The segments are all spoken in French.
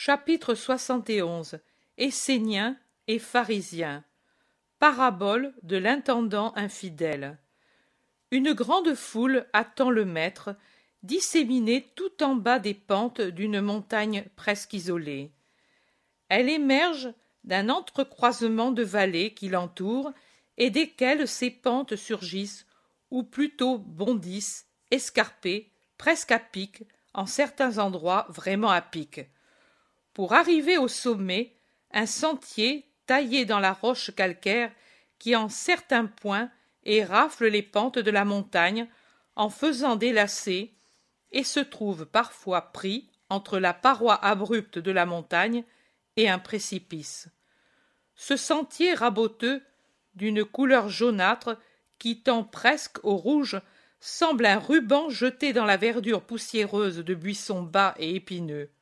Chapitre 71 Esséniens et pharisiens Parabole de l'intendant infidèle Une grande foule attend le maître, disséminée tout en bas des pentes d'une montagne presque isolée. Elle émerge d'un entrecroisement de vallées qui l'entourent et desquelles ses pentes surgissent, ou plutôt bondissent, escarpées, presque à pic, en certains endroits vraiment à pic pour arriver au sommet, un sentier taillé dans la roche calcaire qui en certains points érafle les pentes de la montagne en faisant des lacets et se trouve parfois pris entre la paroi abrupte de la montagne et un précipice. Ce sentier raboteux, d'une couleur jaunâtre qui tend presque au rouge, semble un ruban jeté dans la verdure poussiéreuse de buissons bas et épineux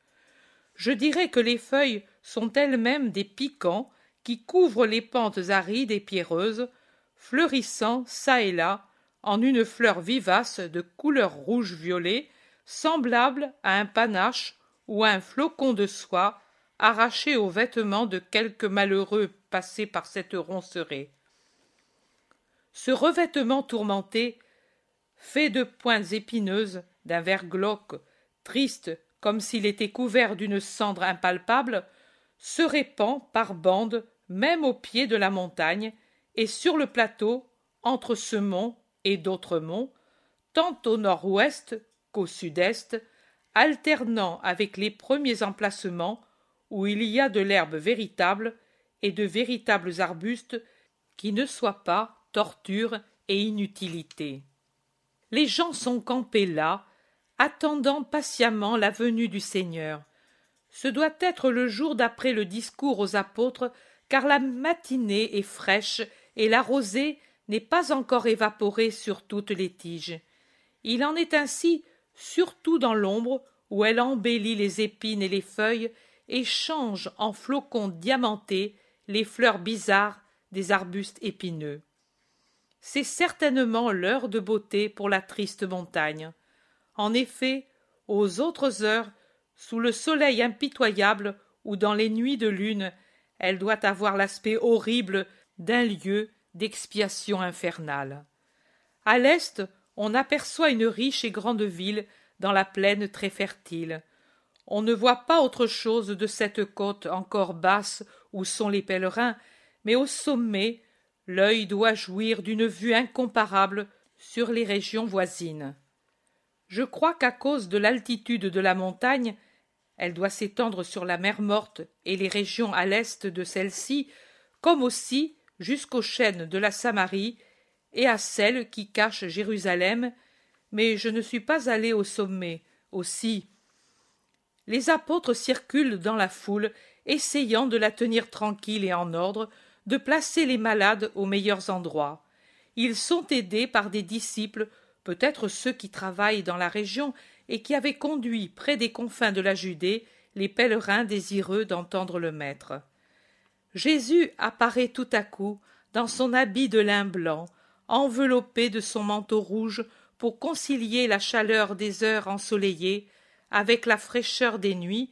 je dirais que les feuilles sont elles-mêmes des piquants qui couvrent les pentes arides et pierreuses, fleurissant çà et là en une fleur vivace de couleur rouge-violet, semblable à un panache ou à un flocon de soie arraché aux vêtements de quelque malheureux passé par cette ronceret. Ce revêtement tourmenté, fait de pointes épineuses, d'un vert glauque, triste comme s'il était couvert d'une cendre impalpable, se répand par bandes même au pied de la montagne et sur le plateau entre ce mont et d'autres monts, tant au nord-ouest qu'au sud-est, alternant avec les premiers emplacements où il y a de l'herbe véritable et de véritables arbustes qui ne soient pas torture et inutilité. Les gens sont campés là, attendant patiemment la venue du Seigneur. Ce doit être le jour d'après le discours aux apôtres, car la matinée est fraîche et la rosée n'est pas encore évaporée sur toutes les tiges. Il en est ainsi surtout dans l'ombre où elle embellit les épines et les feuilles et change en flocons diamantés les fleurs bizarres des arbustes épineux. C'est certainement l'heure de beauté pour la triste montagne. En effet, aux autres heures, sous le soleil impitoyable ou dans les nuits de lune, elle doit avoir l'aspect horrible d'un lieu d'expiation infernale. À l'est, on aperçoit une riche et grande ville dans la plaine très fertile. On ne voit pas autre chose de cette côte encore basse où sont les pèlerins, mais au sommet, l'œil doit jouir d'une vue incomparable sur les régions voisines. Je crois qu'à cause de l'altitude de la montagne, elle doit s'étendre sur la mer Morte et les régions à l'est de celle-ci, comme aussi jusqu'aux chênes de la Samarie et à celles qui cachent Jérusalem, mais je ne suis pas allé au sommet aussi. Les apôtres circulent dans la foule, essayant de la tenir tranquille et en ordre, de placer les malades aux meilleurs endroits. Ils sont aidés par des disciples peut-être ceux qui travaillent dans la région et qui avaient conduit près des confins de la Judée les pèlerins désireux d'entendre le Maître. Jésus apparaît tout à coup dans son habit de lin blanc, enveloppé de son manteau rouge pour concilier la chaleur des heures ensoleillées avec la fraîcheur des nuits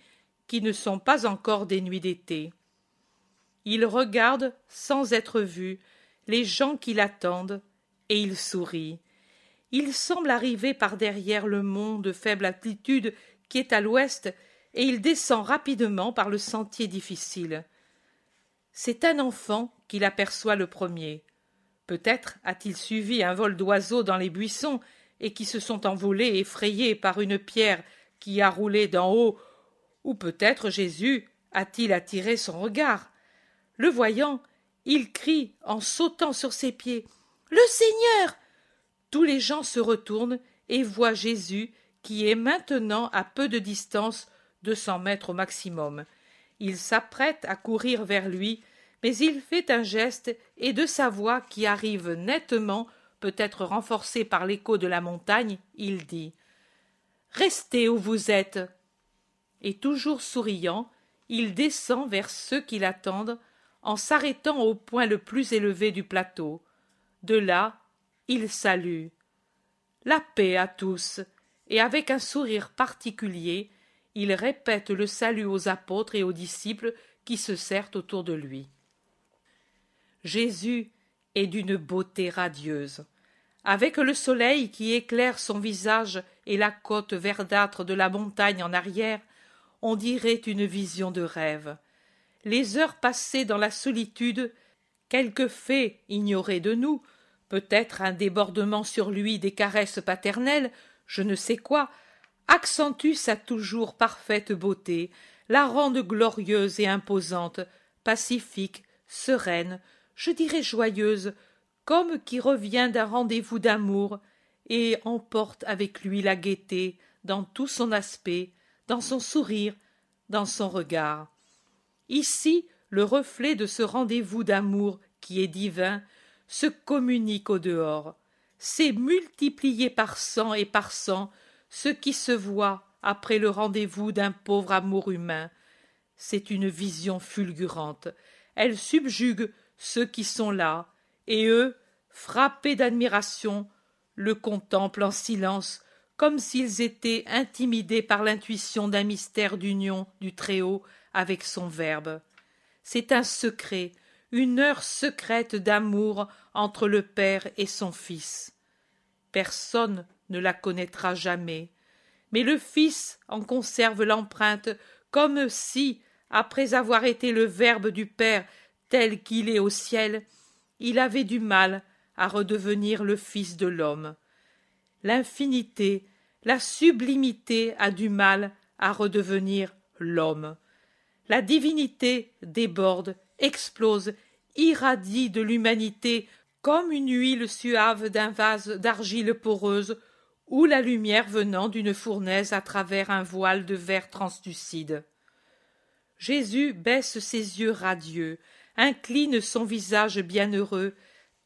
qui ne sont pas encore des nuits d'été. Il regarde sans être vu les gens qui l'attendent et il sourit il semble arriver par derrière le mont de faible altitude qui est à l'ouest, et il descend rapidement par le sentier difficile. C'est un enfant qu'il aperçoit le premier. Peut-être a-t-il suivi un vol d'oiseaux dans les buissons et qui se sont envolés effrayés par une pierre qui a roulé d'en haut, ou peut-être Jésus a-t-il attiré son regard. Le voyant, il crie en sautant sur ses pieds Le Seigneur tous les gens se retournent et voient Jésus qui est maintenant à peu de distance, deux cents mètres au maximum. Il s'apprête à courir vers lui, mais il fait un geste et de sa voix qui arrive nettement, peut-être renforcée par l'écho de la montagne, il dit Restez où vous êtes. Et toujours souriant, il descend vers ceux qui l'attendent en s'arrêtant au point le plus élevé du plateau. De là, il salue. La paix à tous, et avec un sourire particulier, il répète le salut aux apôtres et aux disciples qui se serrent autour de lui. Jésus est d'une beauté radieuse. Avec le soleil qui éclaire son visage et la côte verdâtre de la montagne en arrière, on dirait une vision de rêve. Les heures passées dans la solitude, quelques faits ignorés de nous peut-être un débordement sur lui des caresses paternelles, je ne sais quoi, accentue sa toujours parfaite beauté, la rende glorieuse et imposante, pacifique, sereine, je dirais joyeuse, comme qui revient d'un rendez-vous d'amour, et emporte avec lui la gaieté dans tout son aspect, dans son sourire, dans son regard. Ici, le reflet de ce rendez-vous d'amour qui est divin, se communique au dehors. C'est multiplier par cent et par cent ce qui se voit après le rendez-vous d'un pauvre amour humain. C'est une vision fulgurante. Elle subjugue ceux qui sont là, et eux, frappés d'admiration, le contemplent en silence, comme s'ils étaient intimidés par l'intuition d'un mystère d'union du Très-Haut avec son Verbe. C'est un secret, une heure secrète d'amour entre le père et son fils. Personne ne la connaîtra jamais, mais le fils en conserve l'empreinte comme si, après avoir été le Verbe du Père tel qu'il est au ciel, il avait du mal à redevenir le Fils de l'homme. L'infinité, la sublimité a du mal à redevenir l'homme. La divinité déborde, explose irradie de l'humanité comme une huile suave d'un vase d'argile poreuse ou la lumière venant d'une fournaise à travers un voile de verre translucide. Jésus baisse ses yeux radieux, incline son visage bienheureux,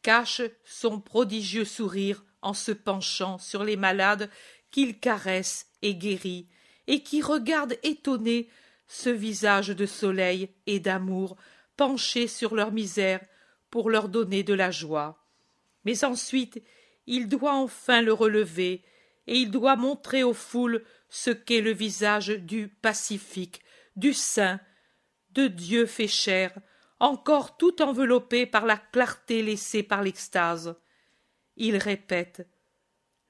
cache son prodigieux sourire en se penchant sur les malades qu'il caresse et guérit, et qui regardent étonnés ce visage de soleil et d'amour sur leur misère pour leur donner de la joie. Mais ensuite, il doit enfin le relever et il doit montrer aux foules ce qu'est le visage du pacifique, du saint, de Dieu fait chair, encore tout enveloppé par la clarté laissée par l'extase. Il répète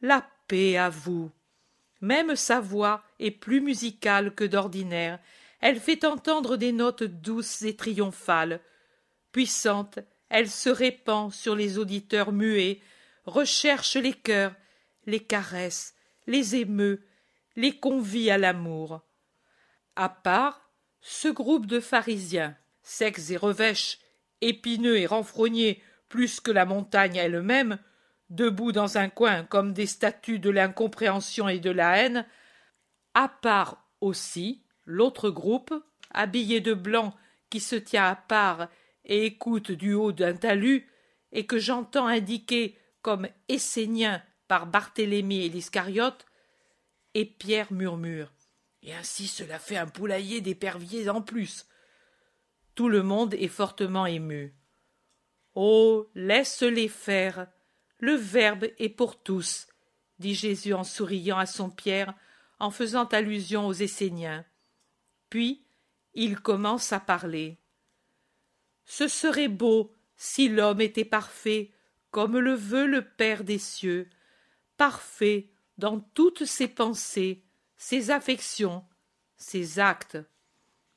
La paix à vous. Même sa voix est plus musicale que d'ordinaire, elle fait entendre des notes douces et triomphales. Puissante, elle se répand sur les auditeurs muets, recherche les cœurs, les caresse, les émeut, les convie à l'amour. À part ce groupe de pharisiens, secs et revêches, épineux et renfrognés plus que la montagne elle-même, debout dans un coin comme des statues de l'incompréhension et de la haine, à part aussi l'autre groupe, habillé de blanc, qui se tient à part et écoute du haut d'un talus, et que j'entends indiquer comme Essénien par Barthélemy et l'Iscariote, et Pierre murmure. Et ainsi cela fait un poulailler d'éperviers en plus. Tout le monde est fortement ému. Oh. Laisse-les faire. Le Verbe est pour tous, dit Jésus en souriant à son Pierre, en faisant allusion aux Esséniens. Puis il commence à parler. Ce serait beau si l'homme était parfait, comme le veut le Père des cieux, parfait dans toutes ses pensées, ses affections, ses actes.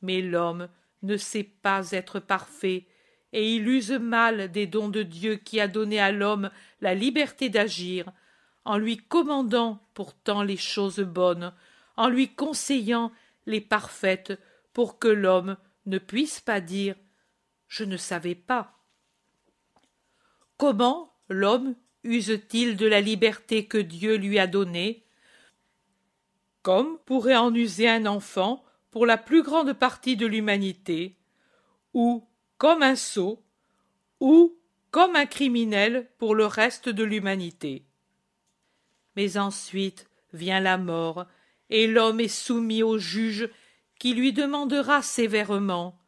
Mais l'homme ne sait pas être parfait, et il use mal des dons de Dieu qui a donné à l'homme la liberté d'agir, en lui commandant pourtant les choses bonnes, en lui conseillant les parfaites pour que l'homme ne puisse pas dire Je ne savais pas. Comment l'homme use-t-il de la liberté que Dieu lui a donnée Comme pourrait en user un enfant pour la plus grande partie de l'humanité, ou comme un sot, ou comme un criminel pour le reste de l'humanité. Mais ensuite vient la mort et l'homme est soumis au juge qui lui demandera sévèrement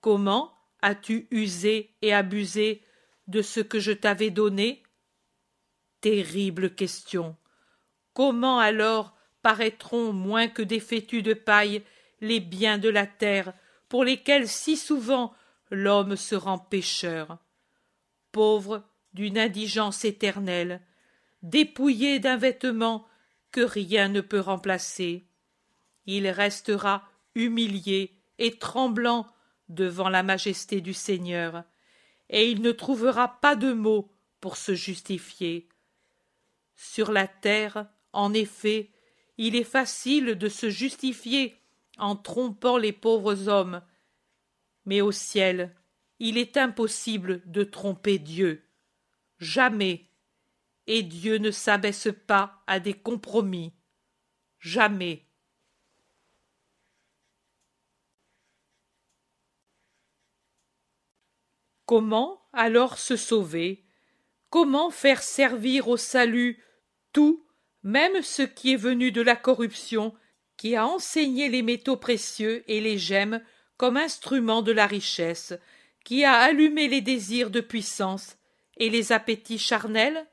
Comment as-tu usé et abusé de ce que je t'avais donné Terrible question. Comment alors paraîtront moins que des fétus de paille les biens de la terre pour lesquels si souvent l'homme se rend pécheur Pauvre d'une indigence éternelle, dépouillé d'un vêtement rien ne peut remplacer. Il restera humilié et tremblant devant la majesté du Seigneur, et il ne trouvera pas de mots pour se justifier. Sur la terre, en effet, il est facile de se justifier en trompant les pauvres hommes, mais au ciel, il est impossible de tromper Dieu. Jamais et Dieu ne s'abaisse pas à des compromis. Jamais. Comment alors se sauver Comment faire servir au salut tout, même ce qui est venu de la corruption, qui a enseigné les métaux précieux et les gemmes comme instruments de la richesse, qui a allumé les désirs de puissance et les appétits charnels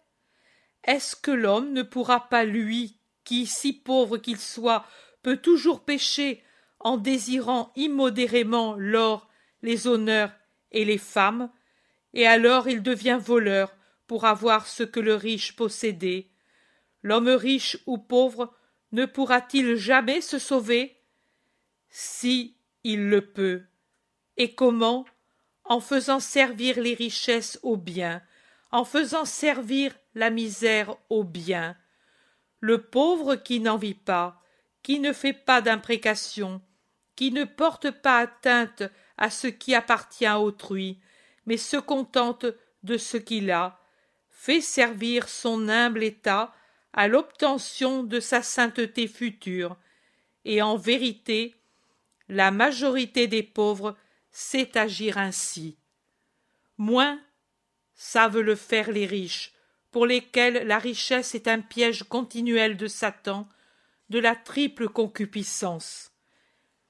est-ce que l'homme ne pourra pas, lui, qui, si pauvre qu'il soit, peut toujours pécher en désirant immodérément l'or, les honneurs et les femmes, et alors il devient voleur pour avoir ce que le riche possédait. L'homme riche ou pauvre ne pourra-t-il jamais se sauver Si il le peut. Et comment En faisant servir les richesses au bien, en faisant servir la misère au bien. Le pauvre qui n'en vit pas, qui ne fait pas d'imprécation, qui ne porte pas atteinte à ce qui appartient à autrui, mais se contente de ce qu'il a, fait servir son humble état à l'obtention de sa sainteté future, et en vérité, la majorité des pauvres sait agir ainsi. Moins savent le faire les riches, pour lesquels la richesse est un piège continuel de Satan, de la triple concupiscence.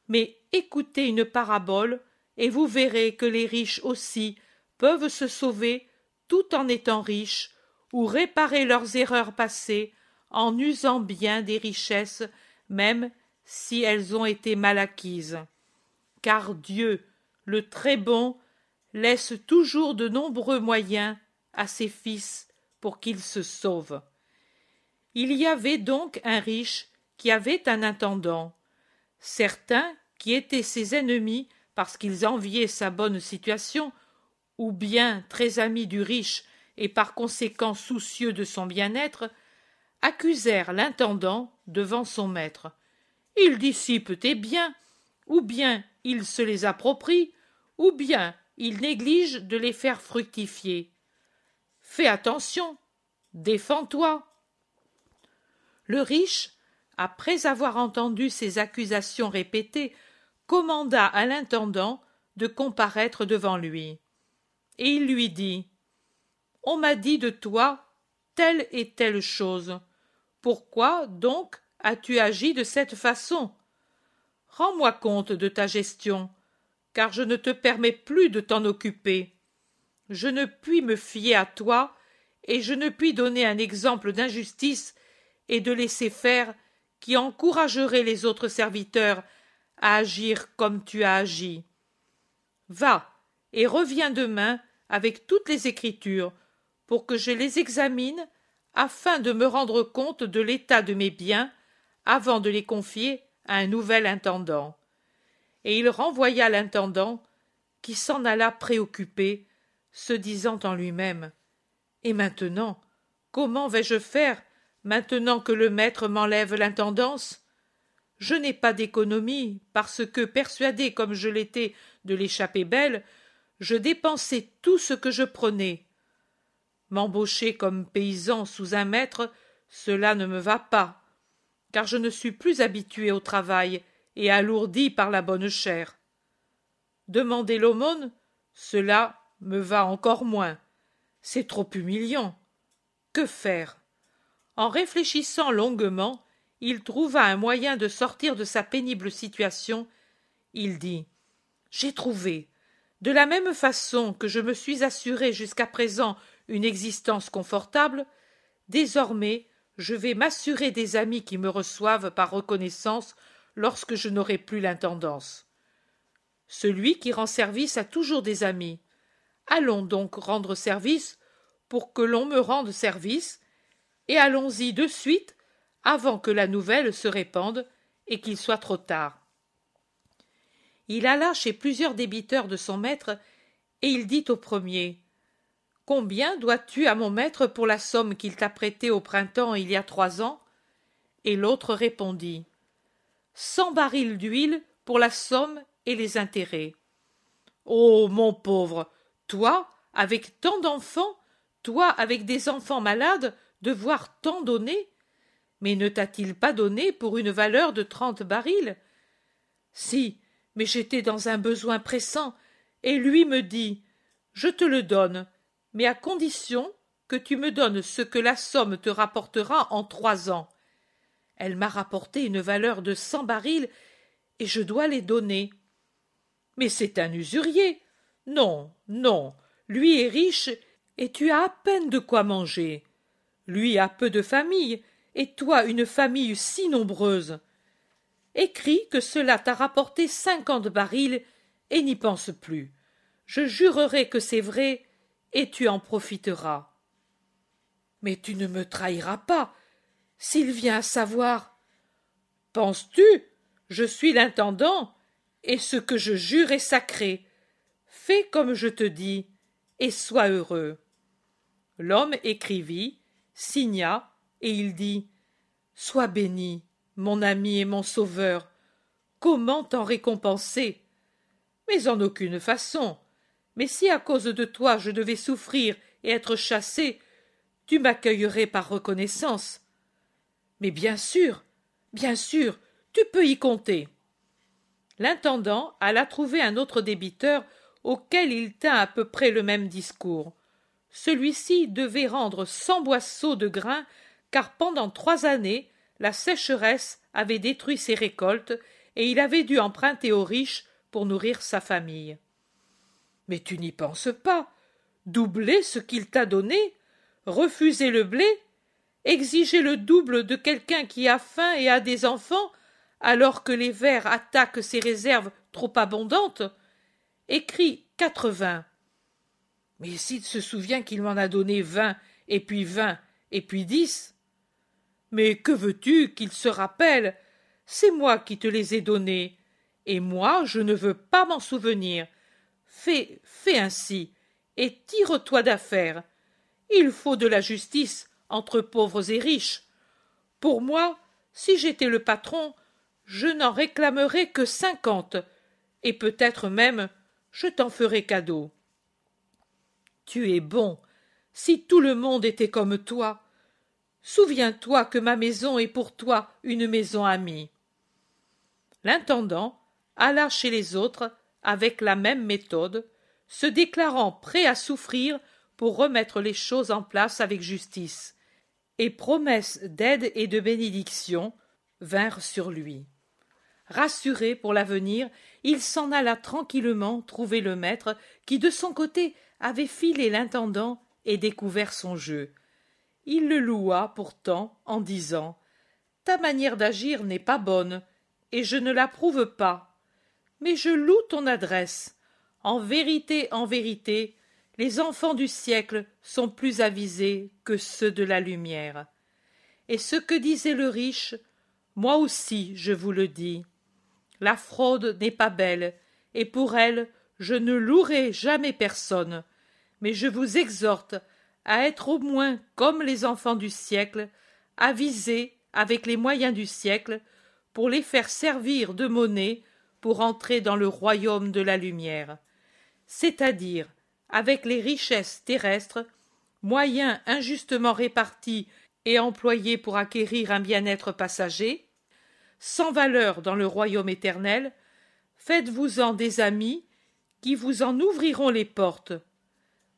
Mais écoutez une parabole, et vous verrez que les riches aussi peuvent se sauver tout en étant riches, ou réparer leurs erreurs passées en usant bien des richesses, même si elles ont été mal acquises. Car Dieu, le très bon, laisse toujours de nombreux moyens à ses fils pour qu'ils se sauvent. Il y avait donc un riche qui avait un intendant, certains qui étaient ses ennemis parce qu'ils enviaient sa bonne situation, ou bien très amis du riche et par conséquent soucieux de son bien-être, accusèrent l'intendant devant son maître. Il dissipe tes biens, ou bien il se les approprie, ou bien il néglige de les faire fructifier. Fais attention, défends-toi. Le riche, après avoir entendu ces accusations répétées, commanda à l'intendant de comparaître devant lui. Et il lui dit On m'a dit de toi telle et telle chose. Pourquoi donc as-tu agi de cette façon Rends-moi compte de ta gestion car je ne te permets plus de t'en occuper. Je ne puis me fier à toi, et je ne puis donner un exemple d'injustice et de laisser faire qui encouragerait les autres serviteurs à agir comme tu as agi. Va et reviens demain avec toutes les Écritures, pour que je les examine, afin de me rendre compte de l'état de mes biens, avant de les confier à un nouvel intendant et il renvoya l'intendant, qui s'en alla préoccupé, se disant en lui-même Et maintenant, comment vais-je faire maintenant que le maître m'enlève l'intendance Je n'ai pas d'économie, parce que, persuadé comme je l'étais de l'échapper belle, je dépensais tout ce que je prenais. M'embaucher comme paysan sous un maître, cela ne me va pas, car je ne suis plus habitué au travail et alourdi par la bonne chère. Demander l'aumône, cela me va encore moins. C'est trop humiliant. Que faire En réfléchissant longuement, il trouva un moyen de sortir de sa pénible situation. Il dit J'ai trouvé. De la même façon que je me suis assuré jusqu'à présent une existence confortable, désormais je vais m'assurer des amis qui me reçoivent par reconnaissance lorsque je n'aurai plus l'intendance. Celui qui rend service a toujours des amis. Allons donc rendre service pour que l'on me rende service, et allons-y de suite avant que la nouvelle se répande et qu'il soit trop tard. Il alla chez plusieurs débiteurs de son maître et il dit au premier Combien dois-tu à mon maître pour la somme qu'il t'a prêtée au printemps il y a trois ans Et l'autre répondit cent barils d'huile pour la somme et les intérêts. Oh, mon pauvre, toi, avec tant d'enfants, toi, avec des enfants malades, devoir tant donner Mais ne t'a-t-il pas donné pour une valeur de trente barils Si, mais j'étais dans un besoin pressant, et lui me dit Je te le donne, mais à condition que tu me donnes ce que la somme te rapportera en trois ans. Elle m'a rapporté une valeur de cent barils, et je dois les donner. Mais c'est un usurier. Non, non. Lui est riche, et tu as à peine de quoi manger. Lui a peu de famille, et toi une famille si nombreuse. Écris que cela t'a rapporté cinquante barils, et n'y pense plus. Je jurerai que c'est vrai, et tu en profiteras. Mais tu ne me trahiras pas, s'il vient à savoir. Penses-tu Je suis l'intendant, et ce que je jure est sacré. Fais comme je te dis, et sois heureux. L'homme écrivit, signa, et il dit Sois béni, mon ami et mon sauveur. Comment t'en récompenser Mais en aucune façon. Mais si à cause de toi je devais souffrir et être chassé, tu m'accueillerais par reconnaissance. Mais bien sûr, bien sûr, tu peux y compter. L'intendant alla trouver un autre débiteur auquel il tint à peu près le même discours. Celui-ci devait rendre cent boisseaux de grains, car pendant trois années, la sécheresse avait détruit ses récoltes et il avait dû emprunter aux riches pour nourrir sa famille. Mais tu n'y penses pas. Doubler ce qu'il t'a donné, refuser le blé, exiger le double de quelqu'un qui a faim et a des enfants, alors que les vers attaquent ses réserves trop abondantes, écrit quatre-vingts. Mais s'il se souvient qu'il m'en a donné vingt, et puis vingt, et puis dix. Mais que veux-tu qu'il se rappelle C'est moi qui te les ai donnés, et moi je ne veux pas m'en souvenir. Fais, fais ainsi, et tire-toi d'affaire. Il faut de la justice entre pauvres et riches. Pour moi, si j'étais le patron, je n'en réclamerais que cinquante, et peut-être même je t'en ferai cadeau. Tu es bon, si tout le monde était comme toi. Souviens-toi que ma maison est pour toi une maison amie. L'intendant alla chez les autres avec la même méthode, se déclarant prêt à souffrir pour remettre les choses en place avec justice, et promesses d'aide et de bénédiction vinrent sur lui. Rassuré pour l'avenir, il s'en alla tranquillement trouver le maître qui, de son côté, avait filé l'intendant et découvert son jeu. Il le loua pourtant en disant Ta manière d'agir n'est pas bonne, et je ne l'approuve pas. Mais je loue ton adresse. En vérité, en vérité, les enfants du siècle sont plus avisés que ceux de la lumière. Et ce que disait le riche, moi aussi je vous le dis. La fraude n'est pas belle, et pour elle je ne louerai jamais personne, mais je vous exhorte à être au moins comme les enfants du siècle, avisés avec les moyens du siècle, pour les faire servir de monnaie pour entrer dans le royaume de la lumière, c'est-à-dire avec les richesses terrestres, moyens injustement répartis et employés pour acquérir un bien-être passager, sans valeur dans le royaume éternel, faites-vous-en des amis qui vous en ouvriront les portes.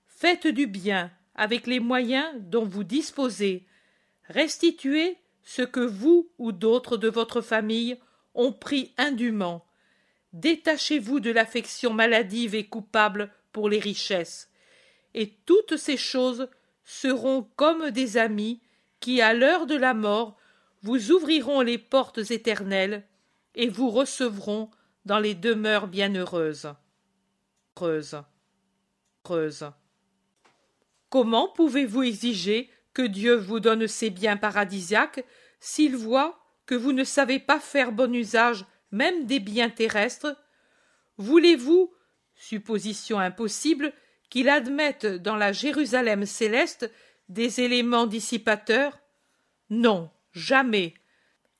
Faites du bien avec les moyens dont vous disposez. Restituez ce que vous ou d'autres de votre famille ont pris indûment. Détachez-vous de l'affection maladive et coupable pour les richesses. Et toutes ces choses seront comme des amis qui, à l'heure de la mort, vous ouvriront les portes éternelles et vous recevront dans les demeures bienheureuses. Creuse. Creuse. Comment pouvez-vous exiger que Dieu vous donne ses biens paradisiaques s'il voit que vous ne savez pas faire bon usage même des biens terrestres Voulez-vous supposition impossible qu'il admette dans la Jérusalem céleste des éléments dissipateurs Non, jamais.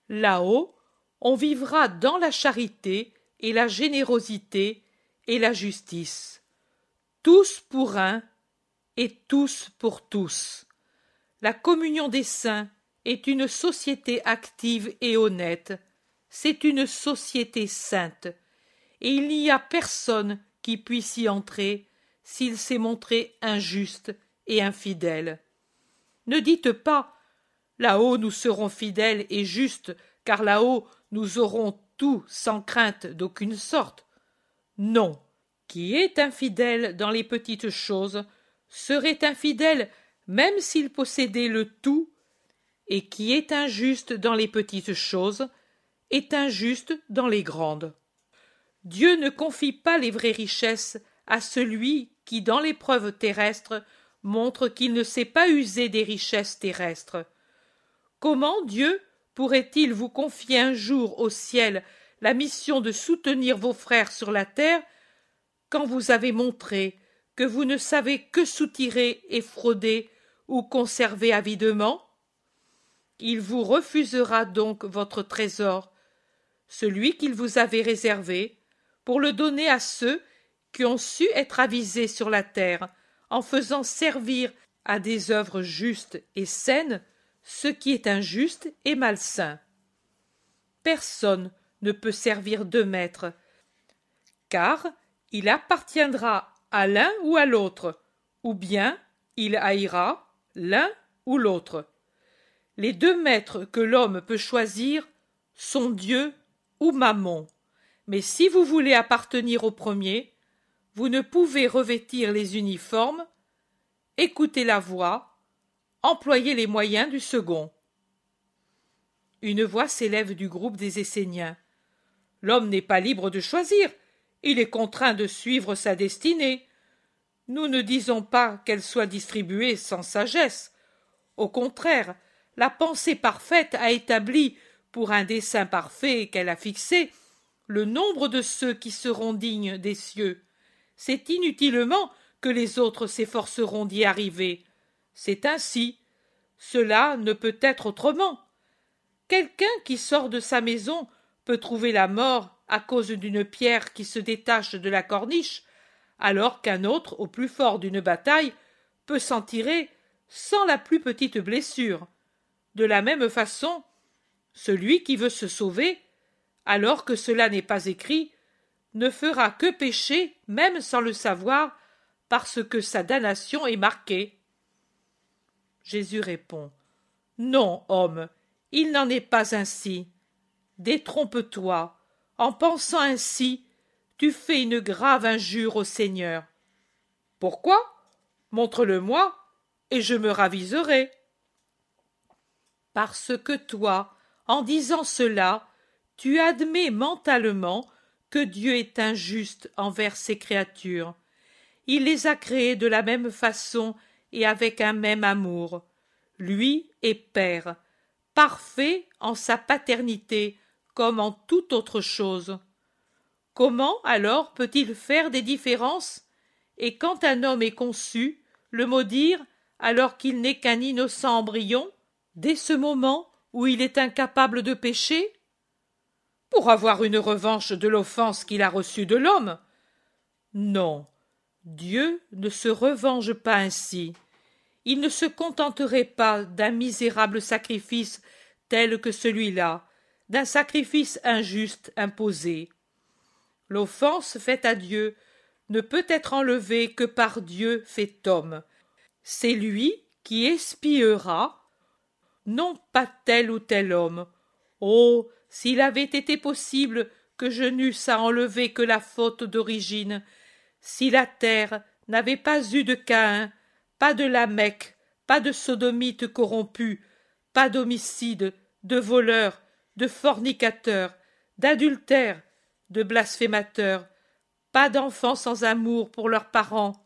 Là-haut, on vivra dans la charité et la générosité et la justice. Tous pour un et tous pour tous. La communion des saints est une société active et honnête. C'est une société sainte. Et il n'y a personne qui puisse y entrer s'il s'est montré injuste et infidèle. Ne dites pas Là-haut nous serons fidèles et justes, car là-haut nous aurons tout sans crainte d'aucune sorte. Non, qui est infidèle dans les petites choses serait infidèle même s'il possédait le tout, et qui est injuste dans les petites choses est injuste dans les grandes. Dieu ne confie pas les vraies richesses à celui qui, dans l'épreuve terrestre, montre qu'il ne sait pas user des richesses terrestres. Comment Dieu pourrait-il vous confier un jour au ciel la mission de soutenir vos frères sur la terre quand vous avez montré que vous ne savez que soutirer et frauder ou conserver avidement Il vous refusera donc votre trésor, celui qu'il vous avait réservé, pour le donner à ceux qui ont su être avisés sur la terre, en faisant servir à des œuvres justes et saines ce qui est injuste et malsain. Personne ne peut servir deux maîtres, car il appartiendra à l'un ou à l'autre, ou bien il haïra l'un ou l'autre. Les deux maîtres que l'homme peut choisir sont Dieu ou Mammon mais si vous voulez appartenir au premier, vous ne pouvez revêtir les uniformes, écouter la voix, employer les moyens du second. Une voix s'élève du groupe des Esséniens. L'homme n'est pas libre de choisir, il est contraint de suivre sa destinée. Nous ne disons pas qu'elle soit distribuée sans sagesse. Au contraire, la pensée parfaite a établi, pour un dessein parfait qu'elle a fixé, le nombre de ceux qui seront dignes des cieux. C'est inutilement que les autres s'efforceront d'y arriver. C'est ainsi. Cela ne peut être autrement. Quelqu'un qui sort de sa maison peut trouver la mort à cause d'une pierre qui se détache de la corniche, alors qu'un autre, au plus fort d'une bataille, peut s'en tirer sans la plus petite blessure. De la même façon, celui qui veut se sauver alors que cela n'est pas écrit, ne fera que pécher, même sans le savoir, parce que sa damnation est marquée. Jésus répond. Non, homme, il n'en est pas ainsi. Détrompe toi. En pensant ainsi, tu fais une grave injure au Seigneur. Pourquoi? Montre le moi, et je me raviserai. Parce que toi, en disant cela, tu admets mentalement que Dieu est injuste envers ses créatures. Il les a créées de la même façon et avec un même amour. Lui est Père, parfait en sa paternité comme en toute autre chose. Comment alors peut-il faire des différences Et quand un homme est conçu, le maudire alors qu'il n'est qu'un innocent embryon, dès ce moment où il est incapable de pécher pour avoir une revanche de l'offense qu'il a reçue de l'homme. Non, Dieu ne se revenge pas ainsi. Il ne se contenterait pas d'un misérable sacrifice tel que celui-là, d'un sacrifice injuste imposé. L'offense faite à Dieu ne peut être enlevée que par Dieu fait homme. C'est lui qui espiera, non pas tel ou tel homme. Oh, s'il avait été possible que je n'eusse à enlever que la faute d'origine, si la terre n'avait pas eu de Caïn, pas de Lamec, pas de sodomite corrompu, pas d'homicide, de voleur, de fornicateur, d'adultère, de blasphémateur, pas d'enfants sans amour pour leurs parents,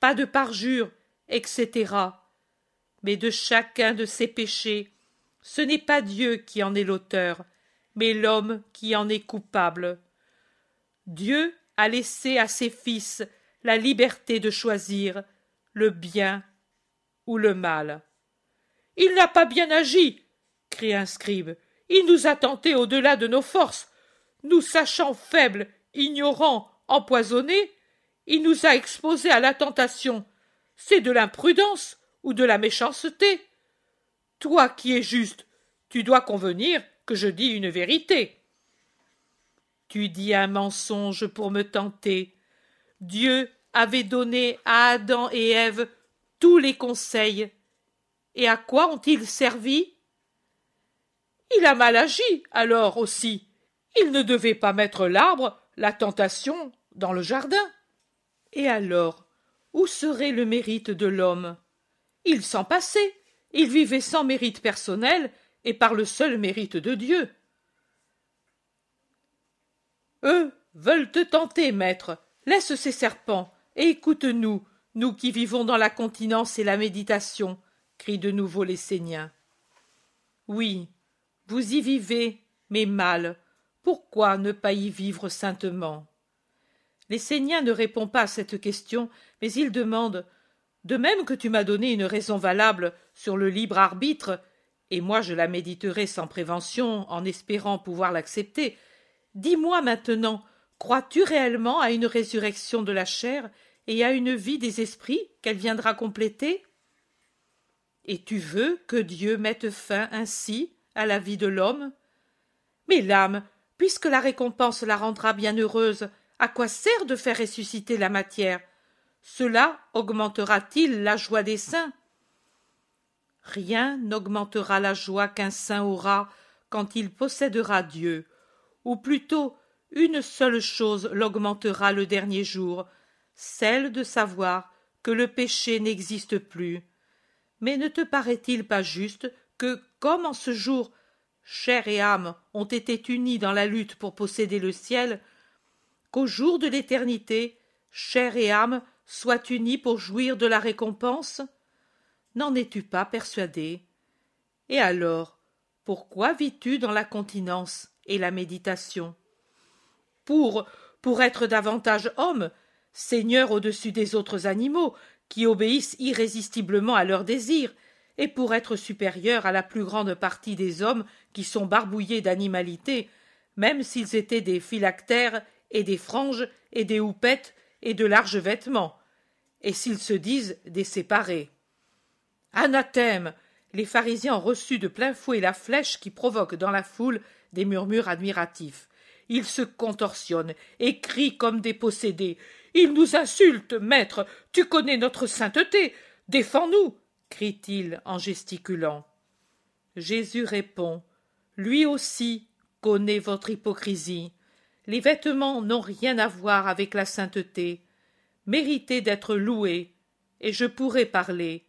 pas de parjure, etc. Mais de chacun de ces péchés, ce n'est pas Dieu qui en est l'auteur, mais l'homme qui en est coupable. Dieu a laissé à ses fils la liberté de choisir le bien ou le mal. Il n'a pas bien agi, crie un scribe. Il nous a tentés au-delà de nos forces. Nous sachant faibles, ignorants, empoisonnés, il nous a exposés à la tentation. C'est de l'imprudence ou de la méchanceté. Toi qui es juste, tu dois convenir que je dis une vérité. Tu dis un mensonge pour me tenter. Dieu avait donné à Adam et Ève tous les conseils. Et à quoi ont-ils servi Il a mal agi, alors aussi. Il ne devait pas mettre l'arbre, la tentation, dans le jardin. Et alors, où serait le mérite de l'homme Il s'en passait. Il vivait sans mérite personnel et par le seul mérite de Dieu. Eux veulent te tenter, maître. Laisse ces serpents, et écoute-nous, nous qui vivons dans la continence et la méditation, crient de nouveau les Séniens. Oui, vous y vivez, mais mal. Pourquoi ne pas y vivre saintement Les Séniens ne répondent pas à cette question, mais ils demandent De même que tu m'as donné une raison valable sur le libre arbitre et moi je la méditerai sans prévention, en espérant pouvoir l'accepter. Dis-moi maintenant, crois-tu réellement à une résurrection de la chair et à une vie des esprits qu'elle viendra compléter Et tu veux que Dieu mette fin ainsi à la vie de l'homme Mais l'âme, puisque la récompense la rendra bienheureuse, à quoi sert de faire ressusciter la matière Cela augmentera-t-il la joie des saints Rien n'augmentera la joie qu'un saint aura quand il possédera Dieu, ou plutôt une seule chose l'augmentera le dernier jour, celle de savoir que le péché n'existe plus. Mais ne te paraît-il pas juste que, comme en ce jour, chair et âme ont été unis dans la lutte pour posséder le ciel, qu'au jour de l'éternité, chair et âme soient unis pour jouir de la récompense n'en es-tu pas persuadé et alors pourquoi vis-tu dans la continence et la méditation pour pour être davantage homme seigneur au-dessus des autres animaux qui obéissent irrésistiblement à leurs désirs et pour être supérieur à la plus grande partie des hommes qui sont barbouillés d'animalité, même s'ils étaient des phylactères et des franges et des houppettes et de larges vêtements, et s'ils se disent des séparés. Anathème. Les pharisiens ont reçu de plein fouet la flèche qui provoque dans la foule des murmures admiratifs. Ils se contorsionnent et crient comme des possédés. Ils nous insultent, maître. Tu connais notre sainteté. Défends nous. Crie t-il en gesticulant. Jésus répond. Lui aussi connaît votre hypocrisie. Les vêtements n'ont rien à voir avec la sainteté. Méritez d'être loués, et je pourrai parler.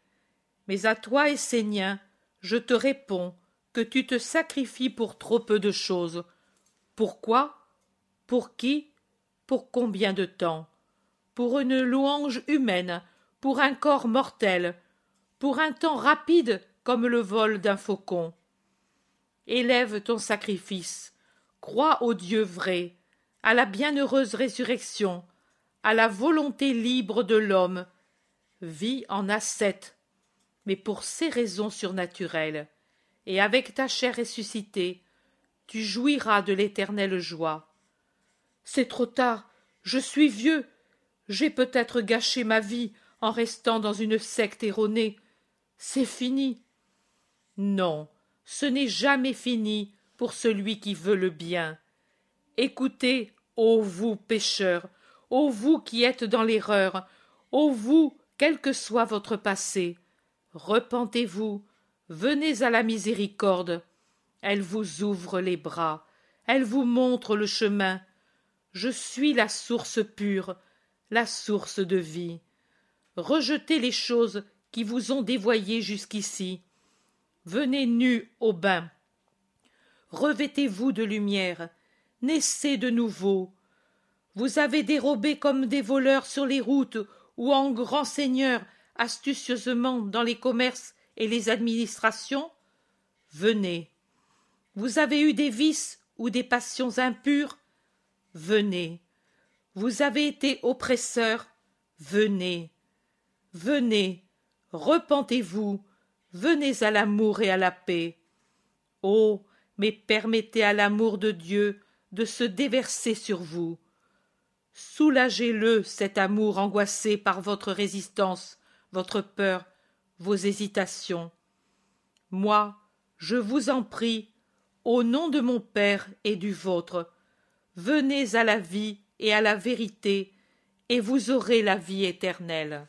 Mais à toi, Essénien, je te réponds que tu te sacrifies pour trop peu de choses. Pourquoi Pour qui Pour combien de temps Pour une louange humaine, pour un corps mortel, pour un temps rapide comme le vol d'un faucon. Élève ton sacrifice, crois au Dieu vrai, à la bienheureuse résurrection, à la volonté libre de l'homme, vis en ascète, mais pour ces raisons surnaturelles, et avec ta chair ressuscitée, tu jouiras de l'éternelle joie. C'est trop tard, je suis vieux, j'ai peut-être gâché ma vie en restant dans une secte erronée. C'est fini. Non, ce n'est jamais fini pour celui qui veut le bien. Écoutez, ô vous pécheurs, ô vous qui êtes dans l'erreur, ô vous, quel que soit votre passé, Repentez-vous, venez à la miséricorde. Elle vous ouvre les bras, elle vous montre le chemin. Je suis la source pure, la source de vie. Rejetez les choses qui vous ont dévoyé jusqu'ici. Venez nus au bain. Revêtez-vous de lumière, naissez de nouveau. Vous avez dérobé comme des voleurs sur les routes ou en grands seigneurs astucieusement dans les commerces et les administrations, venez. Vous avez eu des vices ou des passions impures, venez. Vous avez été oppresseur, venez. Venez, repentez-vous, venez à l'amour et à la paix. Oh, mais permettez à l'amour de Dieu de se déverser sur vous. Soulagez-le, cet amour angoissé par votre résistance, votre peur, vos hésitations. Moi, je vous en prie, au nom de mon Père et du vôtre, venez à la vie et à la vérité, et vous aurez la vie éternelle.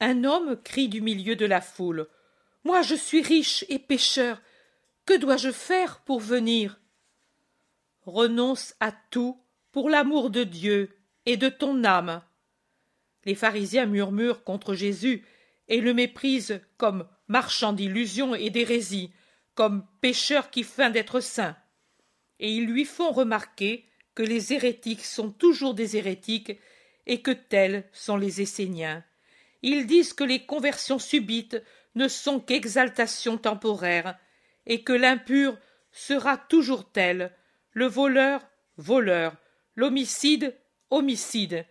Un homme crie du milieu de la foule. Moi je suis riche et pécheur. Que dois je faire pour venir? Renonce à tout pour l'amour de Dieu et de ton âme. Les pharisiens murmurent contre Jésus et le méprisent comme marchand d'illusions et d'hérésie, comme pécheur qui feint d'être saint. Et ils lui font remarquer que les hérétiques sont toujours des hérétiques et que tels sont les Esséniens. Ils disent que les conversions subites ne sont qu'exaltations temporaires et que l'impur sera toujours tel, le voleur, voleur, l'homicide, homicide.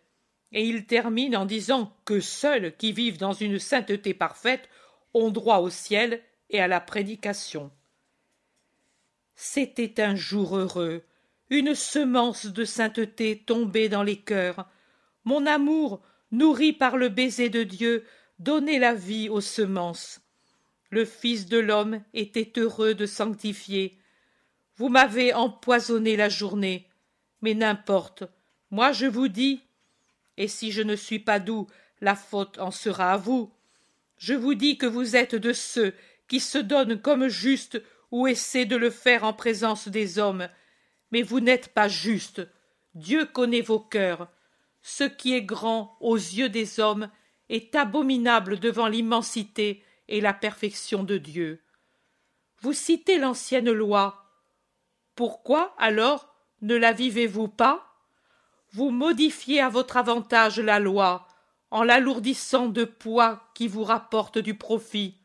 Et il termine en disant que seuls qui vivent dans une sainteté parfaite ont droit au ciel et à la prédication. C'était un jour heureux, une semence de sainteté tombée dans les cœurs. Mon amour, nourri par le baiser de Dieu, donnait la vie aux semences. Le Fils de l'homme était heureux de sanctifier. Vous m'avez empoisonné la journée, mais n'importe. Moi je vous dis et si je ne suis pas doux, la faute en sera à vous. Je vous dis que vous êtes de ceux qui se donnent comme justes ou essaient de le faire en présence des hommes. Mais vous n'êtes pas justes. Dieu connaît vos cœurs. Ce qui est grand aux yeux des hommes est abominable devant l'immensité et la perfection de Dieu. Vous citez l'ancienne loi. Pourquoi alors ne la vivez-vous pas Vous modifiez à votre avantage la loi en l'alourdissant de poids qui vous rapporte du profit.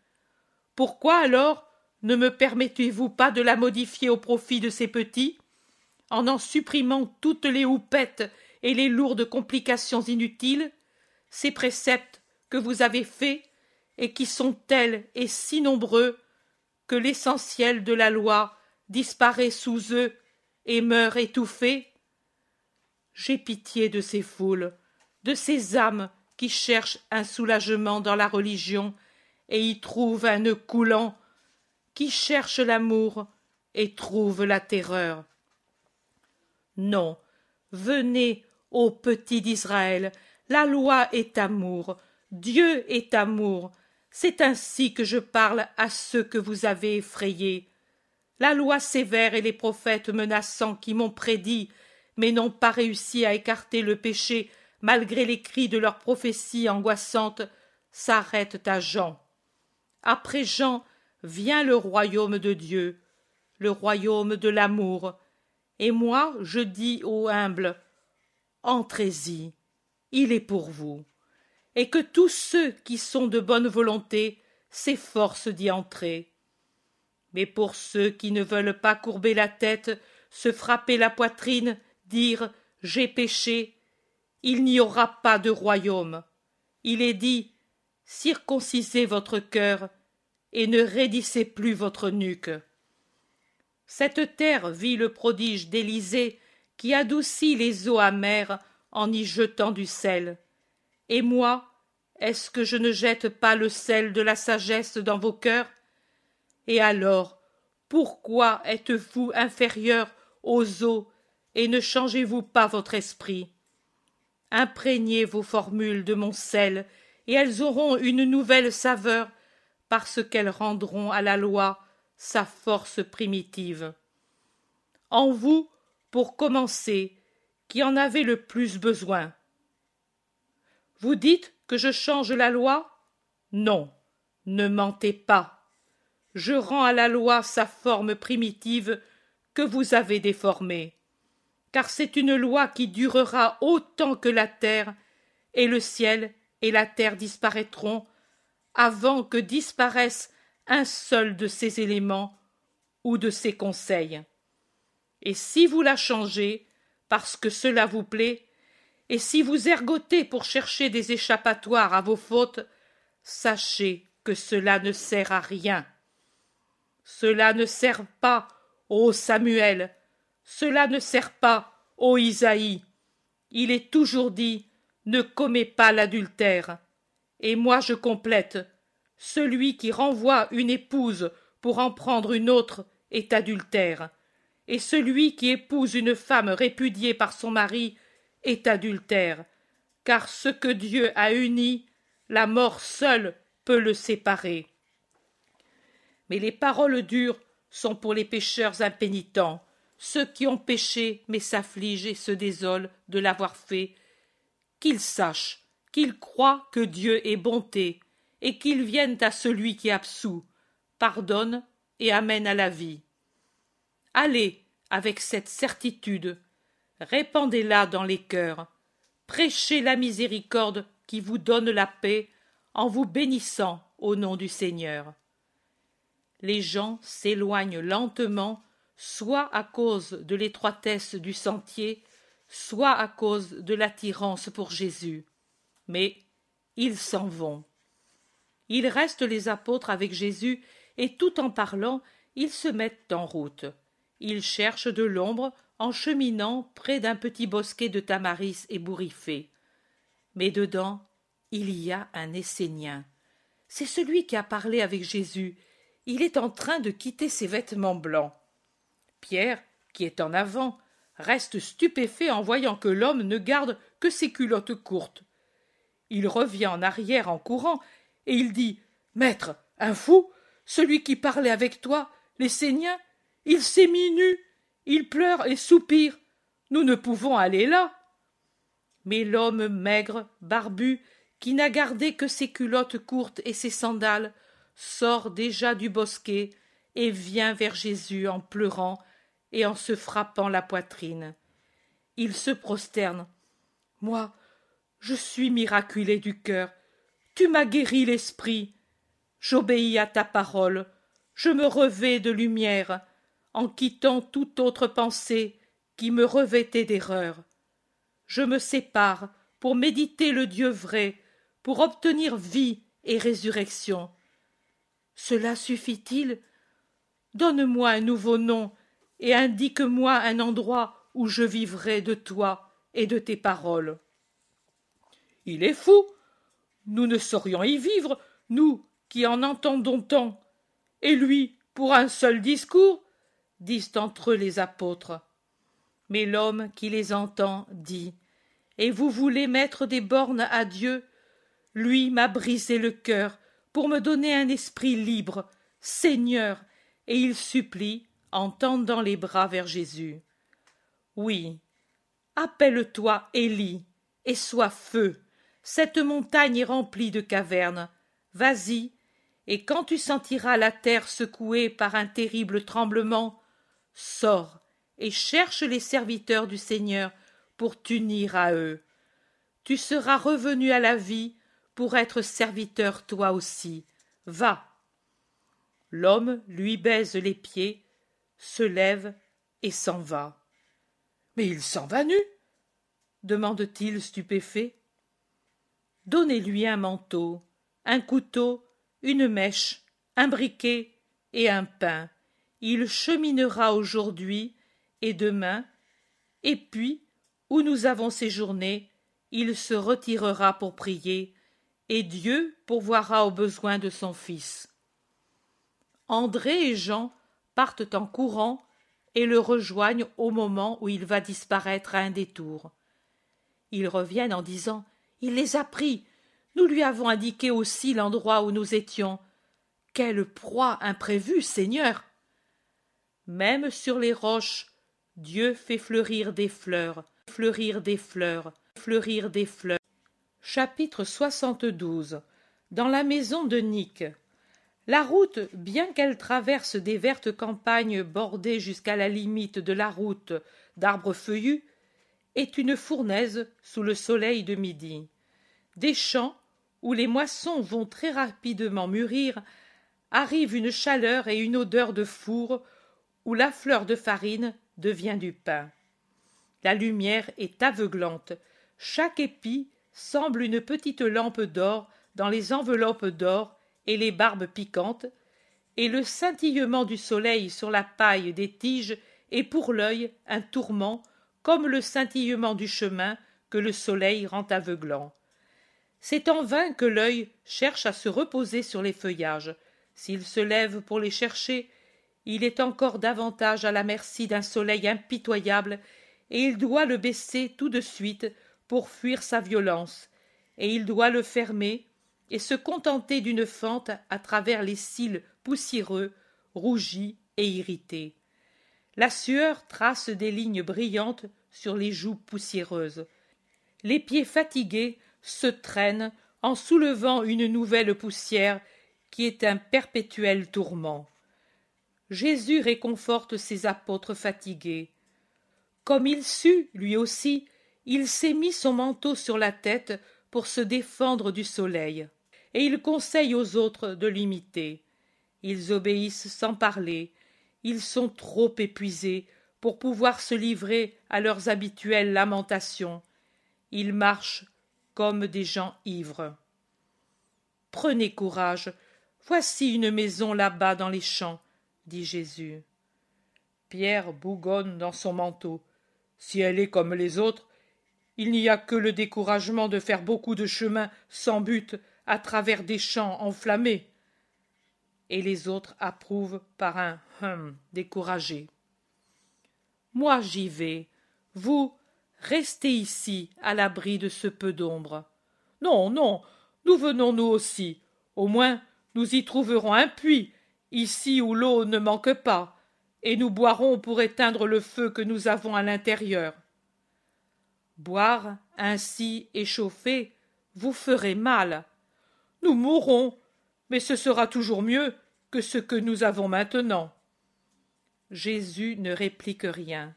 Pourquoi alors ne me permettez-vous pas de la modifier au profit de ces petits en en supprimant toutes les houpettes et les lourdes complications inutiles Ces préceptes que vous avez faits et qui sont tels et si nombreux que l'essentiel de la loi disparaît sous eux et meurt étouffé j'ai pitié de ces foules de ces âmes qui cherchent un soulagement dans la religion et y trouvent un nœud coulant qui cherchent l'amour et trouvent la terreur non venez ô petits d'israël la loi est amour dieu est amour c'est ainsi que je parle à ceux que vous avez effrayés la loi sévère et les prophètes menaçants qui m'ont prédit, mais n'ont pas réussi à écarter le péché malgré les cris de leurs prophéties angoissantes, s'arrêtent à Jean. Après Jean vient le royaume de Dieu, le royaume de l'amour. Et moi, je dis aux humbles, entrez-y, il est pour vous. Et que tous ceux qui sont de bonne volonté s'efforcent d'y entrer. Mais pour ceux qui ne veulent pas courber la tête, se frapper la poitrine, dire J'ai péché, il n'y aura pas de royaume. Il est dit Circoncisez votre cœur et ne raidissez plus votre nuque. Cette terre vit le prodige d'Élysée qui adoucit les eaux amères en y jetant du sel. Et moi, est-ce que je ne jette pas le sel de la sagesse dans vos cœurs et alors, pourquoi êtes-vous inférieur aux eaux et ne changez-vous pas votre esprit Imprégnez vos formules de mon sel, et elles auront une nouvelle saveur, parce qu'elles rendront à la loi sa force primitive. En vous, pour commencer, qui en avez le plus besoin. Vous dites que je change la loi Non, ne mentez pas je rends à la loi sa forme primitive que vous avez déformée car c'est une loi qui durera autant que la terre, et le ciel et la terre disparaîtront avant que disparaisse un seul de ces éléments ou de ses conseils. Et si vous la changez, parce que cela vous plaît, et si vous ergotez pour chercher des échappatoires à vos fautes, sachez que cela ne sert à rien. Cela ne sert pas, ô Samuel, cela ne sert pas, ô Isaïe. Il est toujours dit, ne commets pas l'adultère. Et moi je complète, celui qui renvoie une épouse pour en prendre une autre est adultère, et celui qui épouse une femme répudiée par son mari est adultère, car ce que Dieu a uni, la mort seule peut le séparer. Mais les paroles dures sont pour les pécheurs impénitents, ceux qui ont péché mais s'affligent et se désolent de l'avoir fait. Qu'ils sachent, qu'ils croient que Dieu est bonté, et qu'ils viennent à celui qui absout, pardonne et amène à la vie. Allez avec cette certitude, répandez-la dans les cœurs, prêchez la miséricorde qui vous donne la paix en vous bénissant au nom du Seigneur les gens s'éloignent lentement, soit à cause de l'étroitesse du sentier, soit à cause de l'attirance pour Jésus. Mais ils s'en vont. Ils restent les apôtres avec Jésus, et tout en parlant, ils se mettent en route. Ils cherchent de l'ombre en cheminant près d'un petit bosquet de tamaris ébouriffé. Mais dedans, il y a un Essénien. C'est celui qui a parlé avec Jésus il est en train de quitter ses vêtements blancs. Pierre, qui est en avant, reste stupéfait en voyant que l'homme ne garde que ses culottes courtes. Il revient en arrière en courant, et il dit. Maître, un fou, celui qui parlait avec toi, les Séniens, il s'est mis nu, il pleure et soupire. Nous ne pouvons aller là. Mais l'homme maigre, barbu, qui n'a gardé que ses culottes courtes et ses sandales, sort déjà du bosquet et vient vers Jésus en pleurant et en se frappant la poitrine. Il se prosterne. Moi, je suis miraculé du cœur. Tu m'as guéri l'esprit. J'obéis à ta parole. Je me revais de lumière en quittant toute autre pensée qui me revêtait d'erreur. Je me sépare pour méditer le Dieu vrai, pour obtenir vie et résurrection. Cela suffit-il Donne-moi un nouveau nom et indique-moi un endroit où je vivrai de toi et de tes paroles. Il est fou Nous ne saurions y vivre, nous qui en entendons tant. Et lui, pour un seul discours disent entre eux les apôtres. Mais l'homme qui les entend dit Et vous voulez mettre des bornes à Dieu Lui m'a brisé le cœur pour me donner un esprit libre, Seigneur, et il supplie en tendant les bras vers Jésus. Oui, appelle-toi Élie, et sois feu. Cette montagne est remplie de cavernes. Vas-y, et quand tu sentiras la terre secouée par un terrible tremblement, sors et cherche les serviteurs du Seigneur pour t'unir à eux. Tu seras revenu à la vie pour être serviteur toi aussi. Va. L'homme lui baise les pieds, se lève et s'en va. Mais il s'en va nu? demande t-il stupéfait. Donnez lui un manteau, un couteau, une mèche, un briquet et un pain. Il cheminera aujourd'hui et demain, et puis, où nous avons séjourné, il se retirera pour prier et Dieu pourvoira aux besoins de son fils. André et Jean partent en courant et le rejoignent au moment où il va disparaître à un détour. Ils reviennent en disant Il les a pris. Nous lui avons indiqué aussi l'endroit où nous étions. Quelle proie imprévue, Seigneur. Même sur les roches, Dieu fait fleurir des fleurs, fleurir des fleurs, fleurir des fleurs. Chapitre 72 Dans la maison de Nick La route, bien qu'elle traverse des vertes campagnes bordées jusqu'à la limite de la route d'arbres feuillus, est une fournaise sous le soleil de midi. Des champs, où les moissons vont très rapidement mûrir, arrivent une chaleur et une odeur de four, où la fleur de farine devient du pain. La lumière est aveuglante, chaque épi semble une petite lampe d'or dans les enveloppes d'or et les barbes piquantes, et le scintillement du soleil sur la paille des tiges est pour l'œil un tourment comme le scintillement du chemin que le soleil rend aveuglant. C'est en vain que l'œil cherche à se reposer sur les feuillages. S'il se lève pour les chercher, il est encore davantage à la merci d'un soleil impitoyable, et il doit le baisser tout de suite pour fuir sa violence, et il doit le fermer et se contenter d'une fente à travers les cils poussiéreux, rougis et irrités. La sueur trace des lignes brillantes sur les joues poussiéreuses. Les pieds fatigués se traînent en soulevant une nouvelle poussière qui est un perpétuel tourment. Jésus réconforte ses apôtres fatigués. Comme il sut, lui aussi, il s'est mis son manteau sur la tête pour se défendre du soleil, et il conseille aux autres de l'imiter. Ils obéissent sans parler, ils sont trop épuisés pour pouvoir se livrer à leurs habituelles lamentations. Ils marchent comme des gens ivres. Prenez courage, voici une maison là-bas dans les champs, dit Jésus. Pierre bougonne dans son manteau. Si elle est comme les autres, il n'y a que le découragement de faire beaucoup de chemin sans but à travers des champs enflammés. Et les autres approuvent par un hum découragé. Moi j'y vais. Vous, restez ici, à l'abri de ce peu d'ombre. Non, non, nous venons nous aussi. Au moins, nous y trouverons un puits, ici où l'eau ne manque pas, et nous boirons pour éteindre le feu que nous avons à l'intérieur boire ainsi chauffer, vous ferez mal nous mourrons mais ce sera toujours mieux que ce que nous avons maintenant jésus ne réplique rien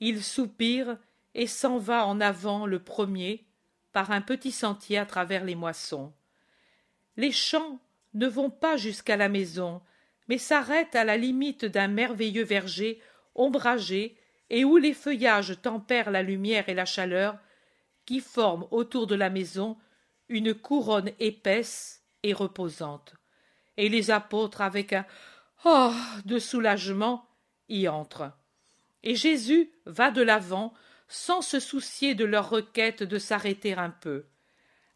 il soupire et s'en va en avant le premier par un petit sentier à travers les moissons les champs ne vont pas jusqu'à la maison mais s'arrêtent à la limite d'un merveilleux verger ombragé et où les feuillages tempèrent la lumière et la chaleur, qui forment autour de la maison une couronne épaisse et reposante. Et les apôtres, avec un Oh de soulagement, y entrent. Et Jésus va de l'avant sans se soucier de leur requête de s'arrêter un peu.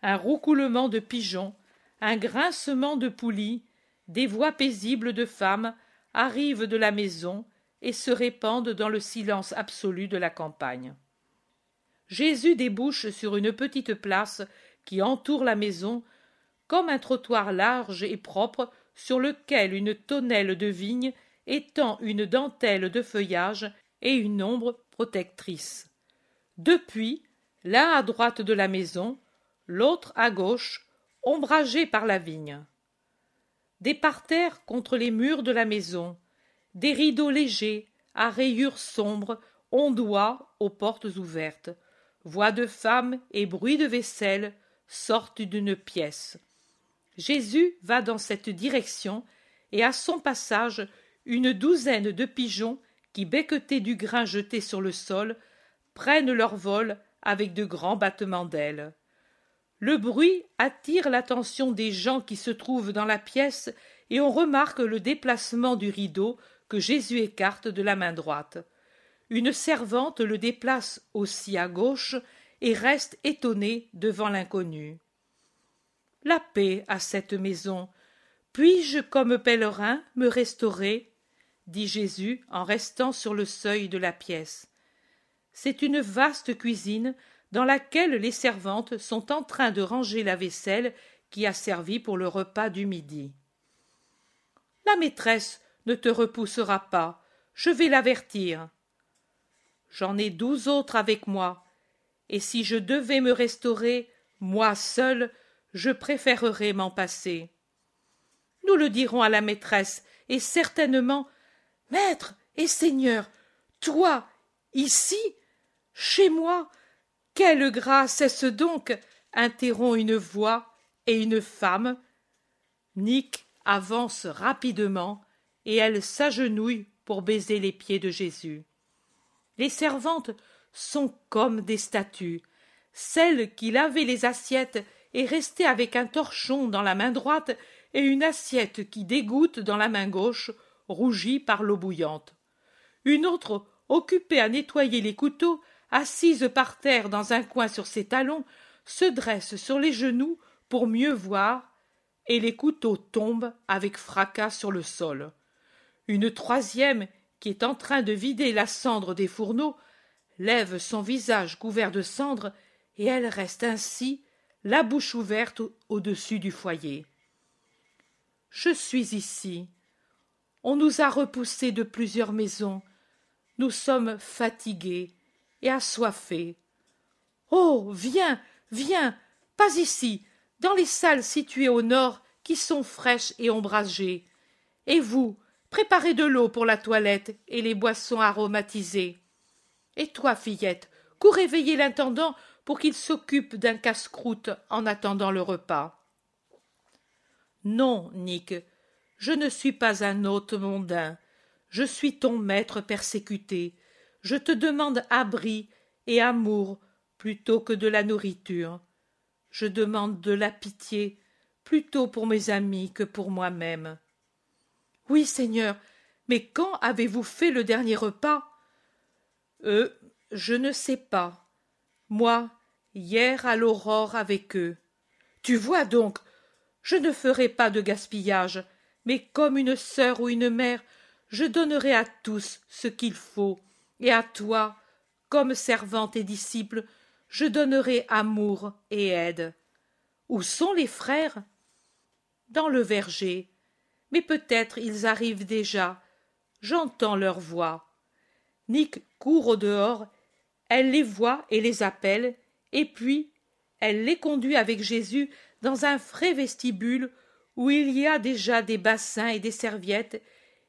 Un roucoulement de pigeons, un grincement de poulies, des voix paisibles de femmes arrivent de la maison et se répandent dans le silence absolu de la campagne. Jésus débouche sur une petite place qui entoure la maison, comme un trottoir large et propre sur lequel une tonnelle de vigne étend une dentelle de feuillage et une ombre protectrice. Depuis, l'un à droite de la maison, l'autre à gauche, ombragé par la vigne. Des parterres contre les murs de la maison, des rideaux légers, à rayures sombres, ondoient aux portes ouvertes. Voix de femmes et bruit de vaisselle sortent d'une pièce. Jésus va dans cette direction, et à son passage, une douzaine de pigeons qui becquetaient du grain jeté sur le sol prennent leur vol avec de grands battements d'ailes. Le bruit attire l'attention des gens qui se trouvent dans la pièce et on remarque le déplacement du rideau que Jésus écarte de la main droite. Une servante le déplace aussi à gauche et reste étonnée devant l'inconnu. La paix à cette maison. Puis-je, comme pèlerin, me restaurer dit Jésus en restant sur le seuil de la pièce. C'est une vaste cuisine dans laquelle les servantes sont en train de ranger la vaisselle qui a servi pour le repas du midi. La maîtresse ne te repoussera pas. Je vais l'avertir. J'en ai douze autres avec moi, et si je devais me restaurer, moi seul, je préférerais m'en passer. Nous le dirons à la maîtresse, et certainement Maître et Seigneur, toi, ici, chez moi, quelle grâce est-ce donc interrompt une voix et une femme. Nick avance rapidement, et elle s'agenouille pour baiser les pieds de Jésus. Les servantes sont comme des statues. Celle qui lavait les assiettes est restée avec un torchon dans la main droite et une assiette qui dégoutte dans la main gauche, rougie par l'eau bouillante. Une autre, occupée à nettoyer les couteaux, assise par terre dans un coin sur ses talons, se dresse sur les genoux pour mieux voir, et les couteaux tombent avec fracas sur le sol. Une troisième, qui est en train de vider la cendre des fourneaux, lève son visage couvert de cendre, et elle reste ainsi, la bouche ouverte au-dessus du foyer. Je suis ici. On nous a repoussés de plusieurs maisons. Nous sommes fatigués et assoiffés. Oh. Viens. Viens. Pas ici. Dans les salles situées au nord qui sont fraîches et ombragées. Et vous, Préparez de l'eau pour la toilette et les boissons aromatisées. Et toi, fillette, cours éveiller l'intendant pour qu'il s'occupe d'un casse-croûte en attendant le repas. Non, Nick, je ne suis pas un hôte mondain. Je suis ton maître persécuté. Je te demande abri et amour plutôt que de la nourriture. Je demande de la pitié plutôt pour mes amis que pour moi-même. Oui, Seigneur. Mais quand avez-vous fait le dernier repas Eux, je ne sais pas. Moi, hier à l'aurore avec eux. Tu vois donc, je ne ferai pas de gaspillage, mais comme une sœur ou une mère, je donnerai à tous ce qu'il faut, et à toi, comme servante et disciple, je donnerai amour et aide. Où sont les frères Dans le verger mais peut-être ils arrivent déjà. J'entends leur voix. Nick court au dehors, elle les voit et les appelle, et puis elle les conduit avec Jésus dans un frais vestibule où il y a déjà des bassins et des serviettes,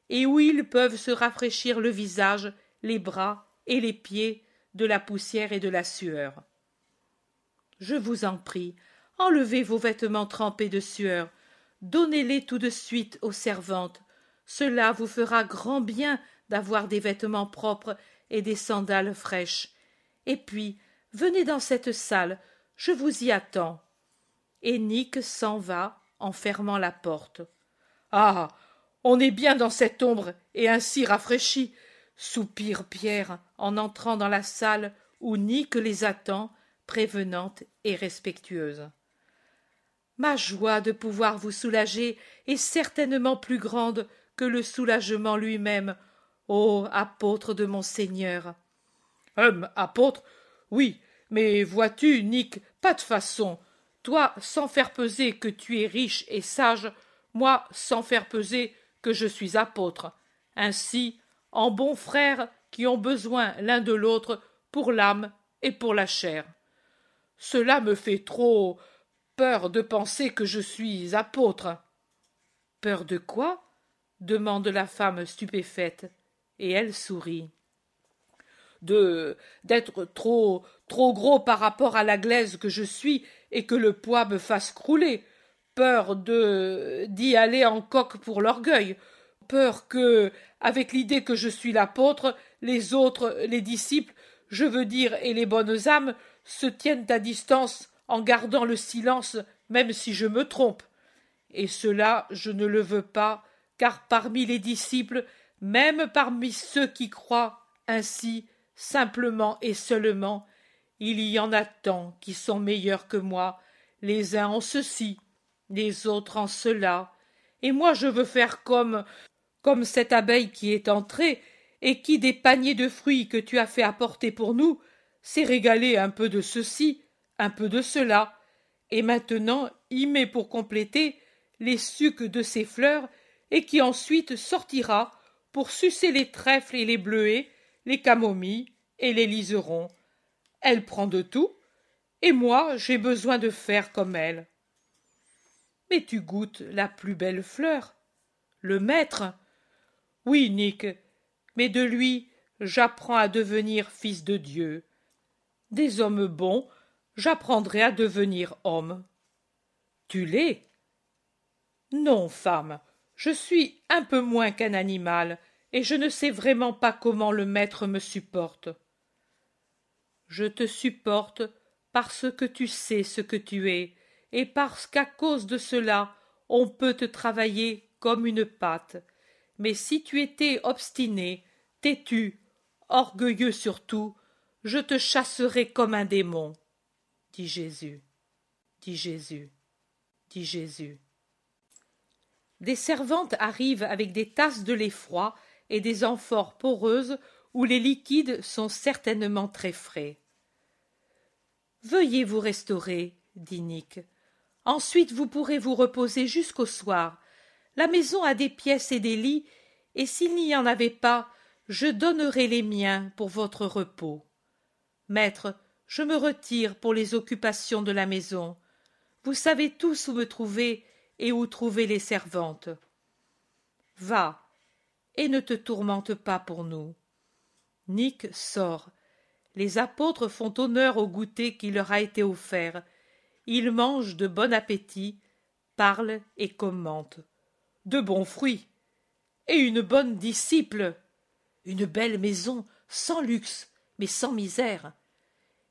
et où ils peuvent se rafraîchir le visage, les bras et les pieds de la poussière et de la sueur. Je vous en prie, enlevez vos vêtements trempés de sueur, donnez-les tout de suite aux servantes. Cela vous fera grand bien d'avoir des vêtements propres et des sandales fraîches. Et puis, venez dans cette salle, je vous y attends. Et Nick s'en va en fermant la porte. Ah. On est bien dans cette ombre et ainsi rafraîchi. Soupire Pierre en entrant dans la salle où Nick les attend, prévenante et respectueuse ma joie de pouvoir vous soulager est certainement plus grande que le soulagement lui-même. Ô apôtre de mon Seigneur Hum, apôtre Oui, mais vois-tu, Nick, pas de façon. Toi, sans faire peser que tu es riche et sage, moi, sans faire peser que je suis apôtre. Ainsi, en bons frères qui ont besoin l'un de l'autre pour l'âme et pour la chair. Cela me fait trop peur de penser que je suis apôtre. Peur de quoi? demande la femme stupéfaite, et elle sourit. De d'être trop trop gros par rapport à la glaise que je suis et que le poids me fasse crouler, peur de d'y aller en coque pour l'orgueil, peur que, avec l'idée que je suis l'apôtre, les autres, les disciples, je veux dire, et les bonnes âmes, se tiennent à distance en gardant le silence même si je me trompe. Et cela je ne le veux pas, car parmi les disciples, même parmi ceux qui croient ainsi, simplement et seulement, il y en a tant qui sont meilleurs que moi, les uns en ceci, les autres en cela, et moi je veux faire comme comme cette abeille qui est entrée, et qui des paniers de fruits que tu as fait apporter pour nous, s'est régalée un peu de ceci, un peu de cela, et maintenant y met pour compléter les sucs de ses fleurs, et qui ensuite sortira pour sucer les trèfles et les bleuets, les camomilles et les liserons. Elle prend de tout, et moi j'ai besoin de faire comme elle. Mais tu goûtes la plus belle fleur, le maître. Oui, Nick, mais de lui j'apprends à devenir fils de Dieu. Des hommes bons j'apprendrai à devenir homme. Tu l'es Non, femme, je suis un peu moins qu'un animal, et je ne sais vraiment pas comment le maître me supporte. Je te supporte parce que tu sais ce que tu es, et parce qu'à cause de cela on peut te travailler comme une pâte. Mais si tu étais obstiné, têtu, orgueilleux surtout, je te chasserai comme un démon dit Jésus, dit Jésus, dit Jésus. Des servantes arrivent avec des tasses de lait froid et des amphores poreuses où les liquides sont certainement très frais. Veuillez vous restaurer, dit Nick. Ensuite vous pourrez vous reposer jusqu'au soir. La maison a des pièces et des lits, et s'il n'y en avait pas, je donnerai les miens pour votre repos. Maître, je me retire pour les occupations de la maison. Vous savez tous où me trouver et où trouver les servantes. Va, et ne te tourmente pas pour nous. Nick sort. Les apôtres font honneur au goûter qui leur a été offert. Ils mangent de bon appétit, parlent et commentent. De bons fruits. Et une bonne disciple. Une belle maison, sans luxe, mais sans misère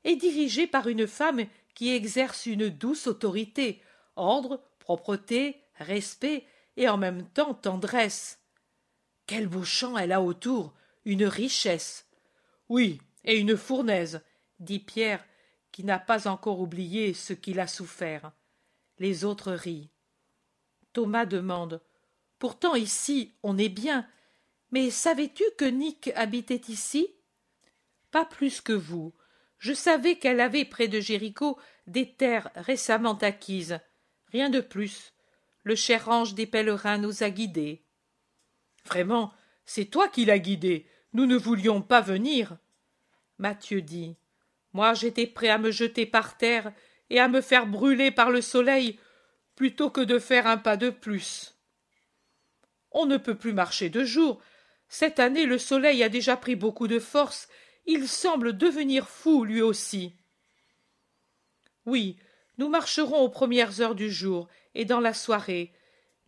est dirigée par une femme qui exerce une douce autorité, ordre, propreté, respect et en même temps tendresse. Quel beau champ elle a autour, une richesse. Oui, et une fournaise, dit Pierre, qui n'a pas encore oublié ce qu'il a souffert. Les autres rient. Thomas demande. Pourtant ici on est bien. Mais savais tu que Nick habitait ici? Pas plus que vous. Je savais qu'elle avait près de Jéricho des terres récemment acquises. Rien de plus. Le cher ange des pèlerins nous a guidés. Vraiment, c'est toi qui l'as guidé. Nous ne voulions pas venir. Mathieu dit. Moi j'étais prêt à me jeter par terre et à me faire brûler par le soleil plutôt que de faire un pas de plus. On ne peut plus marcher de jour. Cette année le soleil a déjà pris beaucoup de force il semble devenir fou, lui aussi. Oui, nous marcherons aux premières heures du jour et dans la soirée,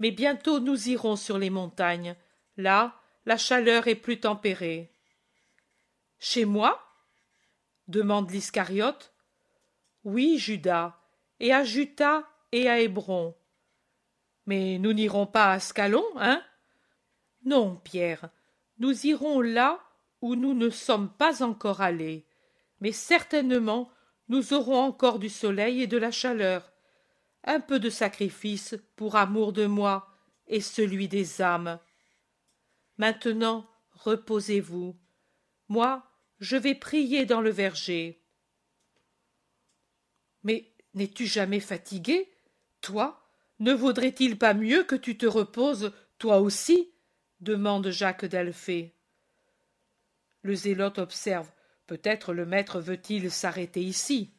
mais bientôt nous irons sur les montagnes. Là, la chaleur est plus tempérée. Chez moi demande l'Iscariote. Oui, Judas, et à Juta et à Hébron. Mais nous n'irons pas à Scalon, hein Non, Pierre, nous irons là où nous ne sommes pas encore allés mais certainement nous aurons encore du soleil et de la chaleur un peu de sacrifice pour amour de moi et celui des âmes maintenant reposez vous moi je vais prier dans le verger mais n'es tu jamais fatigué toi ne vaudrait il pas mieux que tu te reposes toi aussi demande jacques d'alphée le zélote observe. Peut-être le maître veut-il s'arrêter ici.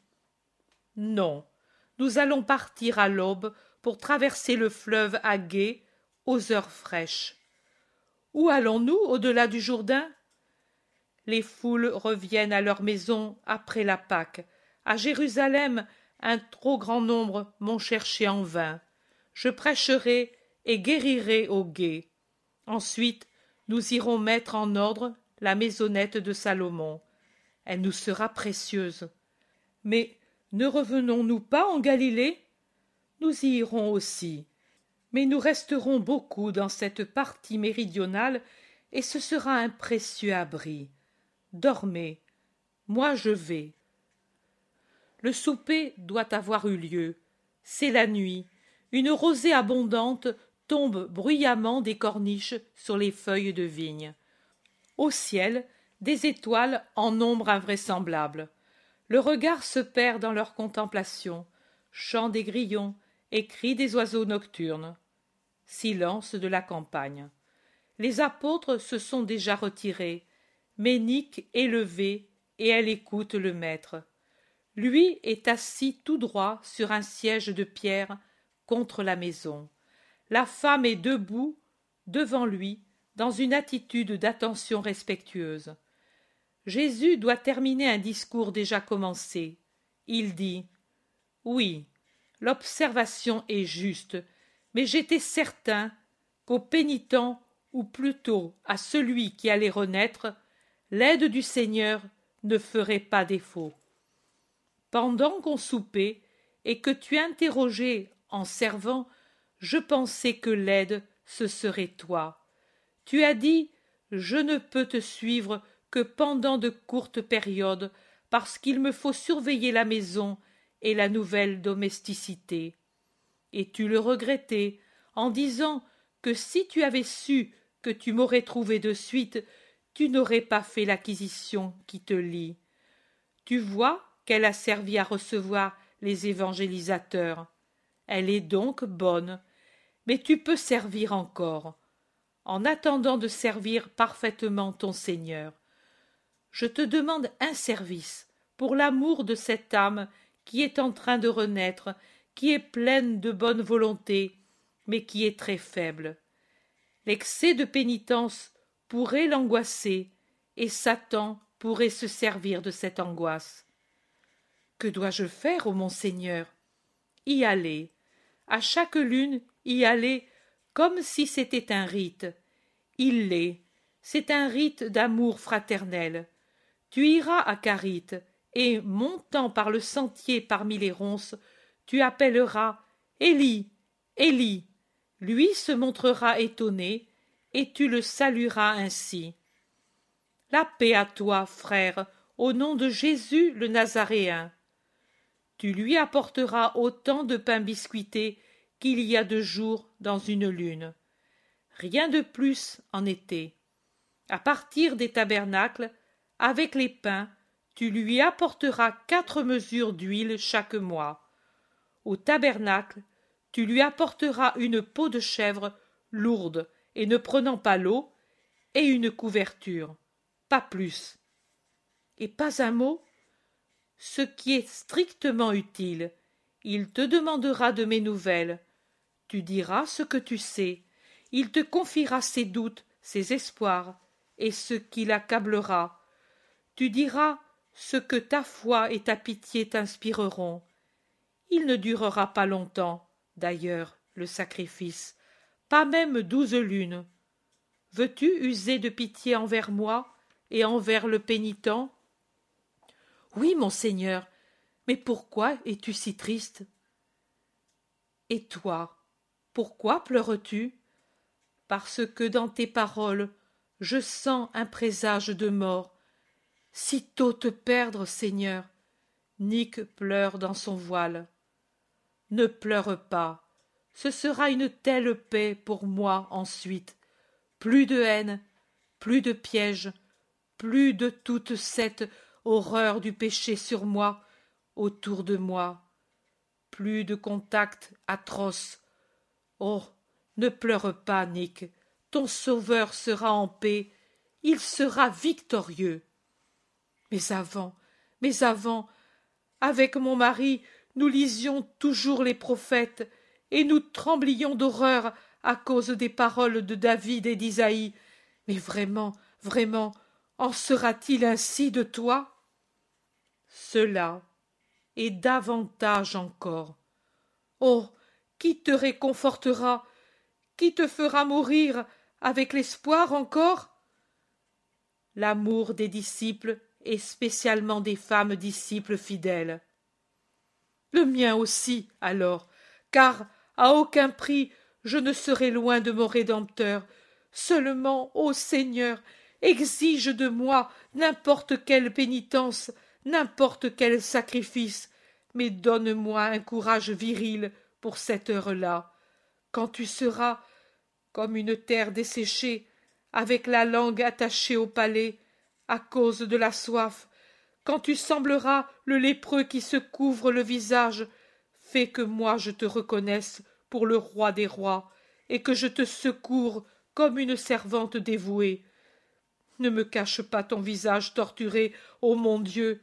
Non. Nous allons partir à l'aube pour traverser le fleuve à gué aux heures fraîches. Où allons-nous au-delà du Jourdain Les foules reviennent à leur maison après la Pâque. À Jérusalem, un trop grand nombre m'ont cherché en vain. Je prêcherai et guérirai au gué. Ensuite, nous irons mettre en ordre la maisonnette de Salomon. Elle nous sera précieuse. Mais ne revenons-nous pas en Galilée Nous y irons aussi. Mais nous resterons beaucoup dans cette partie méridionale et ce sera un précieux abri. Dormez. Moi je vais. Le souper doit avoir eu lieu. C'est la nuit. Une rosée abondante tombe bruyamment des corniches sur les feuilles de vigne au ciel des étoiles en nombre invraisemblable le regard se perd dans leur contemplation chant des grillons et cris des oiseaux nocturnes silence de la campagne les apôtres se sont déjà retirés ménique est levé et elle écoute le maître lui est assis tout droit sur un siège de pierre contre la maison la femme est debout devant lui dans une attitude d'attention respectueuse. Jésus doit terminer un discours déjà commencé. Il dit Oui, l'observation est juste, mais j'étais certain qu'au pénitent, ou plutôt à celui qui allait renaître, l'aide du Seigneur ne ferait pas défaut. Pendant qu'on soupait et que tu interrogeais en servant, je pensais que l'aide ce serait toi. Tu as dit Je ne peux te suivre que pendant de courtes périodes, parce qu'il me faut surveiller la maison et la nouvelle domesticité. Et tu le regrettais, en disant que si tu avais su que tu m'aurais trouvé de suite, tu n'aurais pas fait l'acquisition qui te lie. Tu vois qu'elle a servi à recevoir les évangélisateurs. Elle est donc bonne, mais tu peux servir encore en attendant de servir parfaitement ton Seigneur. Je te demande un service, pour l'amour de cette âme qui est en train de renaître, qui est pleine de bonne volonté, mais qui est très faible. L'excès de pénitence pourrait l'angoisser, et Satan pourrait se servir de cette angoisse. Que dois-je faire, ô mon Seigneur Y aller. À chaque lune, y aller comme si c'était un rite. Il l'est. C'est un rite d'amour fraternel. Tu iras à Carite, et, montant par le sentier parmi les ronces, tu appelleras Élie, Élie. Lui se montrera étonné, et tu le salueras ainsi. La paix à toi, frère, au nom de Jésus le Nazaréen. Tu lui apporteras autant de pain biscuité qu'il y a de jours dans une lune. Rien de plus en été. À partir des tabernacles, avec les pains, tu lui apporteras quatre mesures d'huile chaque mois. Au tabernacle, tu lui apporteras une peau de chèvre lourde et ne prenant pas l'eau, et une couverture, pas plus. Et pas un mot Ce qui est strictement utile. Il te demandera de mes nouvelles, tu diras ce que tu sais il te confiera ses doutes ses espoirs et ce qui l'accablera tu diras ce que ta foi et ta pitié t'inspireront il ne durera pas longtemps d'ailleurs le sacrifice pas même douze lunes veux-tu user de pitié envers moi et envers le pénitent oui Seigneur, mais pourquoi es-tu si triste et toi pourquoi pleures-tu Parce que dans tes paroles, je sens un présage de mort. Sitôt te perdre, Seigneur. Nick pleure dans son voile. Ne pleure pas. Ce sera une telle paix pour moi ensuite. Plus de haine, plus de pièges, plus de toute cette horreur du péché sur moi, autour de moi, plus de contact atroce oh ne pleure pas nick ton sauveur sera en paix il sera victorieux mais avant mais avant avec mon mari nous lisions toujours les prophètes et nous tremblions d'horreur à cause des paroles de david et d'isaïe mais vraiment vraiment en sera-t-il ainsi de toi cela et davantage encore oh qui te réconfortera, qui te fera mourir avec l'espoir encore L'amour des disciples et spécialement des femmes disciples fidèles. Le mien aussi, alors, car à aucun prix je ne serai loin de mon Rédempteur. Seulement, ô Seigneur, exige de moi n'importe quelle pénitence, n'importe quel sacrifice, mais donne-moi un courage viril, pour cette heure-là, quand tu seras, comme une terre desséchée, avec la langue attachée au palais, à cause de la soif, quand tu sembleras le lépreux qui se couvre le visage, fais que moi je te reconnaisse pour le roi des rois, et que je te secours comme une servante dévouée. Ne me cache pas ton visage torturé, ô mon Dieu,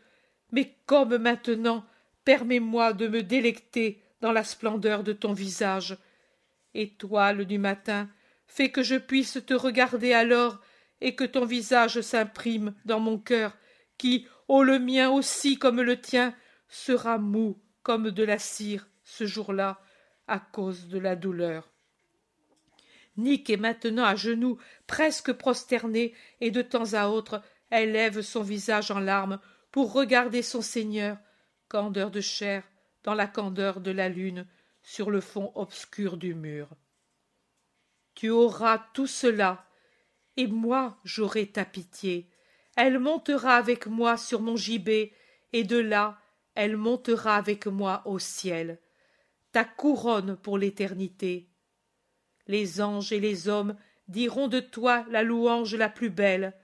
mais comme maintenant, permets-moi de me délecter dans la splendeur de ton visage. Étoile du matin, fais que je puisse te regarder alors et que ton visage s'imprime dans mon cœur, qui, ô le mien aussi comme le tien, sera mou comme de la cire ce jour-là à cause de la douleur. Nick est maintenant à genoux, presque prosterné, et de temps à autre elle lève son visage en larmes pour regarder son Seigneur, candeur de chair, dans la candeur de la lune sur le fond obscur du mur. Tu auras tout cela, et moi j'aurai ta pitié. Elle montera avec moi sur mon gibet, et de là elle montera avec moi au ciel. Ta couronne pour l'éternité. Les anges et les hommes diront de toi la louange la plus belle.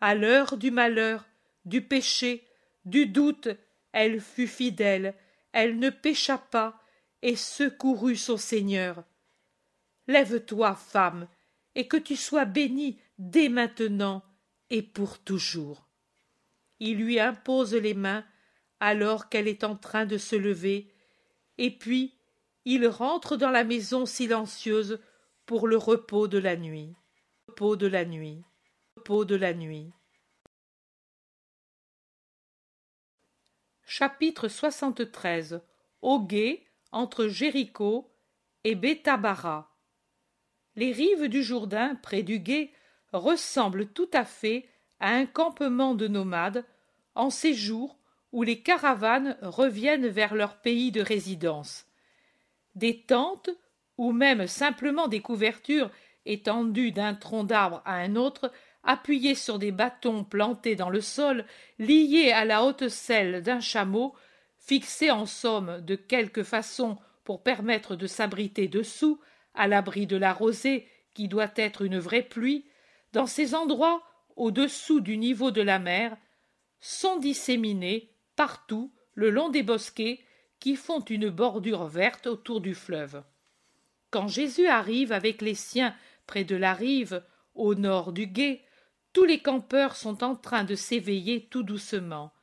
À l'heure du malheur, du péché, du doute, elle fut fidèle, elle ne pécha pas et secourut son Seigneur. Lève-toi, femme, et que tu sois bénie dès maintenant et pour toujours. Il lui impose les mains alors qu'elle est en train de se lever, et puis il rentre dans la maison silencieuse pour le repos de la nuit. Repos de la nuit. Repos de la nuit. Chapitre 73 Au guet entre Jéricho et Bethabara. Les rives du Jourdain, près du gué, ressemblent tout à fait à un campement de nomades en séjour où les caravanes reviennent vers leur pays de résidence. Des tentes, ou même simplement des couvertures étendues d'un tronc d'arbre à un autre, appuyés sur des bâtons plantés dans le sol, liés à la haute selle d'un chameau, fixés en somme de quelque façon pour permettre de s'abriter dessous, à l'abri de la rosée qui doit être une vraie pluie, dans ces endroits au-dessous du niveau de la mer, sont disséminés partout le long des bosquets qui font une bordure verte autour du fleuve. Quand Jésus arrive avec les siens près de la rive, au nord du gué, tous les campeurs sont en train de s'éveiller tout doucement.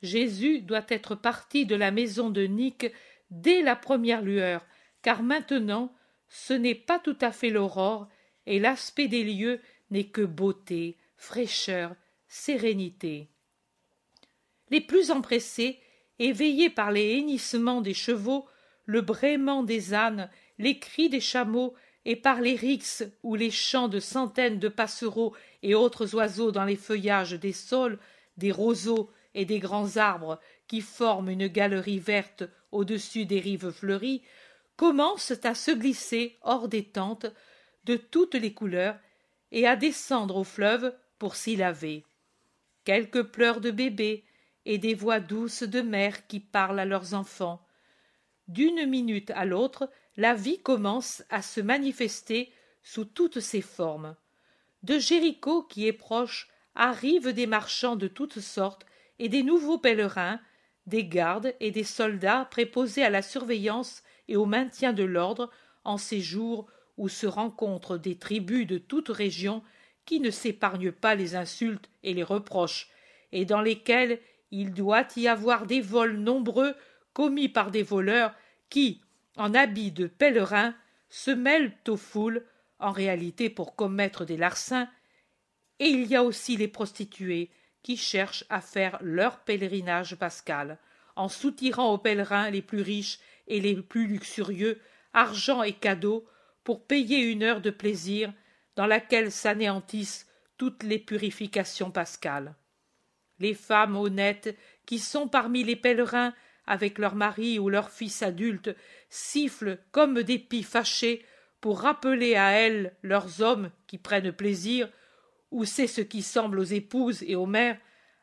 Jésus doit être parti de la maison de Nick dès la première lueur, car maintenant ce n'est pas tout à fait l'aurore, et l'aspect des lieux n'est que beauté, fraîcheur, sérénité. Les plus empressés, éveillés par les hennissements des chevaux, le braiement des ânes, les cris des chameaux et par les rixes ou les chants de centaines de passereaux et autres oiseaux dans les feuillages des saules, des roseaux et des grands arbres qui forment une galerie verte au-dessus des rives fleuries, commencent à se glisser hors des tentes de toutes les couleurs et à descendre au fleuve pour s'y laver. Quelques pleurs de bébés et des voix douces de mères qui parlent à leurs enfants. D'une minute à l'autre, la vie commence à se manifester sous toutes ses formes. De Jéricho, qui est proche, arrivent des marchands de toutes sortes et des nouveaux pèlerins, des gardes et des soldats préposés à la surveillance et au maintien de l'ordre en ces jours où se rencontrent des tribus de toutes régions qui ne s'épargnent pas les insultes et les reproches, et dans lesquels il doit y avoir des vols nombreux commis par des voleurs qui, en habits de pèlerin, se mêlent aux foules, en réalité pour commettre des larcins, et il y a aussi les prostituées qui cherchent à faire leur pèlerinage pascal, en soutirant aux pèlerins les plus riches et les plus luxurieux argent et cadeaux pour payer une heure de plaisir dans laquelle s'anéantissent toutes les purifications pascales. Les femmes honnêtes qui sont parmi les pèlerins avec leurs maris ou leur fils adultes, sifflent comme des pis fâchés pour rappeler à elles leurs hommes qui prennent plaisir, ou c'est ce qui semble aux épouses et aux mères,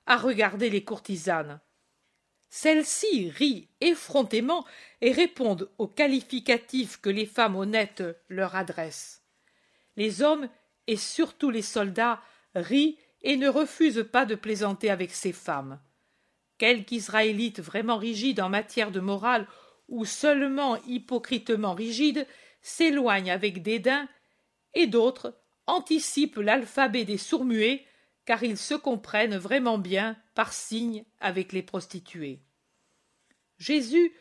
à regarder les courtisanes. Celles-ci rient effrontément et répondent aux qualificatifs que les femmes honnêtes leur adressent. Les hommes, et surtout les soldats, rient et ne refusent pas de plaisanter avec ces femmes quelque israélite vraiment rigide en matière de morale ou seulement hypocritement rigide s'éloigne avec dédain et d'autres anticipent l'alphabet des sourds-muets car ils se comprennent vraiment bien par signes avec les prostituées. Jésus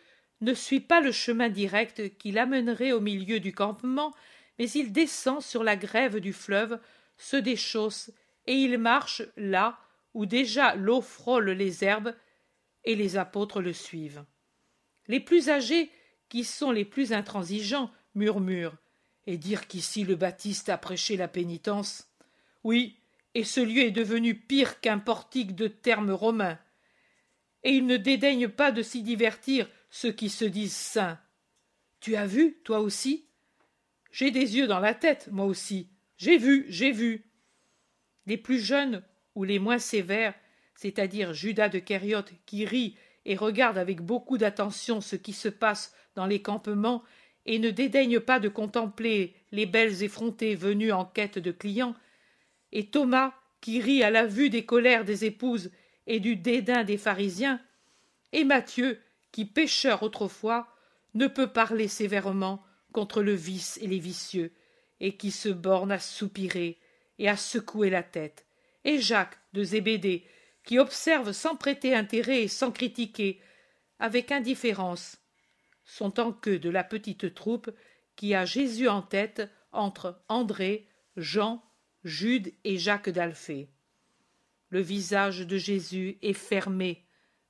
ne suit pas le chemin direct qui l'amènerait au milieu du campement, mais il descend sur la grève du fleuve, se déchausse et il marche là où déjà l'eau frôle les herbes et les apôtres le suivent. Les plus âgés, qui sont les plus intransigeants, murmurent Et dire qu'ici le Baptiste a prêché la pénitence Oui, et ce lieu est devenu pire qu'un portique de termes romains. Et ils ne dédaignent pas de s'y divertir, ceux qui se disent saints. Tu as vu, toi aussi J'ai des yeux dans la tête, moi aussi. J'ai vu, j'ai vu. Les plus jeunes ou les moins sévères c'est-à-dire Judas de Kériot qui rit et regarde avec beaucoup d'attention ce qui se passe dans les campements et ne dédaigne pas de contempler les belles effrontées venues en quête de clients, et Thomas qui rit à la vue des colères des épouses et du dédain des pharisiens, et Matthieu qui, pécheur autrefois, ne peut parler sévèrement contre le vice et les vicieux, et qui se borne à soupirer et à secouer la tête, et Jacques de Zébédée qui observent sans prêter intérêt et sans critiquer, avec indifférence, sont en queue de la petite troupe qui a Jésus en tête entre André, Jean, Jude et Jacques d'Alphée. Le visage de Jésus est fermé,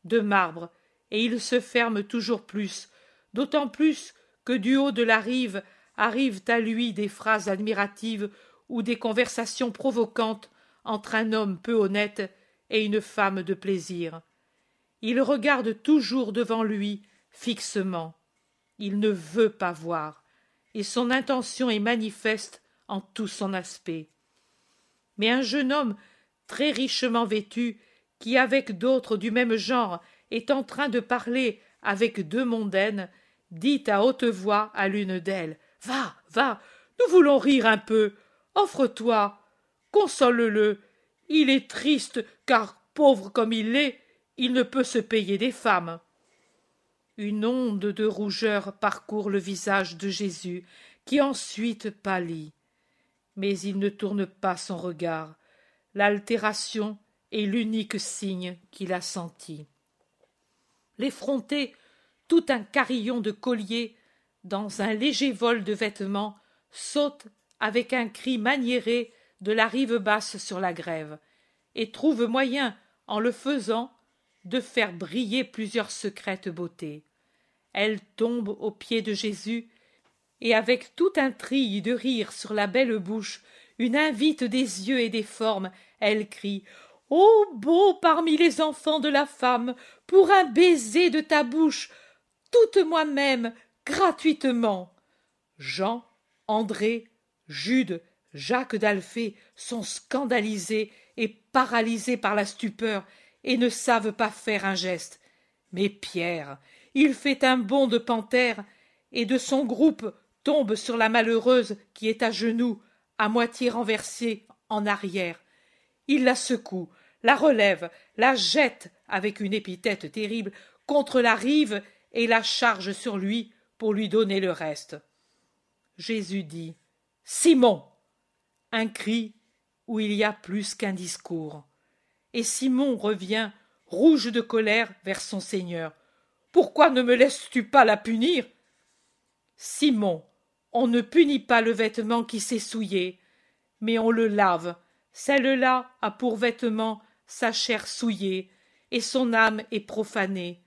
de marbre, et il se ferme toujours plus, d'autant plus que du haut de la rive arrivent à lui des phrases admiratives ou des conversations provocantes entre un homme peu honnête et une femme de plaisir. Il regarde toujours devant lui, fixement. Il ne veut pas voir, et son intention est manifeste en tout son aspect. Mais un jeune homme très richement vêtu, qui avec d'autres du même genre est en train de parler avec deux mondaines, dit à haute voix à l'une d'elles. Va, va, nous voulons rire un peu. Offre toi, console le, il est triste, car pauvre comme il est, il ne peut se payer des femmes. Une onde de rougeur parcourt le visage de Jésus, qui ensuite pâlit. Mais il ne tourne pas son regard. L'altération est l'unique signe qu'il a senti. L'effronté, tout un carillon de colliers, dans un léger vol de vêtements, saute avec un cri maniéré de la rive basse sur la grève, et trouve moyen, en le faisant, de faire briller plusieurs secrètes beautés. Elle tombe aux pieds de Jésus, et avec tout un trille de rire sur la belle bouche, une invite des yeux et des formes, elle crie Ô oh, beau parmi les enfants de la femme, pour un baiser de ta bouche, toute moi-même, gratuitement. Jean, André, Jude Jacques d'Alphée sont scandalisés et paralysés par la stupeur et ne savent pas faire un geste. Mais Pierre, il fait un bond de panthère et de son groupe tombe sur la malheureuse qui est à genoux, à moitié renversée en arrière. Il la secoue, la relève, la jette avec une épithète terrible contre la rive et la charge sur lui pour lui donner le reste. Jésus dit Simon un cri où il y a plus qu'un discours. Et Simon revient, rouge de colère, vers son Seigneur. Pourquoi ne me laisses-tu pas la punir Simon, on ne punit pas le vêtement qui s'est souillé, mais on le lave. Celle-là a pour vêtement sa chair souillée, et son âme est profanée.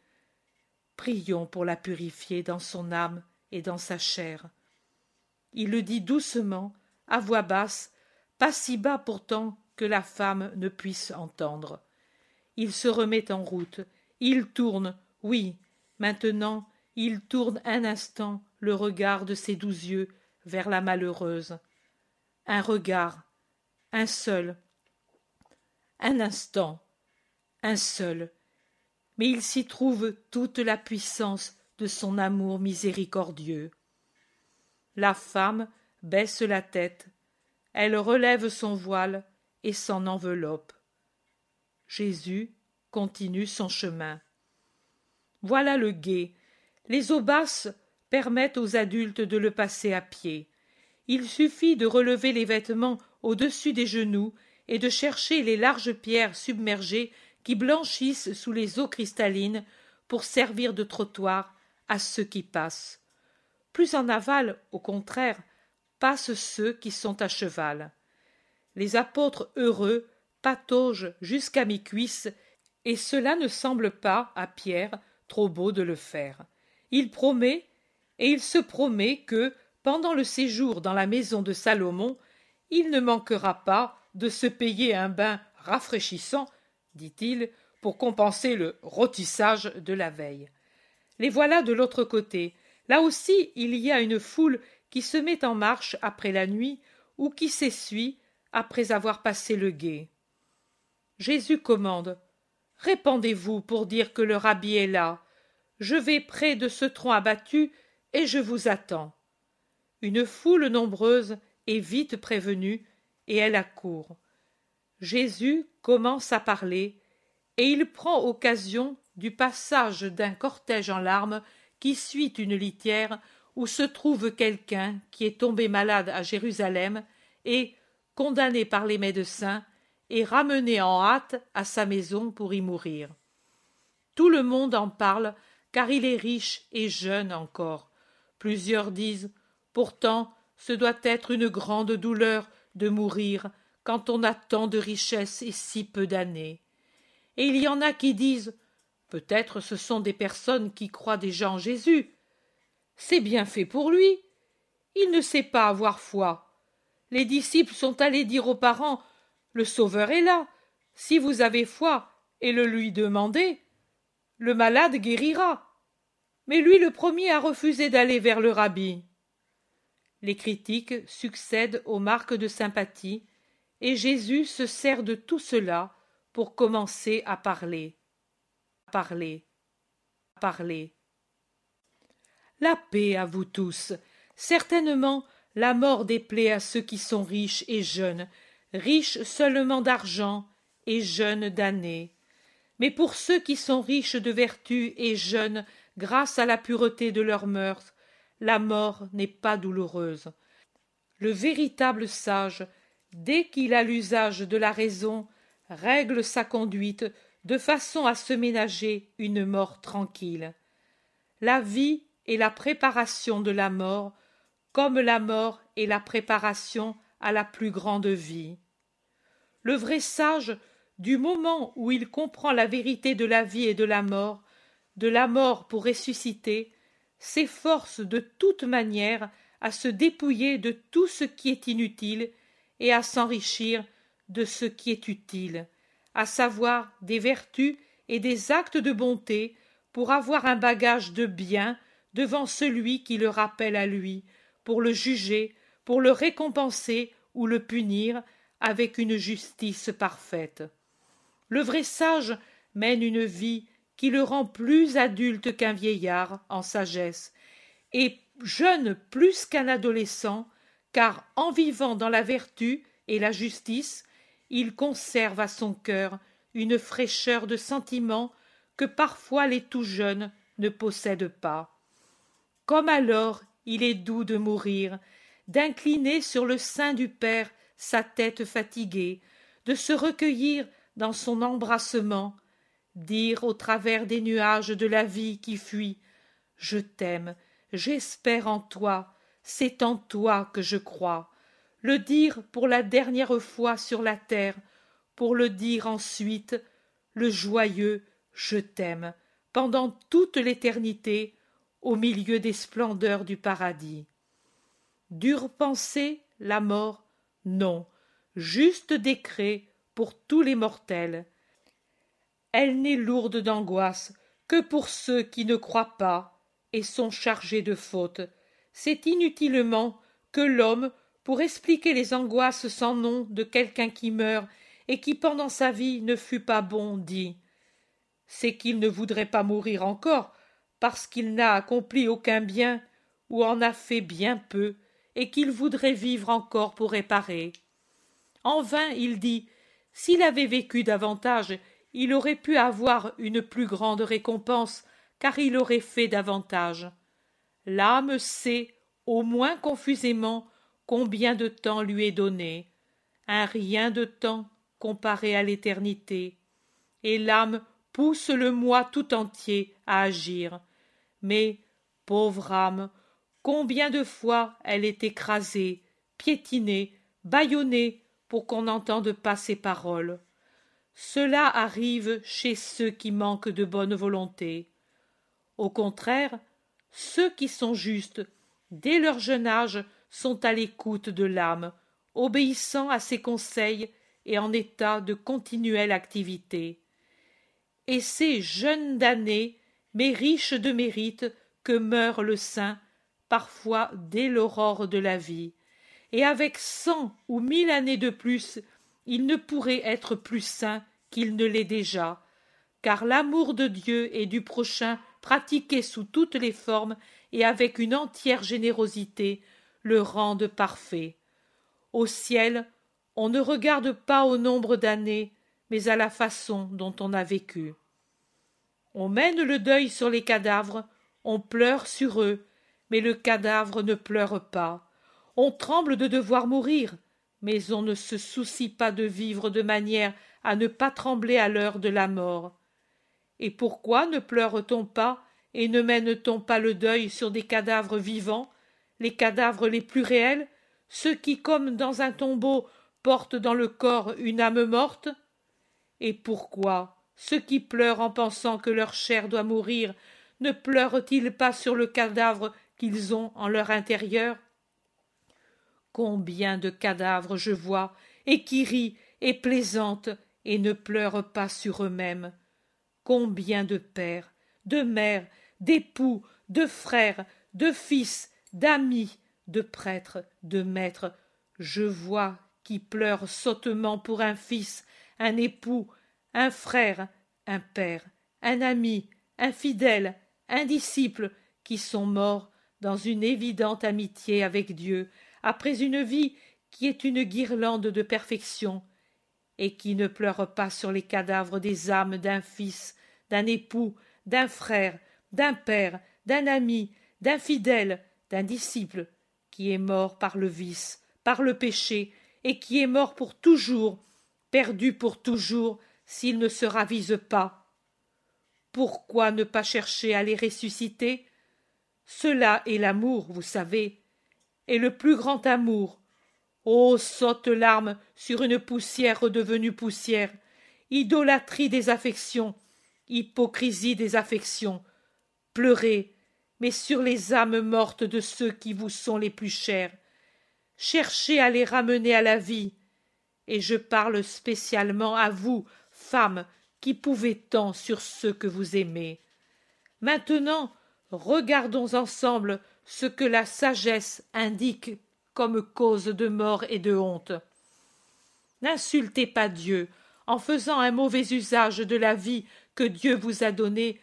Prions pour la purifier dans son âme et dans sa chair. Il le dit doucement, à voix basse, pas si bas pourtant que la femme ne puisse entendre. Il se remet en route, il tourne, oui, maintenant il tourne un instant le regard de ses doux yeux vers la malheureuse. Un regard, un seul, un instant, un seul, mais il s'y trouve toute la puissance de son amour miséricordieux. La femme baisse la tête, elle relève son voile et s'en enveloppe. Jésus continue son chemin. Voilà le guet. Les eaux basses permettent aux adultes de le passer à pied. Il suffit de relever les vêtements au-dessus des genoux et de chercher les larges pierres submergées qui blanchissent sous les eaux cristallines pour servir de trottoir à ceux qui passent. Plus en aval, au contraire, passent ceux qui sont à cheval. Les apôtres heureux pataugent jusqu'à mi cuisses et cela ne semble pas à Pierre trop beau de le faire. Il promet, et il se promet que, pendant le séjour dans la maison de Salomon, il ne manquera pas de se payer un bain rafraîchissant, dit-il, pour compenser le rôtissage de la veille. Les voilà de l'autre côté. Là aussi, il y a une foule qui se met en marche après la nuit ou qui s'essuie après avoir passé le guet. Jésus commande Répandez-vous pour dire que le rabbi est là. Je vais près de ce tronc abattu et je vous attends. Une foule nombreuse est vite prévenue et elle accourt. Jésus commence à parler et il prend occasion du passage d'un cortège en larmes qui suit une litière où se trouve quelqu'un qui est tombé malade à Jérusalem et, condamné par les médecins, est ramené en hâte à sa maison pour y mourir. Tout le monde en parle car il est riche et jeune encore. Plusieurs disent Pourtant, ce doit être une grande douleur de mourir quand on a tant de richesses et si peu d'années. Et il y en a qui disent Peut-être ce sont des personnes qui croient déjà en Jésus, c'est bien fait pour lui. Il ne sait pas avoir foi. Les disciples sont allés dire aux parents Le Sauveur est là. Si vous avez foi et le lui demandez, le malade guérira. Mais lui le premier a refusé d'aller vers le rabbi. Les critiques succèdent aux marques de sympathie, et Jésus se sert de tout cela pour commencer à parler. Parler. Parler. La paix à vous tous. Certainement, la mort déplaît à ceux qui sont riches et jeunes, riches seulement d'argent et jeunes d'années. Mais pour ceux qui sont riches de vertu et jeunes grâce à la pureté de leurs mœurs, la mort n'est pas douloureuse. Le véritable sage, dès qu'il a l'usage de la raison, règle sa conduite de façon à se ménager une mort tranquille. La vie et la préparation de la mort, comme la mort est la préparation à la plus grande vie. Le vrai sage, du moment où il comprend la vérité de la vie et de la mort, de la mort pour ressusciter, s'efforce de toute manière à se dépouiller de tout ce qui est inutile et à s'enrichir de ce qui est utile, à savoir des vertus et des actes de bonté pour avoir un bagage de biens devant celui qui le rappelle à lui, pour le juger, pour le récompenser ou le punir avec une justice parfaite. Le vrai sage mène une vie qui le rend plus adulte qu'un vieillard en sagesse, et jeune plus qu'un adolescent, car en vivant dans la vertu et la justice, il conserve à son cœur une fraîcheur de sentiment que parfois les tout jeunes ne possèdent pas comme alors il est doux de mourir, d'incliner sur le sein du Père sa tête fatiguée, de se recueillir dans son embrassement, dire au travers des nuages de la vie qui fuit Je t'aime, j'espère en toi, c'est en toi que je crois. Le dire pour la dernière fois sur la terre, pour le dire ensuite, le joyeux Je t'aime, pendant toute l'éternité, au milieu des splendeurs du paradis. Dure pensée, la mort, non, juste décret pour tous les mortels. Elle n'est lourde d'angoisse que pour ceux qui ne croient pas et sont chargés de fautes. C'est inutilement que l'homme, pour expliquer les angoisses sans nom de quelqu'un qui meurt et qui pendant sa vie ne fut pas bon, dit c'est qu'il ne voudrait pas mourir encore parce qu'il n'a accompli aucun bien ou en a fait bien peu et qu'il voudrait vivre encore pour réparer. En vain, il dit, s'il avait vécu davantage, il aurait pu avoir une plus grande récompense, car il aurait fait davantage. L'âme sait, au moins confusément, combien de temps lui est donné, un rien de temps comparé à l'éternité, et l'âme pousse le moi tout entier à agir, mais, pauvre âme, combien de fois elle est écrasée, piétinée, bâillonnée pour qu'on n'entende pas ses paroles. Cela arrive chez ceux qui manquent de bonne volonté. Au contraire, ceux qui sont justes, dès leur jeune âge, sont à l'écoute de l'âme, obéissant à ses conseils et en état de continuelle activité. Et ces jeunes damnés, mais riche de mérite, que meurt le saint, parfois dès l'aurore de la vie. Et avec cent ou mille années de plus, il ne pourrait être plus saint qu'il ne l'est déjà, car l'amour de Dieu et du prochain pratiqué sous toutes les formes et avec une entière générosité le rendent parfait. Au ciel, on ne regarde pas au nombre d'années, mais à la façon dont on a vécu. On mène le deuil sur les cadavres, on pleure sur eux, mais le cadavre ne pleure pas. On tremble de devoir mourir, mais on ne se soucie pas de vivre de manière à ne pas trembler à l'heure de la mort. Et pourquoi ne pleure-t-on pas et ne mène-t-on pas le deuil sur des cadavres vivants, les cadavres les plus réels, ceux qui, comme dans un tombeau, portent dans le corps une âme morte Et pourquoi ceux qui pleurent en pensant que leur chair doit mourir ne pleurent-ils pas sur le cadavre qu'ils ont en leur intérieur Combien de cadavres je vois, et qui rient et plaisantent et ne pleurent pas sur eux-mêmes Combien de pères, de mères, d'époux, de frères, de fils, d'amis, de prêtres, de maîtres, je vois qui pleurent sottement pour un fils, un époux, un frère, un père, un ami, un fidèle, un disciple, qui sont morts dans une évidente amitié avec Dieu, après une vie qui est une guirlande de perfection, et qui ne pleure pas sur les cadavres des âmes d'un fils, d'un époux, d'un frère, d'un père, d'un ami, d'un fidèle, d'un disciple, qui est mort par le vice, par le péché, et qui est mort pour toujours, perdu pour toujours, s'ils ne se ravisent pas. Pourquoi ne pas chercher à les ressusciter Cela est l'amour, vous savez, et le plus grand amour. Ô oh, larmes larme sur une poussière redevenue poussière, idolâtrie des affections, hypocrisie des affections. Pleurez, mais sur les âmes mortes de ceux qui vous sont les plus chers. Cherchez à les ramener à la vie. Et je parle spécialement à vous, qui pouvait tant sur ceux que vous aimez. Maintenant, regardons ensemble ce que la sagesse indique comme cause de mort et de honte. N'insultez pas Dieu en faisant un mauvais usage de la vie que Dieu vous a donnée,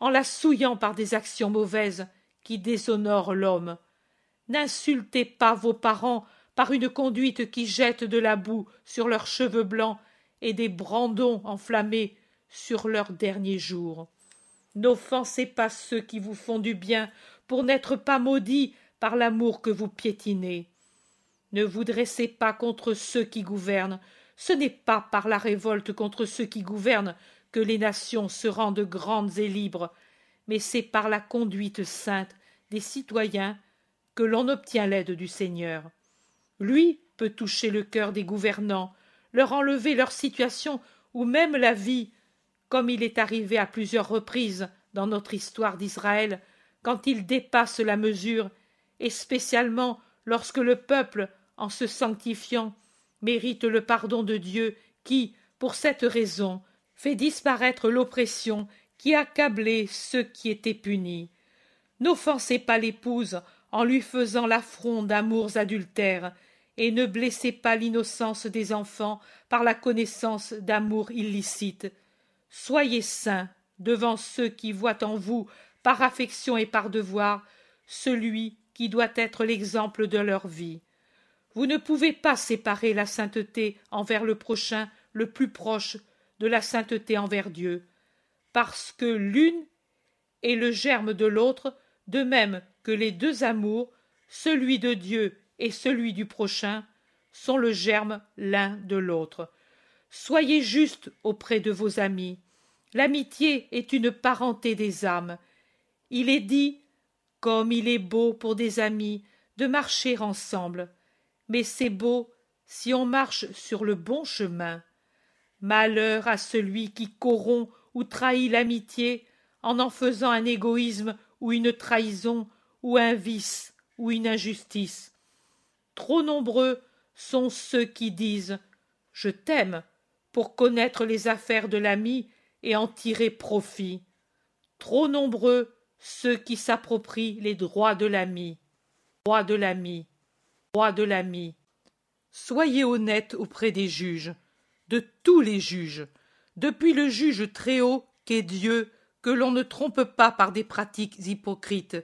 en la souillant par des actions mauvaises qui déshonorent l'homme. N'insultez pas vos parents par une conduite qui jette de la boue sur leurs cheveux blancs et des brandons enflammés sur leurs derniers jours. N'offensez pas ceux qui vous font du bien pour n'être pas maudits par l'amour que vous piétinez. Ne vous dressez pas contre ceux qui gouvernent. Ce n'est pas par la révolte contre ceux qui gouvernent que les nations se rendent grandes et libres, mais c'est par la conduite sainte des citoyens que l'on obtient l'aide du Seigneur. Lui peut toucher le cœur des gouvernants leur enlever leur situation ou même la vie, comme il est arrivé à plusieurs reprises dans notre histoire d'Israël, quand ils dépasse la mesure, et spécialement lorsque le peuple, en se sanctifiant, mérite le pardon de Dieu qui, pour cette raison, fait disparaître l'oppression qui accablait ceux qui étaient punis. N'offensez pas l'épouse en lui faisant l'affront d'amours adultères, et ne blessez pas l'innocence des enfants par la connaissance d'amour illicite. Soyez saints devant ceux qui voient en vous, par affection et par devoir, celui qui doit être l'exemple de leur vie. Vous ne pouvez pas séparer la sainteté envers le prochain le plus proche de la sainteté envers Dieu, parce que l'une est le germe de l'autre, de même que les deux amours, celui de Dieu et celui du prochain sont le germe l'un de l'autre. Soyez juste auprès de vos amis. L'amitié est une parenté des âmes. Il est dit comme il est beau pour des amis de marcher ensemble. Mais c'est beau si on marche sur le bon chemin. Malheur à celui qui corrompt ou trahit l'amitié en en faisant un égoïsme ou une trahison ou un vice ou une injustice. Trop nombreux sont ceux qui disent Je t'aime pour connaître les affaires de l'ami et en tirer profit. Trop nombreux ceux qui s'approprient les droits de l'ami. Droits de l'ami. Droits de l'ami. Soyez honnête auprès des juges, de tous les juges, depuis le juge très haut qu'est Dieu, que l'on ne trompe pas par des pratiques hypocrites,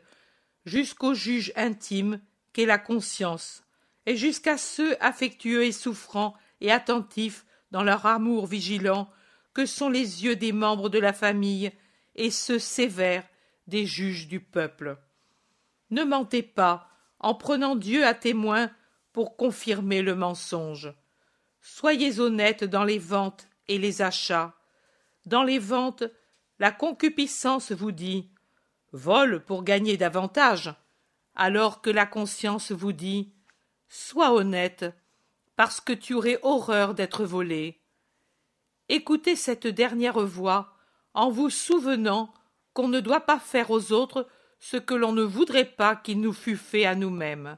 jusqu'au juge intime qu'est la conscience, et jusqu'à ceux affectueux et souffrants et attentifs dans leur amour vigilant que sont les yeux des membres de la famille et ceux sévères des juges du peuple. Ne mentez pas en prenant Dieu à témoin pour confirmer le mensonge. Soyez honnêtes dans les ventes et les achats. Dans les ventes, la concupiscence vous dit Vol pour gagner davantage, alors que la conscience vous dit sois honnête, parce que tu aurais horreur d'être volé. Écoutez cette dernière voix, en vous souvenant qu'on ne doit pas faire aux autres ce que l'on ne voudrait pas qu'il nous fût fait à nous-mêmes.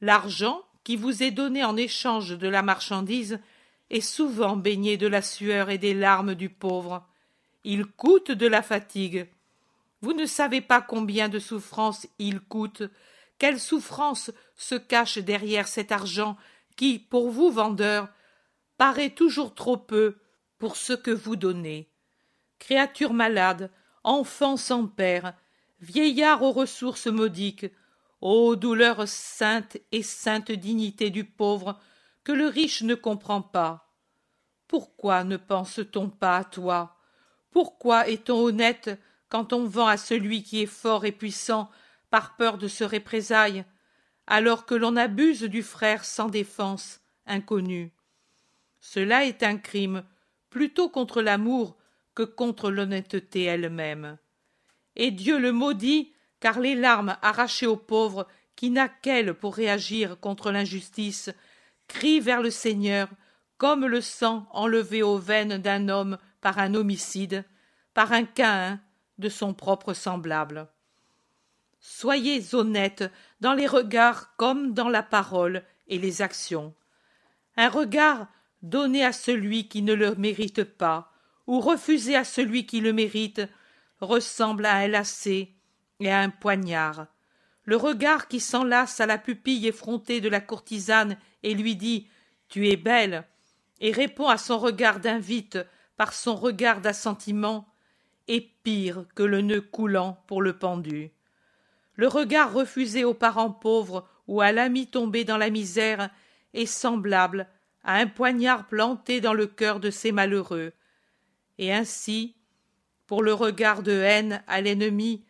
L'argent qui vous est donné en échange de la marchandise est souvent baigné de la sueur et des larmes du pauvre. Il coûte de la fatigue. Vous ne savez pas combien de souffrances il coûte quelle souffrance se cache derrière cet argent qui, pour vous, vendeurs, paraît toujours trop peu pour ce que vous donnez. Créature malade, enfant sans père, vieillard aux ressources modiques, ô douleur sainte et sainte dignité du pauvre que le riche ne comprend pas. Pourquoi ne pense-t-on pas à toi Pourquoi est-on honnête quand on vend à celui qui est fort et puissant par peur de se représailles, alors que l'on abuse du frère sans défense, inconnu. Cela est un crime, plutôt contre l'amour que contre l'honnêteté elle-même. Et Dieu le maudit, car les larmes arrachées au pauvre, qui n'a qu'elle pour réagir contre l'injustice, crient vers le Seigneur, comme le sang enlevé aux veines d'un homme par un homicide, par un Caïn de son propre semblable. Soyez honnête dans les regards comme dans la parole et les actions. Un regard donné à celui qui ne le mérite pas, ou refusé à celui qui le mérite, ressemble à un lacet et à un poignard. Le regard qui s'enlace à la pupille effrontée de la courtisane et lui dit Tu es belle, et répond à son regard d'invite par son regard d'assentiment, est pire que le nœud coulant pour le pendu le regard refusé aux parents pauvres ou à l'ami tombé dans la misère est semblable à un poignard planté dans le cœur de ces malheureux. Et ainsi, pour le regard de haine à l'ennemi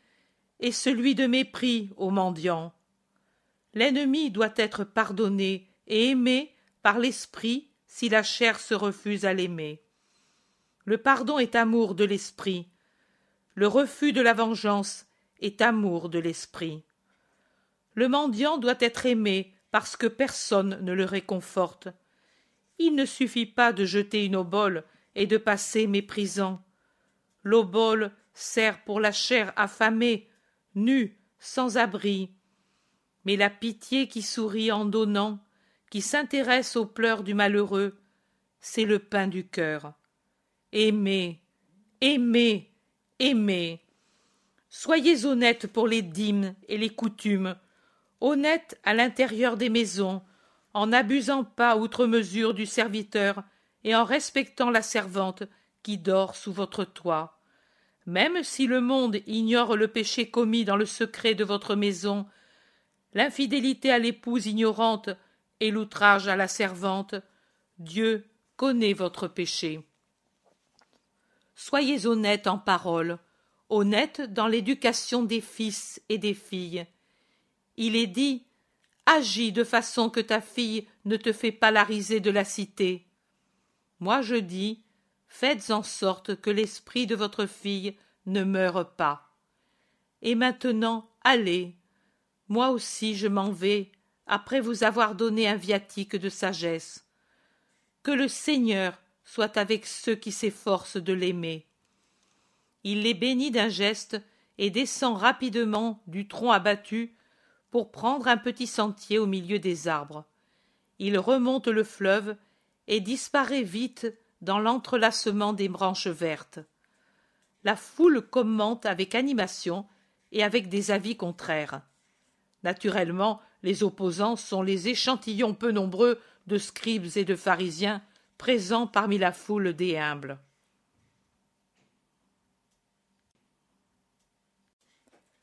et celui de mépris aux mendiants. L'ennemi doit être pardonné et aimé par l'esprit si la chair se refuse à l'aimer. Le pardon est amour de l'esprit. Le refus de la vengeance est amour de l'esprit. Le mendiant doit être aimé parce que personne ne le réconforte. Il ne suffit pas de jeter une obole et de passer méprisant. L'obole sert pour la chair affamée, nue, sans abri. Mais la pitié qui sourit en donnant, qui s'intéresse aux pleurs du malheureux, c'est le pain du cœur. Aimer, aimer, aimer. Soyez honnêtes pour les dîmes et les coutumes, honnêtes à l'intérieur des maisons, en n'abusant pas outre mesure du serviteur et en respectant la servante qui dort sous votre toit. Même si le monde ignore le péché commis dans le secret de votre maison, l'infidélité à l'épouse ignorante et l'outrage à la servante, Dieu connaît votre péché. Soyez honnête en parole, honnête dans l'éducation des fils et des filles. Il est dit Agis de façon que ta fille ne te fait pas la risée de la cité. Moi je dis Faites en sorte que l'esprit de votre fille ne meure pas. Et maintenant, allez. Moi aussi je m'en vais, après vous avoir donné un viatique de sagesse. Que le Seigneur soit avec ceux qui s'efforcent de l'aimer. Il les bénit d'un geste et descend rapidement du tronc abattu pour prendre un petit sentier au milieu des arbres. Il remonte le fleuve et disparaît vite dans l'entrelacement des branches vertes. La foule commente avec animation et avec des avis contraires. Naturellement, les opposants sont les échantillons peu nombreux de scribes et de pharisiens présents parmi la foule des humbles.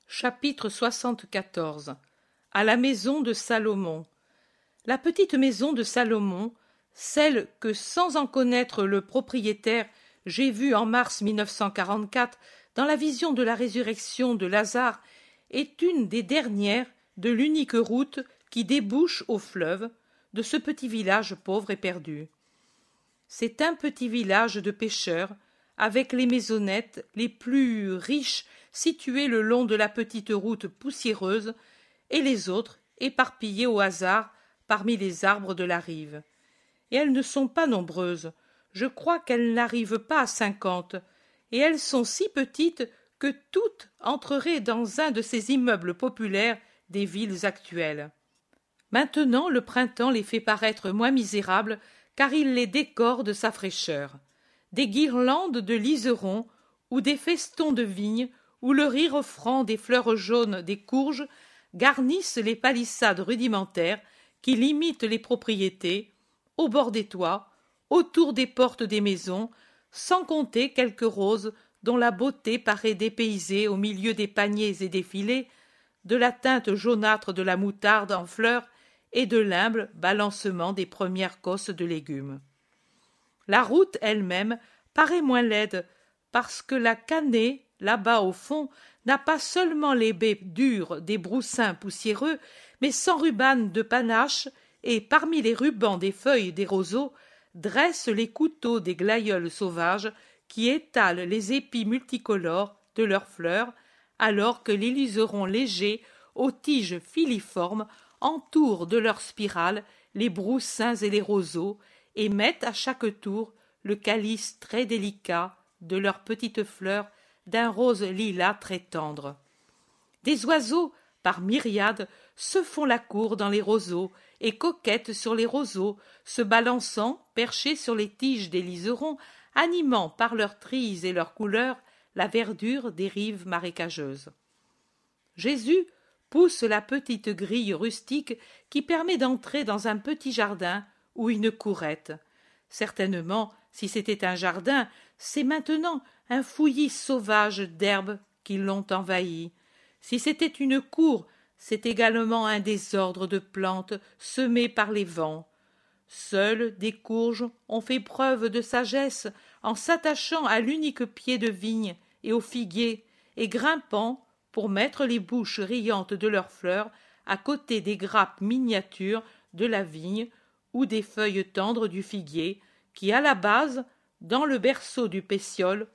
Chapitre 74 À la maison de Salomon La petite maison de Salomon, celle que, sans en connaître le propriétaire, j'ai vue en mars 1944 dans la vision de la résurrection de Lazare, est une des dernières de l'unique route qui débouche au fleuve de ce petit village pauvre et perdu. C'est un petit village de pêcheurs avec les maisonnettes les plus riches situées le long de la petite route poussiéreuse, et les autres éparpillées au hasard parmi les arbres de la rive. Et elles ne sont pas nombreuses. Je crois qu'elles n'arrivent pas à cinquante, et elles sont si petites que toutes entreraient dans un de ces immeubles populaires des villes actuelles. Maintenant le printemps les fait paraître moins misérables car il les décore de sa fraîcheur des guirlandes de liserons ou des festons de vigne où le rire franc des fleurs jaunes des courges garnissent les palissades rudimentaires qui limitent les propriétés, au bord des toits, autour des portes des maisons, sans compter quelques roses dont la beauté paraît dépaysée au milieu des paniers et des filets, de la teinte jaunâtre de la moutarde en fleurs et de l'humble balancement des premières cosses de légumes. La route elle-même paraît moins laide, parce que la canée, là-bas au fond, n'a pas seulement les baies dures des broussins poussiéreux, mais sans rubanes de panache, et parmi les rubans des feuilles des roseaux, dresse les couteaux des glaïeuls sauvages qui étalent les épis multicolores de leurs fleurs, alors que l'iliseron léger aux tiges filiformes entoure de leurs spirale les broussins et les roseaux, et mettent à chaque tour le calice très délicat de leurs petites fleurs d'un rose lilas très tendre. Des oiseaux, par myriades, se font la cour dans les roseaux et coquettent sur les roseaux, se balançant, perchés sur les tiges des liserons, animant par leurs trilles et leurs couleurs la verdure des rives marécageuses. Jésus pousse la petite grille rustique qui permet d'entrer dans un petit jardin ou une courette. Certainement, si c'était un jardin, c'est maintenant un fouillis sauvage d'herbes qui l'ont envahi. Si c'était une cour, c'est également un désordre de plantes semées par les vents. Seules des courges ont fait preuve de sagesse en s'attachant à l'unique pied de vigne et au figuier, et grimpant, pour mettre les bouches riantes de leurs fleurs, à côté des grappes miniatures de la vigne ou des feuilles tendres du figuier qui, à la base, dans le berceau du pétiole,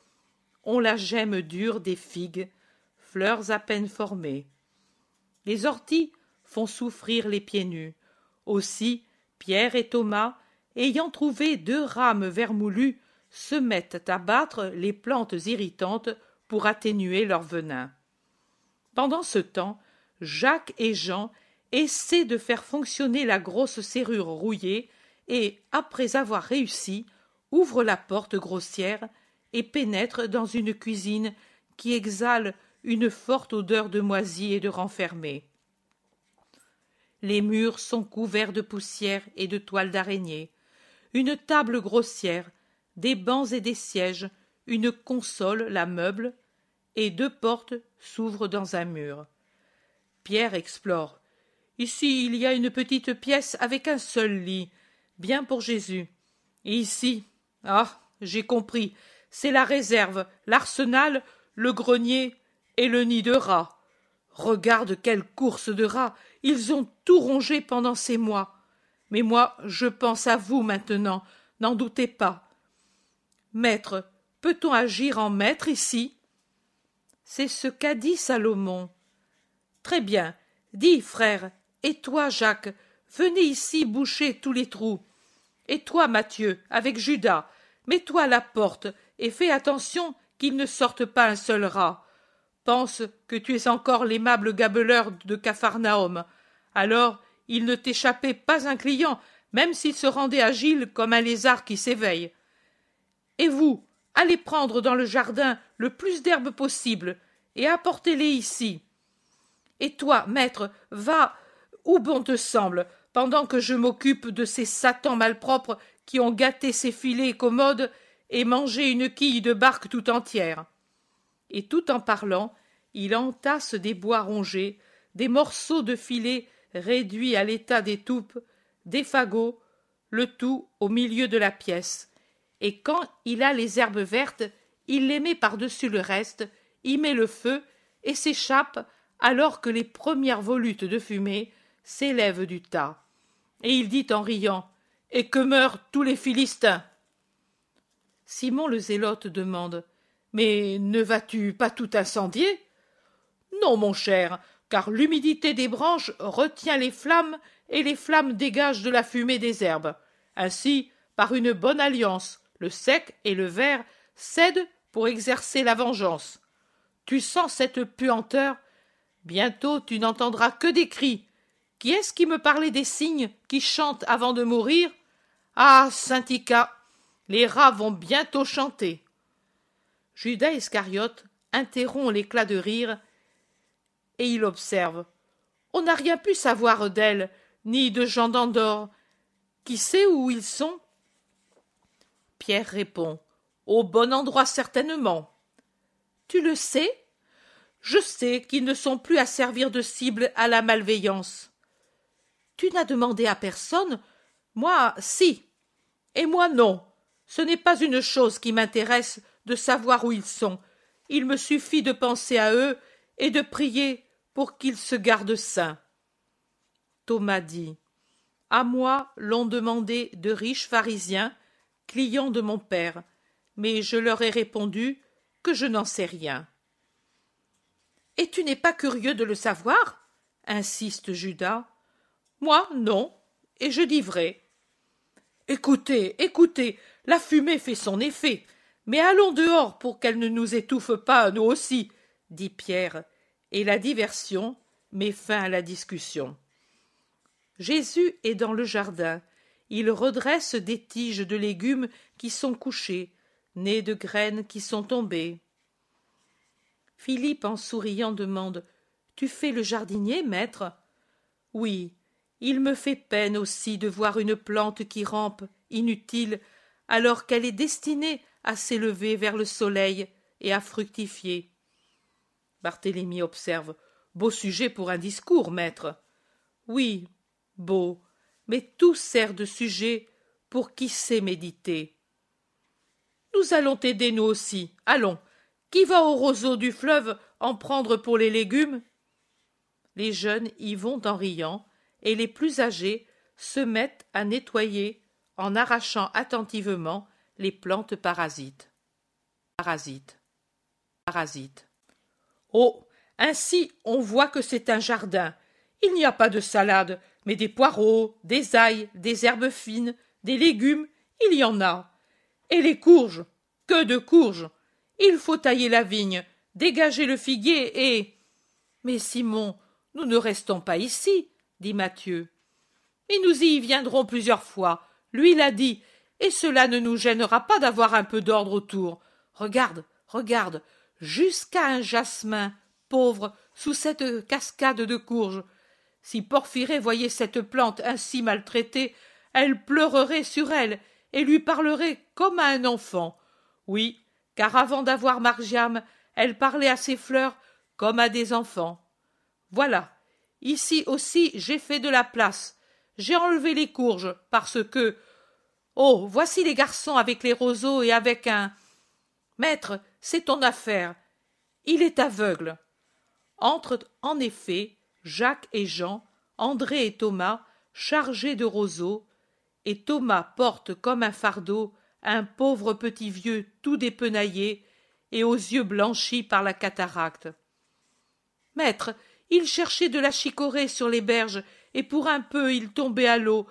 ont la gemme dure des figues, fleurs à peine formées. Les orties font souffrir les pieds nus. Aussi, Pierre et Thomas, ayant trouvé deux rames vermoulues, se mettent à battre les plantes irritantes pour atténuer leur venin. Pendant ce temps, Jacques et Jean essaie de faire fonctionner la grosse serrure rouillée et, après avoir réussi, ouvre la porte grossière et pénètre dans une cuisine qui exhale une forte odeur de moisi et de renfermé. Les murs sont couverts de poussière et de toiles d'araignée, une table grossière, des bancs et des sièges, une console la meuble, et deux portes s'ouvrent dans un mur. Pierre explore Ici il y a une petite pièce avec un seul lit, bien pour Jésus. Et ici ah. J'ai compris. C'est la réserve, l'arsenal, le grenier et le nid de rats. Regarde quelle course de rats. Ils ont tout rongé pendant ces mois. Mais moi, je pense à vous maintenant, n'en doutez pas. Maître, peut-on agir en maître ici C'est ce qu'a dit Salomon. Très bien. Dis, frère, et toi, Jacques, venez ici boucher tous les trous. Et toi, Mathieu, avec Judas, mets-toi à la porte et fais attention qu'il ne sorte pas un seul rat. Pense que tu es encore l'aimable gabeleur de Capharnaüm. Alors, il ne t'échappait pas un client, même s'il se rendait agile comme un lézard qui s'éveille. Et vous, allez prendre dans le jardin le plus d'herbes possible et apportez-les ici. Et toi, maître, va où bon te semble, pendant que je m'occupe de ces satans malpropres qui ont gâté ces filets commodes et mangé une quille de barque tout entière. Et tout en parlant, il entasse des bois rongés, des morceaux de filets réduits à l'état d'étoupe, des fagots, le tout au milieu de la pièce. Et quand il a les herbes vertes, il les met par-dessus le reste, y met le feu et s'échappe alors que les premières volutes de fumée s'élève du tas. Et il dit en riant Et que meurent tous les Philistins Simon le zélote demande Mais ne vas-tu pas tout incendier Non, mon cher, car l'humidité des branches retient les flammes et les flammes dégagent de la fumée des herbes. Ainsi, par une bonne alliance, le sec et le vert cèdent pour exercer la vengeance. Tu sens cette puanteur Bientôt tu n'entendras que des cris, qui est-ce qui me parlait des cygnes qui chantent avant de mourir Ah, syndicat, les rats vont bientôt chanter. Judas Iscariote interrompt l'éclat de rire et il observe. On n'a rien pu savoir d'elle, ni de Jean d'Andorre. Qui sait où ils sont Pierre répond. Au bon endroit certainement. Tu le sais Je sais qu'ils ne sont plus à servir de cible à la malveillance tu n'as demandé à personne moi si et moi non ce n'est pas une chose qui m'intéresse de savoir où ils sont il me suffit de penser à eux et de prier pour qu'ils se gardent sains thomas dit à moi l'ont demandé de riches pharisiens clients de mon père mais je leur ai répondu que je n'en sais rien et tu n'es pas curieux de le savoir insiste judas moi, non, et je dis vrai. Écoutez, écoutez, la fumée fait son effet. Mais allons dehors pour qu'elle ne nous étouffe pas, nous aussi, dit Pierre, et la diversion met fin à la discussion. Jésus est dans le jardin. Il redresse des tiges de légumes qui sont couchées, nées de graines qui sont tombées. Philippe, en souriant, demande Tu fais le jardinier, maître Oui, il me fait peine aussi de voir une plante qui rampe, inutile, alors qu'elle est destinée à s'élever vers le soleil et à fructifier. Barthélemy observe. Beau sujet pour un discours, maître. Oui, beau, mais tout sert de sujet pour qui sait méditer. Nous allons t'aider, nous aussi. Allons. Qui va au roseau du fleuve en prendre pour les légumes? Les jeunes y vont en riant, et les plus âgés se mettent à nettoyer en arrachant attentivement les plantes parasites. Parasites. Parasites. Oh. Ainsi on voit que c'est un jardin. Il n'y a pas de salade, mais des poireaux, des ailles, des herbes fines, des légumes, il y en a. Et les courges. Que de courges. Il faut tailler la vigne, dégager le figuier et. Mais Simon, nous ne restons pas ici dit Mathieu. Et nous y viendrons plusieurs fois. Lui l'a dit, et cela ne nous gênera pas d'avoir un peu d'ordre autour. Regarde, regarde, jusqu'à un jasmin, pauvre, sous cette cascade de courges. Si Porphyrée voyait cette plante ainsi maltraitée, elle pleurerait sur elle et lui parlerait comme à un enfant. Oui, car avant d'avoir Margiam, elle parlait à ses fleurs comme à des enfants. Voilà, Ici aussi j'ai fait de la place. J'ai enlevé les courges, parce que. Oh. Voici les garçons avec les roseaux et avec un. Maître, c'est ton affaire. Il est aveugle. Entrent en effet Jacques et Jean, André et Thomas, chargés de roseaux, et Thomas porte comme un fardeau un pauvre petit vieux tout dépenaillé et aux yeux blanchis par la cataracte. Maître, il cherchait de la chicorée sur les berges, et pour un peu il tombait à l'eau.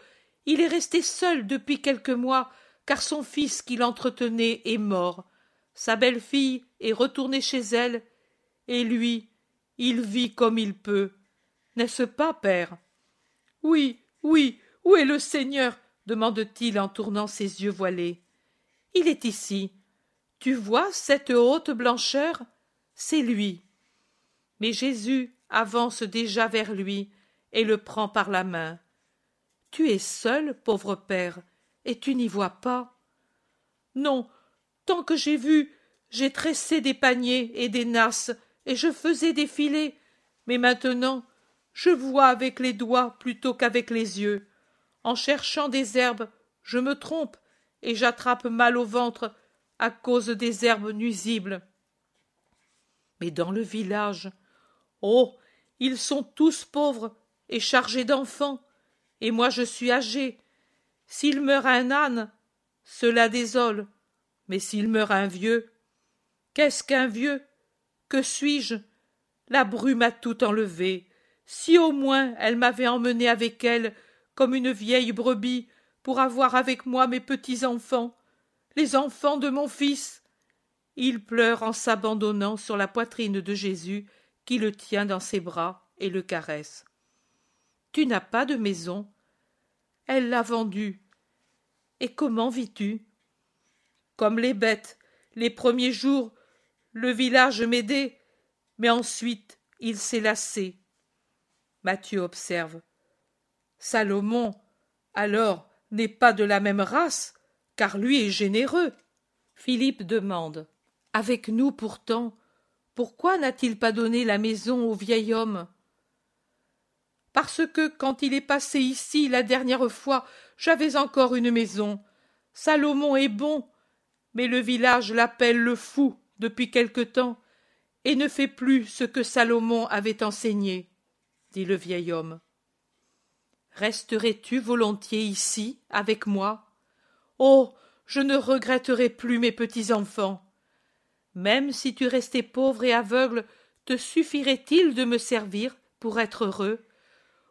Il est resté seul depuis quelques mois, car son fils qui l'entretenait est mort. Sa belle-fille est retournée chez elle, et lui, il vit comme il peut. N'est-ce pas, père Oui, oui, où est le Seigneur demande-t-il en tournant ses yeux voilés. Il est ici. Tu vois cette haute blancheur C'est lui. Mais Jésus avance déjà vers lui et le prend par la main. Tu es seul, pauvre père, et tu n'y vois pas. Non, tant que j'ai vu, j'ai tressé des paniers et des nasses, et je faisais des filets, mais maintenant je vois avec les doigts plutôt qu'avec les yeux. En cherchant des herbes, je me trompe, et j'attrape mal au ventre à cause des herbes nuisibles. Mais dans le village, oh, ils sont tous pauvres et chargés d'enfants, et moi je suis âgé. S'il meurt un âne, cela désole, mais s'il meurt un vieux, qu'est-ce qu'un vieux Que suis-je La brume a tout enlevé. Si au moins elle m'avait emmené avec elle, comme une vieille brebis, pour avoir avec moi mes petits-enfants, les enfants de mon fils. Il pleure en s'abandonnant sur la poitrine de Jésus qui le tient dans ses bras et le caresse. Tu n'as pas de maison. Elle l'a vendue. Et comment vis-tu Comme les bêtes, les premiers jours, le village m'aidait, mais ensuite il s'est lassé. Mathieu observe. Salomon, alors, n'est pas de la même race, car lui est généreux. Philippe demande. Avec nous pourtant, pourquoi n'a-t-il pas donné la maison au vieil homme Parce que quand il est passé ici la dernière fois, j'avais encore une maison. Salomon est bon, mais le village l'appelle le fou depuis quelque temps, et ne fait plus ce que Salomon avait enseigné, dit le vieil homme. Resterais-tu volontiers ici avec moi Oh, je ne regretterai plus mes petits-enfants. Même si tu restais pauvre et aveugle, te suffirait-il de me servir pour être heureux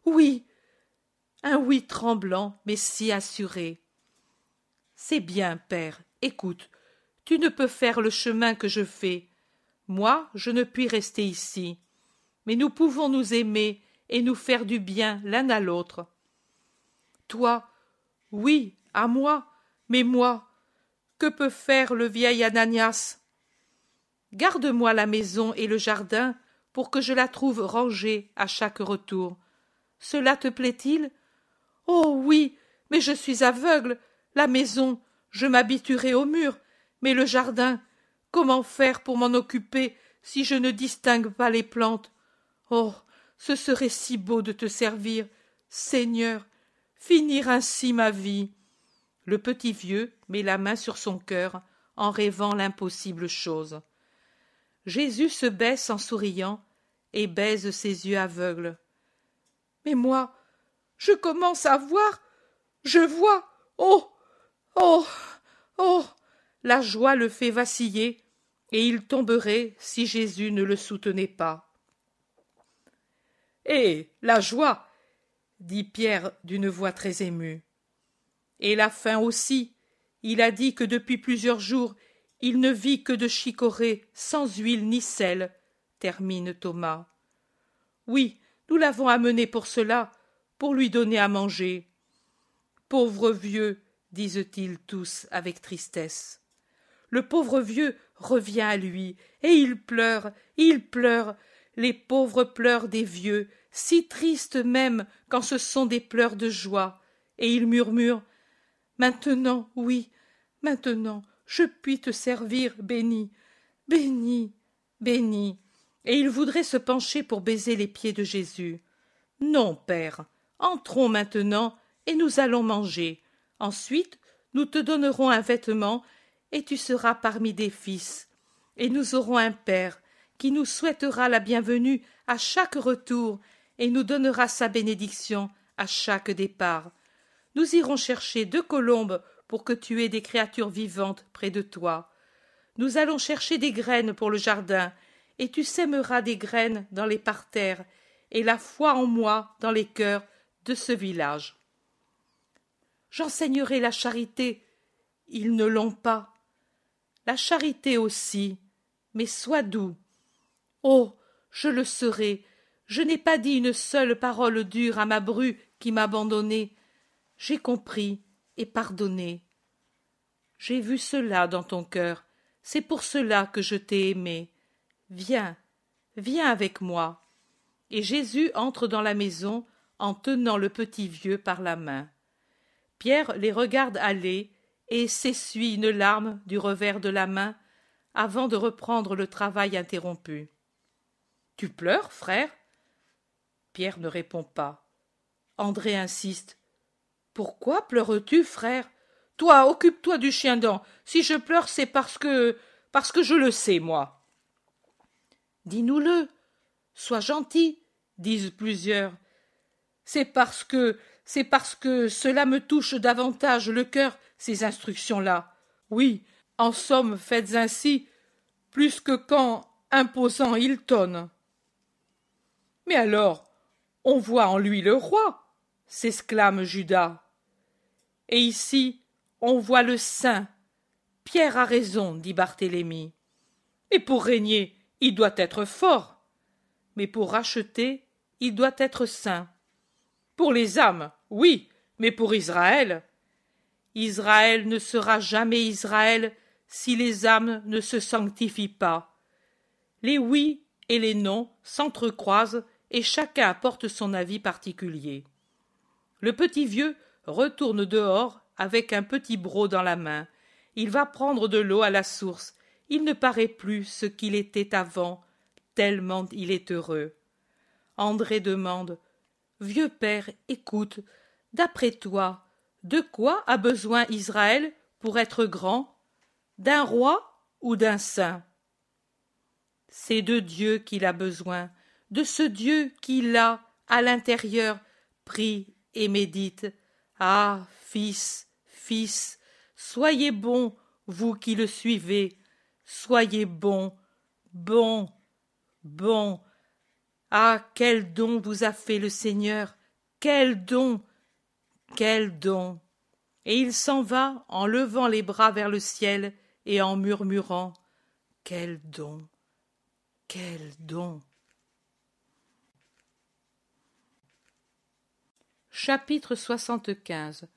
Oui Un oui tremblant, mais si assuré. C'est bien, père, écoute, tu ne peux faire le chemin que je fais. Moi, je ne puis rester ici. Mais nous pouvons nous aimer et nous faire du bien l'un à l'autre. Toi, oui, à moi, mais moi, que peut faire le vieil Ananias Garde-moi la maison et le jardin pour que je la trouve rangée à chaque retour. Cela te plaît-il Oh oui, mais je suis aveugle. La maison, je m'habituerai au mur, mais le jardin, comment faire pour m'en occuper si je ne distingue pas les plantes Oh, ce serait si beau de te servir, Seigneur, finir ainsi ma vie. Le petit vieux met la main sur son cœur en rêvant l'impossible chose. Jésus se baisse en souriant et baise ses yeux aveugles. Mais moi, je commence à voir, je vois, oh, oh, oh. La joie le fait vaciller, et il tomberait si Jésus ne le soutenait pas. Eh. La joie. dit Pierre d'une voix très émue. Et la faim aussi. Il a dit que depuis plusieurs jours il ne vit que de chicorée, sans huile ni sel, termine Thomas. Oui, nous l'avons amené pour cela, pour lui donner à manger. Pauvre vieux, disent-ils tous avec tristesse. Le pauvre vieux revient à lui, et il pleure, il pleure, les pauvres pleurs des vieux, si tristes même quand ce sont des pleurs de joie, et il murmure Maintenant, oui, maintenant, je puis te servir, béni, béni, béni. Et il voudrait se pencher pour baiser les pieds de Jésus. Non, père, entrons maintenant et nous allons manger. Ensuite, nous te donnerons un vêtement et tu seras parmi des fils. Et nous aurons un père qui nous souhaitera la bienvenue à chaque retour et nous donnera sa bénédiction à chaque départ. Nous irons chercher deux colombes pour que tu aies des créatures vivantes près de toi. Nous allons chercher des graines pour le jardin, et tu sèmeras des graines dans les parterres, et la foi en moi dans les cœurs de ce village. J'enseignerai la charité. Ils ne l'ont pas. La charité aussi. Mais sois doux. Oh. Je le serai. Je n'ai pas dit une seule parole dure à ma bru qui m'abandonnait. J'ai compris et pardonné. J'ai vu cela dans ton cœur, c'est pour cela que je t'ai aimé. Viens, viens avec moi. Et Jésus entre dans la maison en tenant le petit vieux par la main. Pierre les regarde aller et s'essuie une larme du revers de la main avant de reprendre le travail interrompu. Tu pleures, frère? Pierre ne répond pas. André insiste. Pourquoi pleures-tu, frère Toi, occupe-toi du chien d'en. Si je pleure, c'est parce que. parce que je le sais, moi. Dis-nous-le. Sois gentil, disent plusieurs. C'est parce que. c'est parce que cela me touche davantage le cœur, ces instructions-là. Oui, en somme, faites ainsi, plus que quand, imposant, il tonne. Mais alors, on voit en lui le roi s'exclame Judas. Et ici, on voit le saint. Pierre a raison, dit Barthélemy. Et pour régner, il doit être fort. Mais pour racheter, il doit être saint. Pour les âmes, oui, mais pour Israël. Israël ne sera jamais Israël si les âmes ne se sanctifient pas. Les oui et les non s'entrecroisent et chacun apporte son avis particulier. Le petit vieux retourne dehors avec un petit broc dans la main. Il va prendre de l'eau à la source. Il ne paraît plus ce qu'il était avant, tellement il est heureux. André demande Vieux père, écoute, d'après toi, de quoi a besoin Israël pour être grand D'un roi ou d'un saint C'est de Dieu qu'il a besoin, de ce Dieu qu'il a, à l'intérieur, pris et médite. Ah. Fils, fils, soyez bons, vous qui le suivez, soyez bons, bon, bon Ah. Quel don vous a fait le Seigneur. Quel don. Quel don. Et il s'en va en levant les bras vers le ciel et en murmurant. Quel don. Quel don. Chapitre 75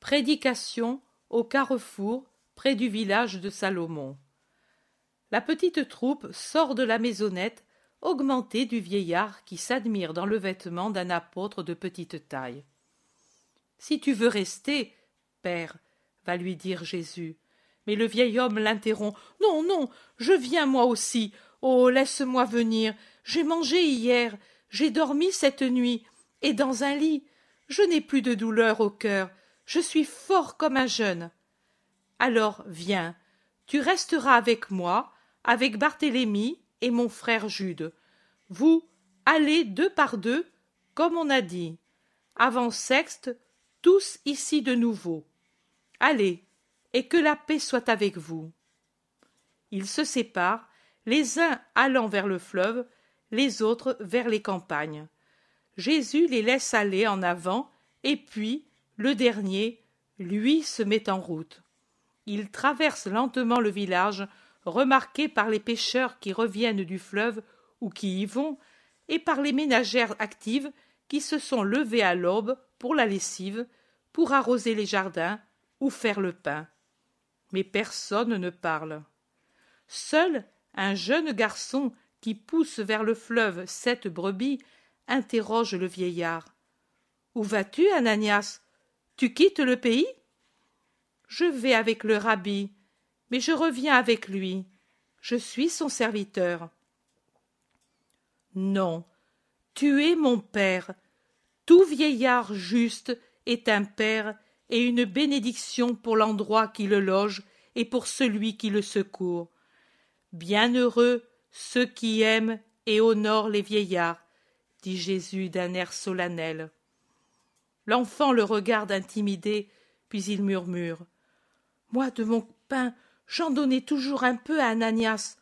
Prédication au carrefour près du village de Salomon. La petite troupe sort de la maisonnette, augmentée du vieillard qui s'admire dans le vêtement d'un apôtre de petite taille. Si tu veux rester, père, va lui dire Jésus. Mais le vieil homme l'interrompt. Non, non, je viens moi aussi. Oh, laisse-moi venir. J'ai mangé hier, j'ai dormi cette nuit, et dans un lit je n'ai plus de douleur au cœur, je suis fort comme un jeune. Alors viens, tu resteras avec moi, avec Barthélemy et mon frère Jude. Vous allez deux par deux, comme on a dit. Avant Sexte, tous ici de nouveau. Allez, et que la paix soit avec vous. Ils se séparent, les uns allant vers le fleuve, les autres vers les campagnes. Jésus les laisse aller en avant, et puis, le dernier, lui se met en route. Il traverse lentement le village, remarqué par les pêcheurs qui reviennent du fleuve ou qui y vont, et par les ménagères actives qui se sont levées à l'aube pour la lessive, pour arroser les jardins ou faire le pain. Mais personne ne parle. Seul un jeune garçon qui pousse vers le fleuve sept brebis interroge le vieillard. Où vas-tu, Ananias Tu quittes le pays Je vais avec le rabbi, mais je reviens avec lui. Je suis son serviteur. Non, tu es mon père. Tout vieillard juste est un père et une bénédiction pour l'endroit qui le loge et pour celui qui le secourt. Bienheureux ceux qui aiment et honorent les vieillards, dit Jésus d'un air solennel. L'enfant le regarde intimidé, puis il murmure. Moi, de mon pain, j'en donnais toujours un peu à Ananias,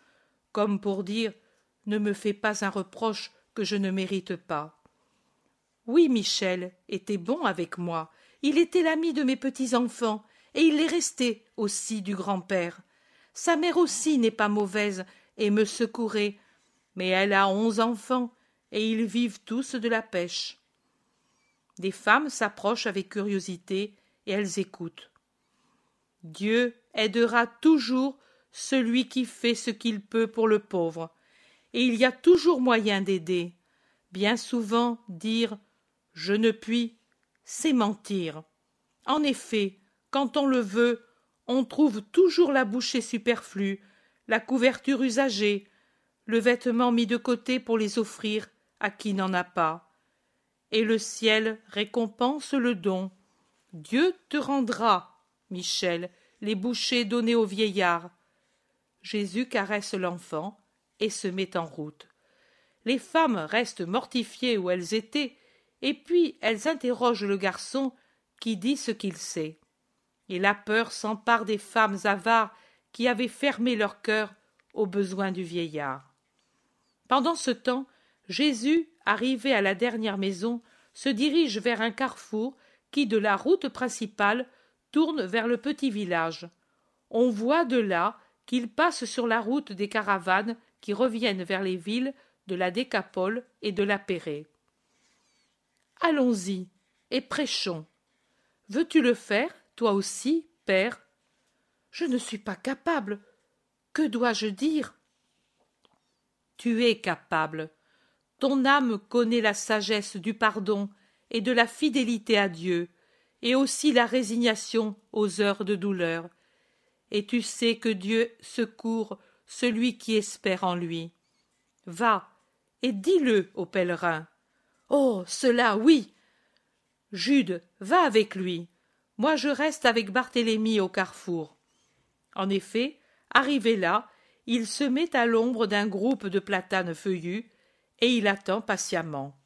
comme pour dire Ne me fais pas un reproche que je ne mérite pas. Oui, Michel était bon avec moi. Il était l'ami de mes petits-enfants, et il est resté aussi du grand-père. Sa mère aussi n'est pas mauvaise et me secourait, mais elle a onze enfants et ils vivent tous de la pêche. Des femmes s'approchent avec curiosité et elles écoutent. Dieu aidera toujours celui qui fait ce qu'il peut pour le pauvre, et il y a toujours moyen d'aider. Bien souvent dire je ne puis, c'est mentir. En effet, quand on le veut, on trouve toujours la bouchée superflue, la couverture usagée, le vêtement mis de côté pour les offrir à qui n'en a pas. Et le ciel récompense le don. Dieu te rendra, Michel, les bouchées données au vieillard. Jésus caresse l'enfant et se met en route. Les femmes restent mortifiées où elles étaient, et puis elles interrogent le garçon qui dit ce qu'il sait. Et la peur s'empare des femmes avares qui avaient fermé leur cœur aux besoins du vieillard. Pendant ce temps, Jésus, arrivé à la dernière maison, se dirige vers un carrefour qui, de la route principale, tourne vers le petit village. On voit de là qu'il passe sur la route des caravanes qui reviennent vers les villes de la Décapole et de la Pérée. Allons-y et prêchons. Veux-tu le faire, toi aussi, père Je ne suis pas capable. Que dois-je dire Tu es capable. Ton âme connaît la sagesse du pardon et de la fidélité à Dieu, et aussi la résignation aux heures de douleur. Et tu sais que Dieu secourt celui qui espère en lui. Va et dis-le au pèlerin. Oh, cela, oui. Jude, va avec lui. Moi, je reste avec Barthélemy au carrefour. En effet, arrivé là, il se met à l'ombre d'un groupe de platanes feuillus, et il attend patiemment.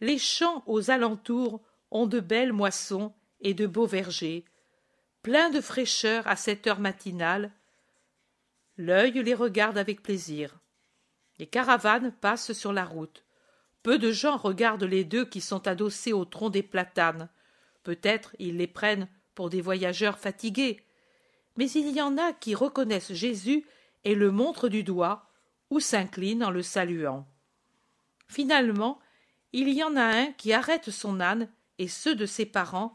Les champs aux alentours ont de belles moissons et de beaux vergers, pleins de fraîcheur à cette heure matinale. L'œil les regarde avec plaisir. Les caravanes passent sur la route. Peu de gens regardent les deux qui sont adossés au tronc des platanes. Peut-être ils les prennent pour des voyageurs fatigués. Mais il y en a qui reconnaissent Jésus et le montrent du doigt ou s'inclinent en le saluant finalement il y en a un qui arrête son âne et ceux de ses parents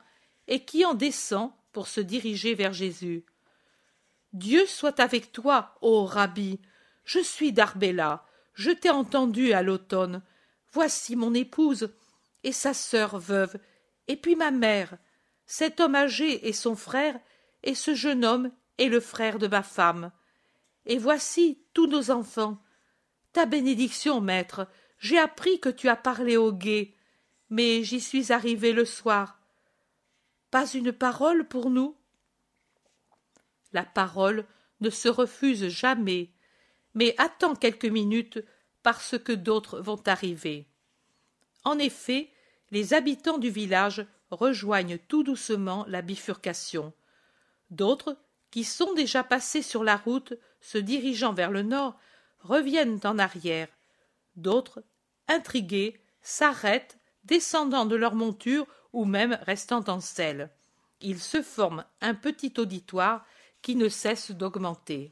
et qui en descend pour se diriger vers jésus dieu soit avec toi ô rabbi je suis Darbella. je t'ai entendu à l'automne voici mon épouse et sa sœur veuve et puis ma mère cet homme âgé et son frère et ce jeune homme est le frère de ma femme et voici tous nos enfants ta bénédiction maître j'ai appris que tu as parlé au guet, mais j'y suis arrivé le soir. Pas une parole pour nous La parole ne se refuse jamais, mais attends quelques minutes parce que d'autres vont arriver. En effet, les habitants du village rejoignent tout doucement la bifurcation. D'autres, qui sont déjà passés sur la route, se dirigeant vers le nord, reviennent en arrière. D'autres intrigués, s'arrêtent, descendant de leur monture ou même restant en selle. Il se forme un petit auditoire qui ne cesse d'augmenter.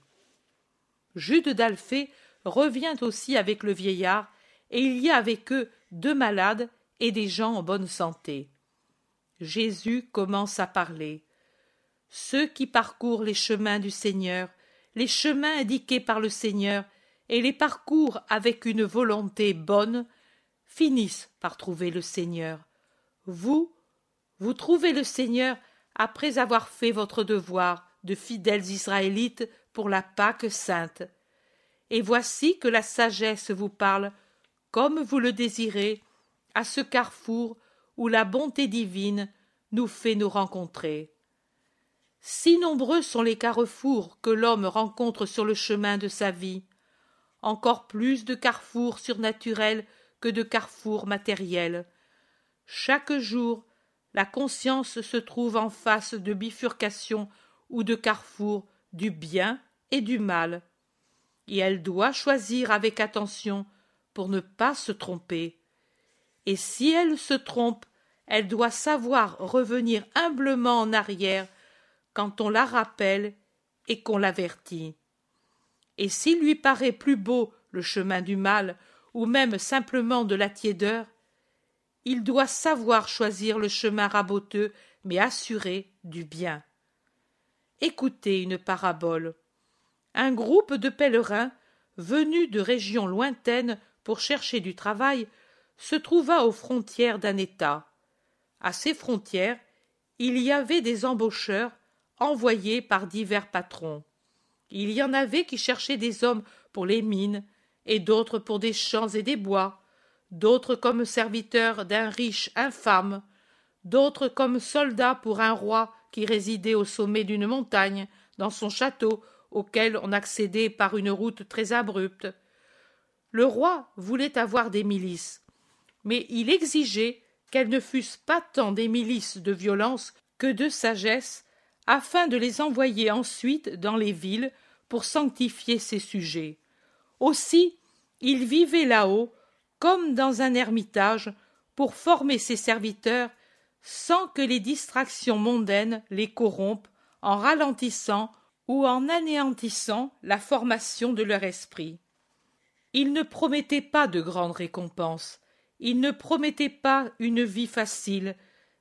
Jude d'Alphée revient aussi avec le vieillard, et il y a avec eux deux malades et des gens en bonne santé. Jésus commence à parler. Ceux qui parcourent les chemins du Seigneur, les chemins indiqués par le Seigneur, et les parcours avec une volonté bonne, finissent par trouver le Seigneur. Vous, vous trouvez le Seigneur après avoir fait votre devoir de fidèles Israélites pour la Pâque sainte. Et voici que la sagesse vous parle, comme vous le désirez, à ce carrefour où la bonté divine nous fait nous rencontrer. Si nombreux sont les carrefours que l'homme rencontre sur le chemin de sa vie, encore plus de carrefours surnaturels que de carrefours matériels. Chaque jour, la conscience se trouve en face de bifurcations ou de carrefours du bien et du mal, et elle doit choisir avec attention pour ne pas se tromper. Et si elle se trompe, elle doit savoir revenir humblement en arrière quand on la rappelle et qu'on l'avertit et s'il lui paraît plus beau le chemin du mal, ou même simplement de la tiédeur, il doit savoir choisir le chemin raboteux, mais assuré, du bien. Écoutez une parabole. Un groupe de pèlerins, venus de régions lointaines pour chercher du travail, se trouva aux frontières d'un État. À ces frontières, il y avait des embaucheurs envoyés par divers patrons. Il y en avait qui cherchaient des hommes pour les mines, et d'autres pour des champs et des bois, d'autres comme serviteurs d'un riche infâme, d'autres comme soldats pour un roi qui résidait au sommet d'une montagne, dans son château, auquel on accédait par une route très abrupte. Le roi voulait avoir des milices, mais il exigeait qu'elles ne fussent pas tant des milices de violence que de sagesse afin de les envoyer ensuite dans les villes pour sanctifier ses sujets. Aussi, il vivait là-haut, comme dans un ermitage, pour former ses serviteurs sans que les distractions mondaines les corrompent en ralentissant ou en anéantissant la formation de leur esprit. Il ne promettait pas de grandes récompenses, il ne promettait pas une vie facile,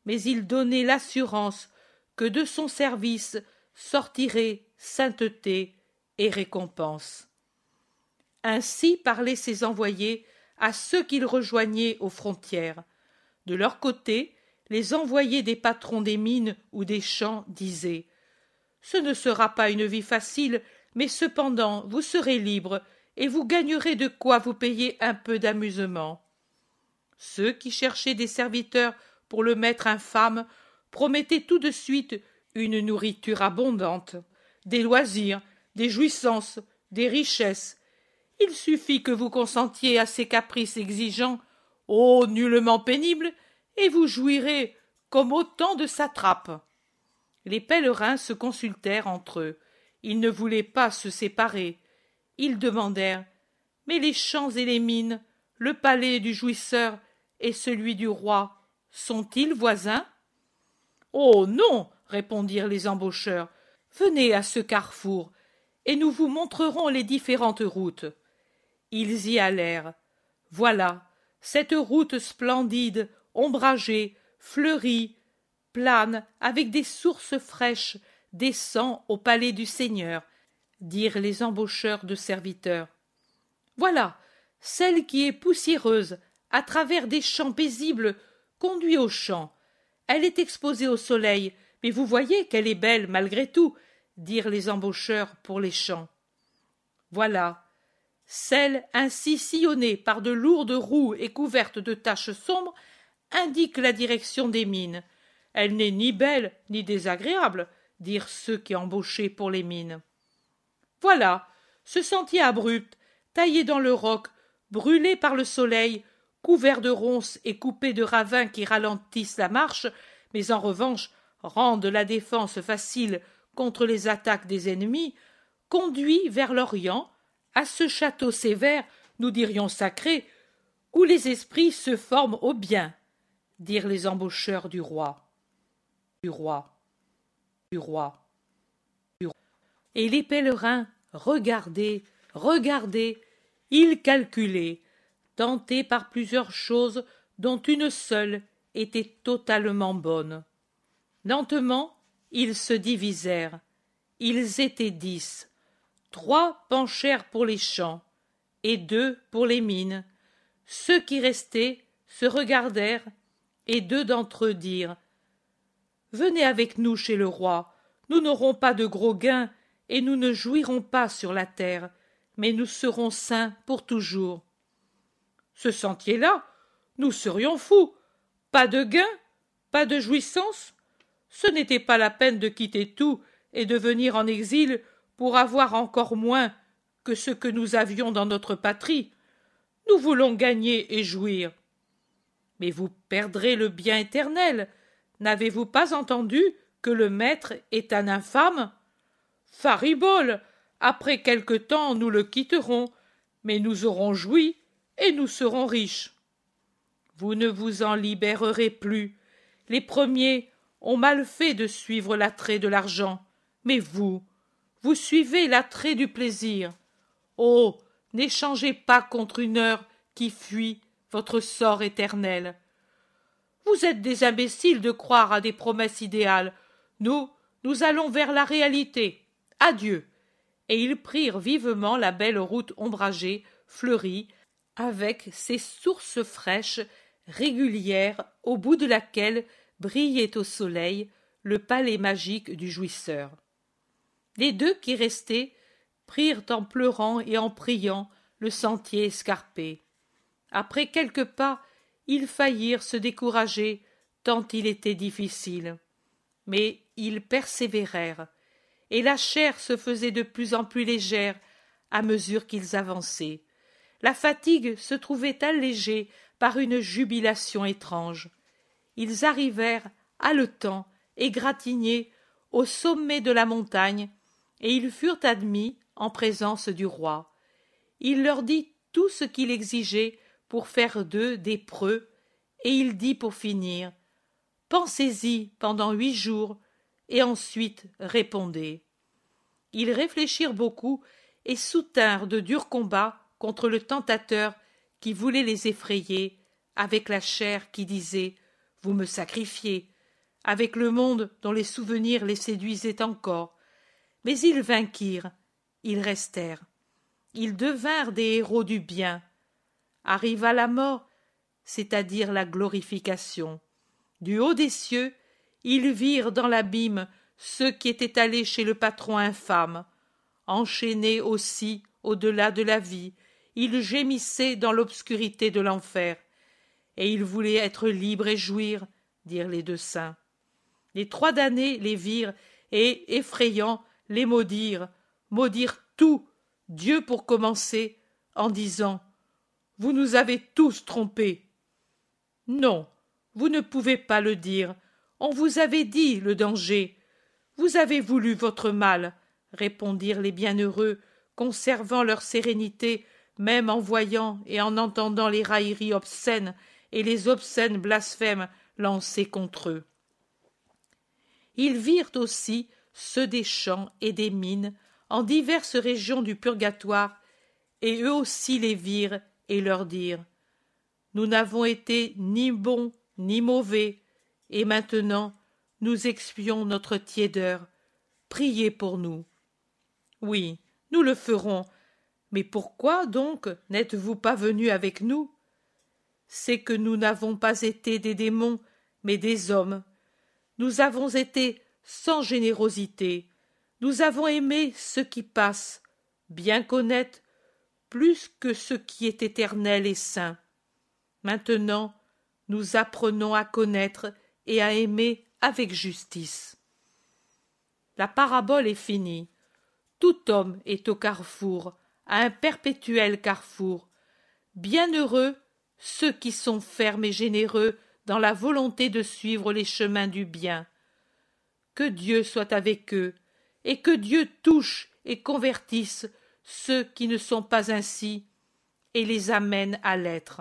mais il donnait l'assurance que de son service sortiraient sainteté et récompense. Ainsi parlaient ses envoyés à ceux qu'ils rejoignaient aux frontières. De leur côté, les envoyés des patrons des mines ou des champs disaient Ce ne sera pas une vie facile, mais cependant vous serez libre et vous gagnerez de quoi vous payer un peu d'amusement. Ceux qui cherchaient des serviteurs pour le maître infâme Promettez tout de suite une nourriture abondante, des loisirs, des jouissances, des richesses. Il suffit que vous consentiez à ces caprices exigeants, ô oh, nullement pénibles, et vous jouirez comme autant de satrapes. Les pèlerins se consultèrent entre eux. Ils ne voulaient pas se séparer. Ils demandèrent Mais les champs et les mines, le palais du jouisseur et celui du roi, sont-ils voisins Oh non répondirent les embaucheurs. Venez à ce carrefour, et nous vous montrerons les différentes routes. Ils y allèrent. Voilà, cette route splendide, ombragée, fleurie, plane, avec des sources fraîches, descend au palais du Seigneur, dirent les embaucheurs de serviteurs. Voilà, celle qui est poussiéreuse, à travers des champs paisibles, conduit aux champs. Elle est exposée au soleil, mais vous voyez qu'elle est belle malgré tout, dirent les embaucheurs pour les champs. Voilà. Celle ainsi sillonnée par de lourdes roues et couverte de taches sombres indique la direction des mines. Elle n'est ni belle ni désagréable, dirent ceux qui embauchaient pour les mines. Voilà, ce sentier abrupt, taillé dans le roc, brûlé par le soleil, couverts de ronces et coupés de ravins qui ralentissent la marche, mais en revanche rendent la défense facile contre les attaques des ennemis, conduit vers l'Orient, à ce château sévère, nous dirions sacré, où les esprits se forment au bien, dirent les embaucheurs du roi. Du roi. Du roi. Du roi. Et les pèlerins regardez, regardaient, ils calculaient, tentés par plusieurs choses dont une seule était totalement bonne. Lentement, ils se divisèrent. Ils étaient dix. Trois penchèrent pour les champs et deux pour les mines. Ceux qui restaient se regardèrent et deux d'entre eux dirent Venez avec nous chez le roi. Nous n'aurons pas de gros gains et nous ne jouirons pas sur la terre, mais nous serons saints pour toujours ce sentier-là, nous serions fous. Pas de gain, pas de jouissance. Ce n'était pas la peine de quitter tout et de venir en exil pour avoir encore moins que ce que nous avions dans notre patrie. Nous voulons gagner et jouir. Mais vous perdrez le bien éternel. N'avez-vous pas entendu que le maître est un infâme Faribole Après quelque temps, nous le quitterons, mais nous aurons joui et nous serons riches. Vous ne vous en libérerez plus. Les premiers ont mal fait de suivre l'attrait de l'argent, mais vous, vous suivez l'attrait du plaisir. Oh, n'échangez pas contre une heure qui fuit votre sort éternel. Vous êtes des imbéciles de croire à des promesses idéales. Nous, nous allons vers la réalité. Adieu. Et ils prirent vivement la belle route ombragée, fleurie, avec ses sources fraîches, régulières, au bout de laquelle brillait au soleil le palais magique du jouisseur. Les deux qui restaient prirent en pleurant et en priant le sentier escarpé. Après quelques pas, ils faillirent se décourager, tant il était difficile. Mais ils persévérèrent, et la chair se faisait de plus en plus légère à mesure qu'ils avançaient. La fatigue se trouvait allégée par une jubilation étrange. Ils arrivèrent, haletants, égratignés, au sommet de la montagne, et ils furent admis en présence du roi. Il leur dit tout ce qu'il exigeait pour faire d'eux des preux, et il dit pour finir Pensez-y pendant huit jours, et ensuite répondez. Ils réfléchirent beaucoup et soutinrent de durs combats contre le tentateur qui voulait les effrayer, avec la chair qui disait Vous me sacrifiez, avec le monde dont les souvenirs les séduisaient encore. Mais ils vainquirent, ils restèrent. Ils devinrent des héros du bien. Arriva la mort, c'est-à-dire la glorification. Du haut des cieux, ils virent dans l'abîme ceux qui étaient allés chez le patron infâme, enchaînés aussi au-delà de la vie, il gémissait dans l'obscurité de l'enfer, et ils voulaient être libres et jouir, dirent les deux saints. Les trois damnés les virent, et, effrayants, les maudirent, maudirent tout, Dieu pour commencer, en disant Vous nous avez tous trompés. Non, vous ne pouvez pas le dire. On vous avait dit le danger. Vous avez voulu votre mal, répondirent les bienheureux, conservant leur sérénité même en voyant et en entendant les railleries obscènes et les obscènes blasphèmes lancés contre eux. Ils virent aussi ceux des champs et des mines en diverses régions du purgatoire, et eux aussi les virent et leur dirent Nous n'avons été ni bons ni mauvais, et maintenant nous expions notre tiédeur. Priez pour nous. Oui, nous le ferons mais pourquoi donc n'êtes-vous pas venu avec nous C'est que nous n'avons pas été des démons, mais des hommes. Nous avons été sans générosité. Nous avons aimé ce qui passe, bien connaître, plus que ce qui est éternel et saint. Maintenant, nous apprenons à connaître et à aimer avec justice. La parabole est finie. Tout homme est au carrefour, à un perpétuel carrefour. Bienheureux ceux qui sont fermes et généreux dans la volonté de suivre les chemins du bien. Que Dieu soit avec eux, et que Dieu touche et convertisse ceux qui ne sont pas ainsi, et les amène à l'être.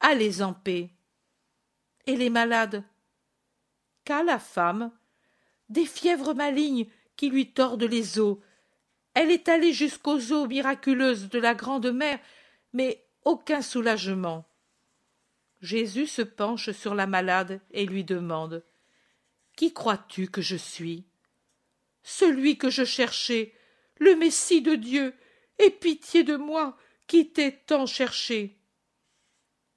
Allez en paix. Et les malades Qu'a la femme Des fièvres malignes qui lui tordent les os elle est allée jusqu'aux eaux miraculeuses de la grande mer, mais aucun soulagement. Jésus se penche sur la malade et lui demande Qui crois-tu que je suis Celui que je cherchais, le Messie de Dieu, aie pitié de moi qui t'ai tant cherché.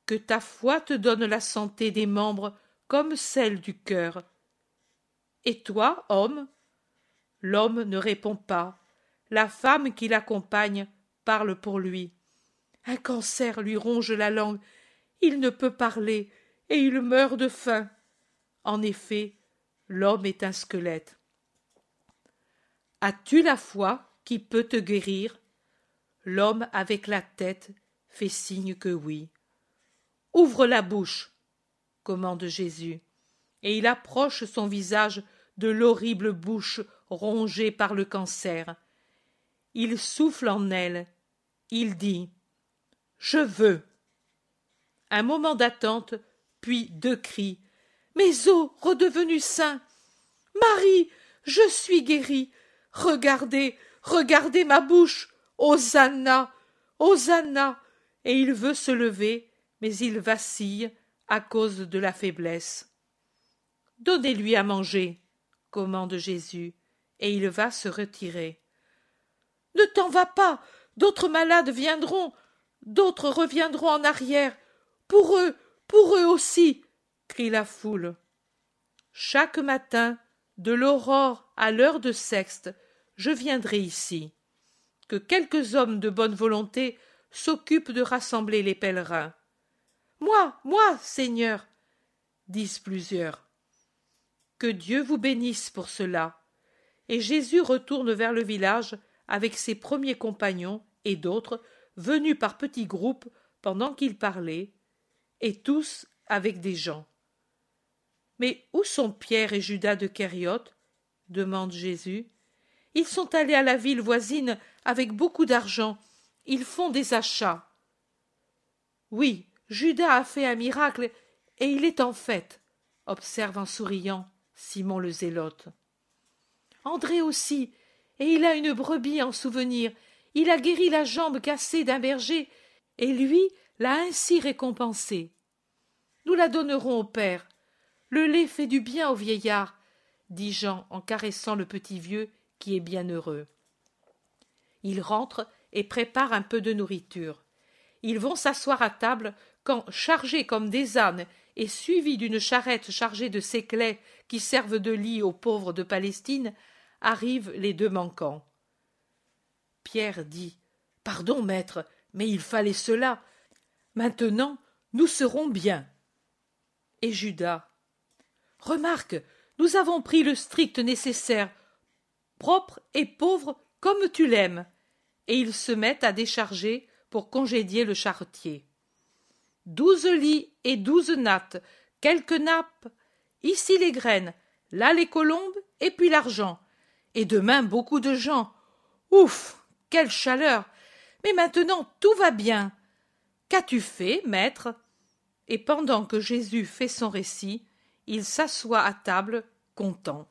Que ta foi te donne la santé des membres comme celle du cœur. Et toi, homme L'homme ne répond pas la femme qui l'accompagne parle pour lui. Un cancer lui ronge la langue. Il ne peut parler et il meurt de faim. En effet, l'homme est un squelette. As-tu la foi qui peut te guérir L'homme avec la tête fait signe que oui. Ouvre la bouche, commande Jésus, et il approche son visage de l'horrible bouche rongée par le cancer. Il souffle en elle. Il dit Je veux. Un moment d'attente, puis deux cris. Mes os redevenus sains. Marie, je suis guérie. Regardez, regardez ma bouche. Hosanna, Hosanna. Et il veut se lever, mais il vacille à cause de la faiblesse. Donnez-lui à manger, commande Jésus, et il va se retirer. Ne t'en va pas. D'autres malades viendront. D'autres reviendront en arrière. Pour eux, pour eux aussi. crie la foule. Chaque matin, de l'aurore à l'heure de sexte, je viendrai ici. Que quelques hommes de bonne volonté s'occupent de rassembler les pèlerins. Moi, moi, Seigneur, disent plusieurs. Que Dieu vous bénisse pour cela. Et Jésus retourne vers le village avec ses premiers compagnons et d'autres, venus par petits groupes pendant qu'il parlait, et tous avec des gens. Mais où sont Pierre et Judas de Kériote demande Jésus. Ils sont allés à la ville voisine avec beaucoup d'argent. Ils font des achats. Oui, Judas a fait un miracle et il est en fête, observe en souriant Simon le Zélote. André aussi, et il a une brebis en souvenir. Il a guéri la jambe cassée d'un berger, et lui l'a ainsi récompensée. Nous la donnerons au père. Le lait fait du bien au vieillard, dit Jean en caressant le petit vieux qui est bien heureux. Il rentre et prépare un peu de nourriture. Ils vont s'asseoir à table quand, chargés comme des ânes et suivis d'une charrette chargée de séclets qui servent de lit aux pauvres de Palestine, arrivent les deux manquants. Pierre dit Pardon, maître, mais il fallait cela. Maintenant, nous serons bien. Et Judas Remarque, nous avons pris le strict nécessaire, propre et pauvre comme tu l'aimes. Et ils se mettent à décharger pour congédier le charretier. Douze lits et douze nattes, quelques nappes, ici les graines, là les colombes et puis l'argent, et demain beaucoup de gens. Ouf. Quelle chaleur. Mais maintenant tout va bien. Qu'as tu fait, maître? Et pendant que Jésus fait son récit, il s'assoit à table, content.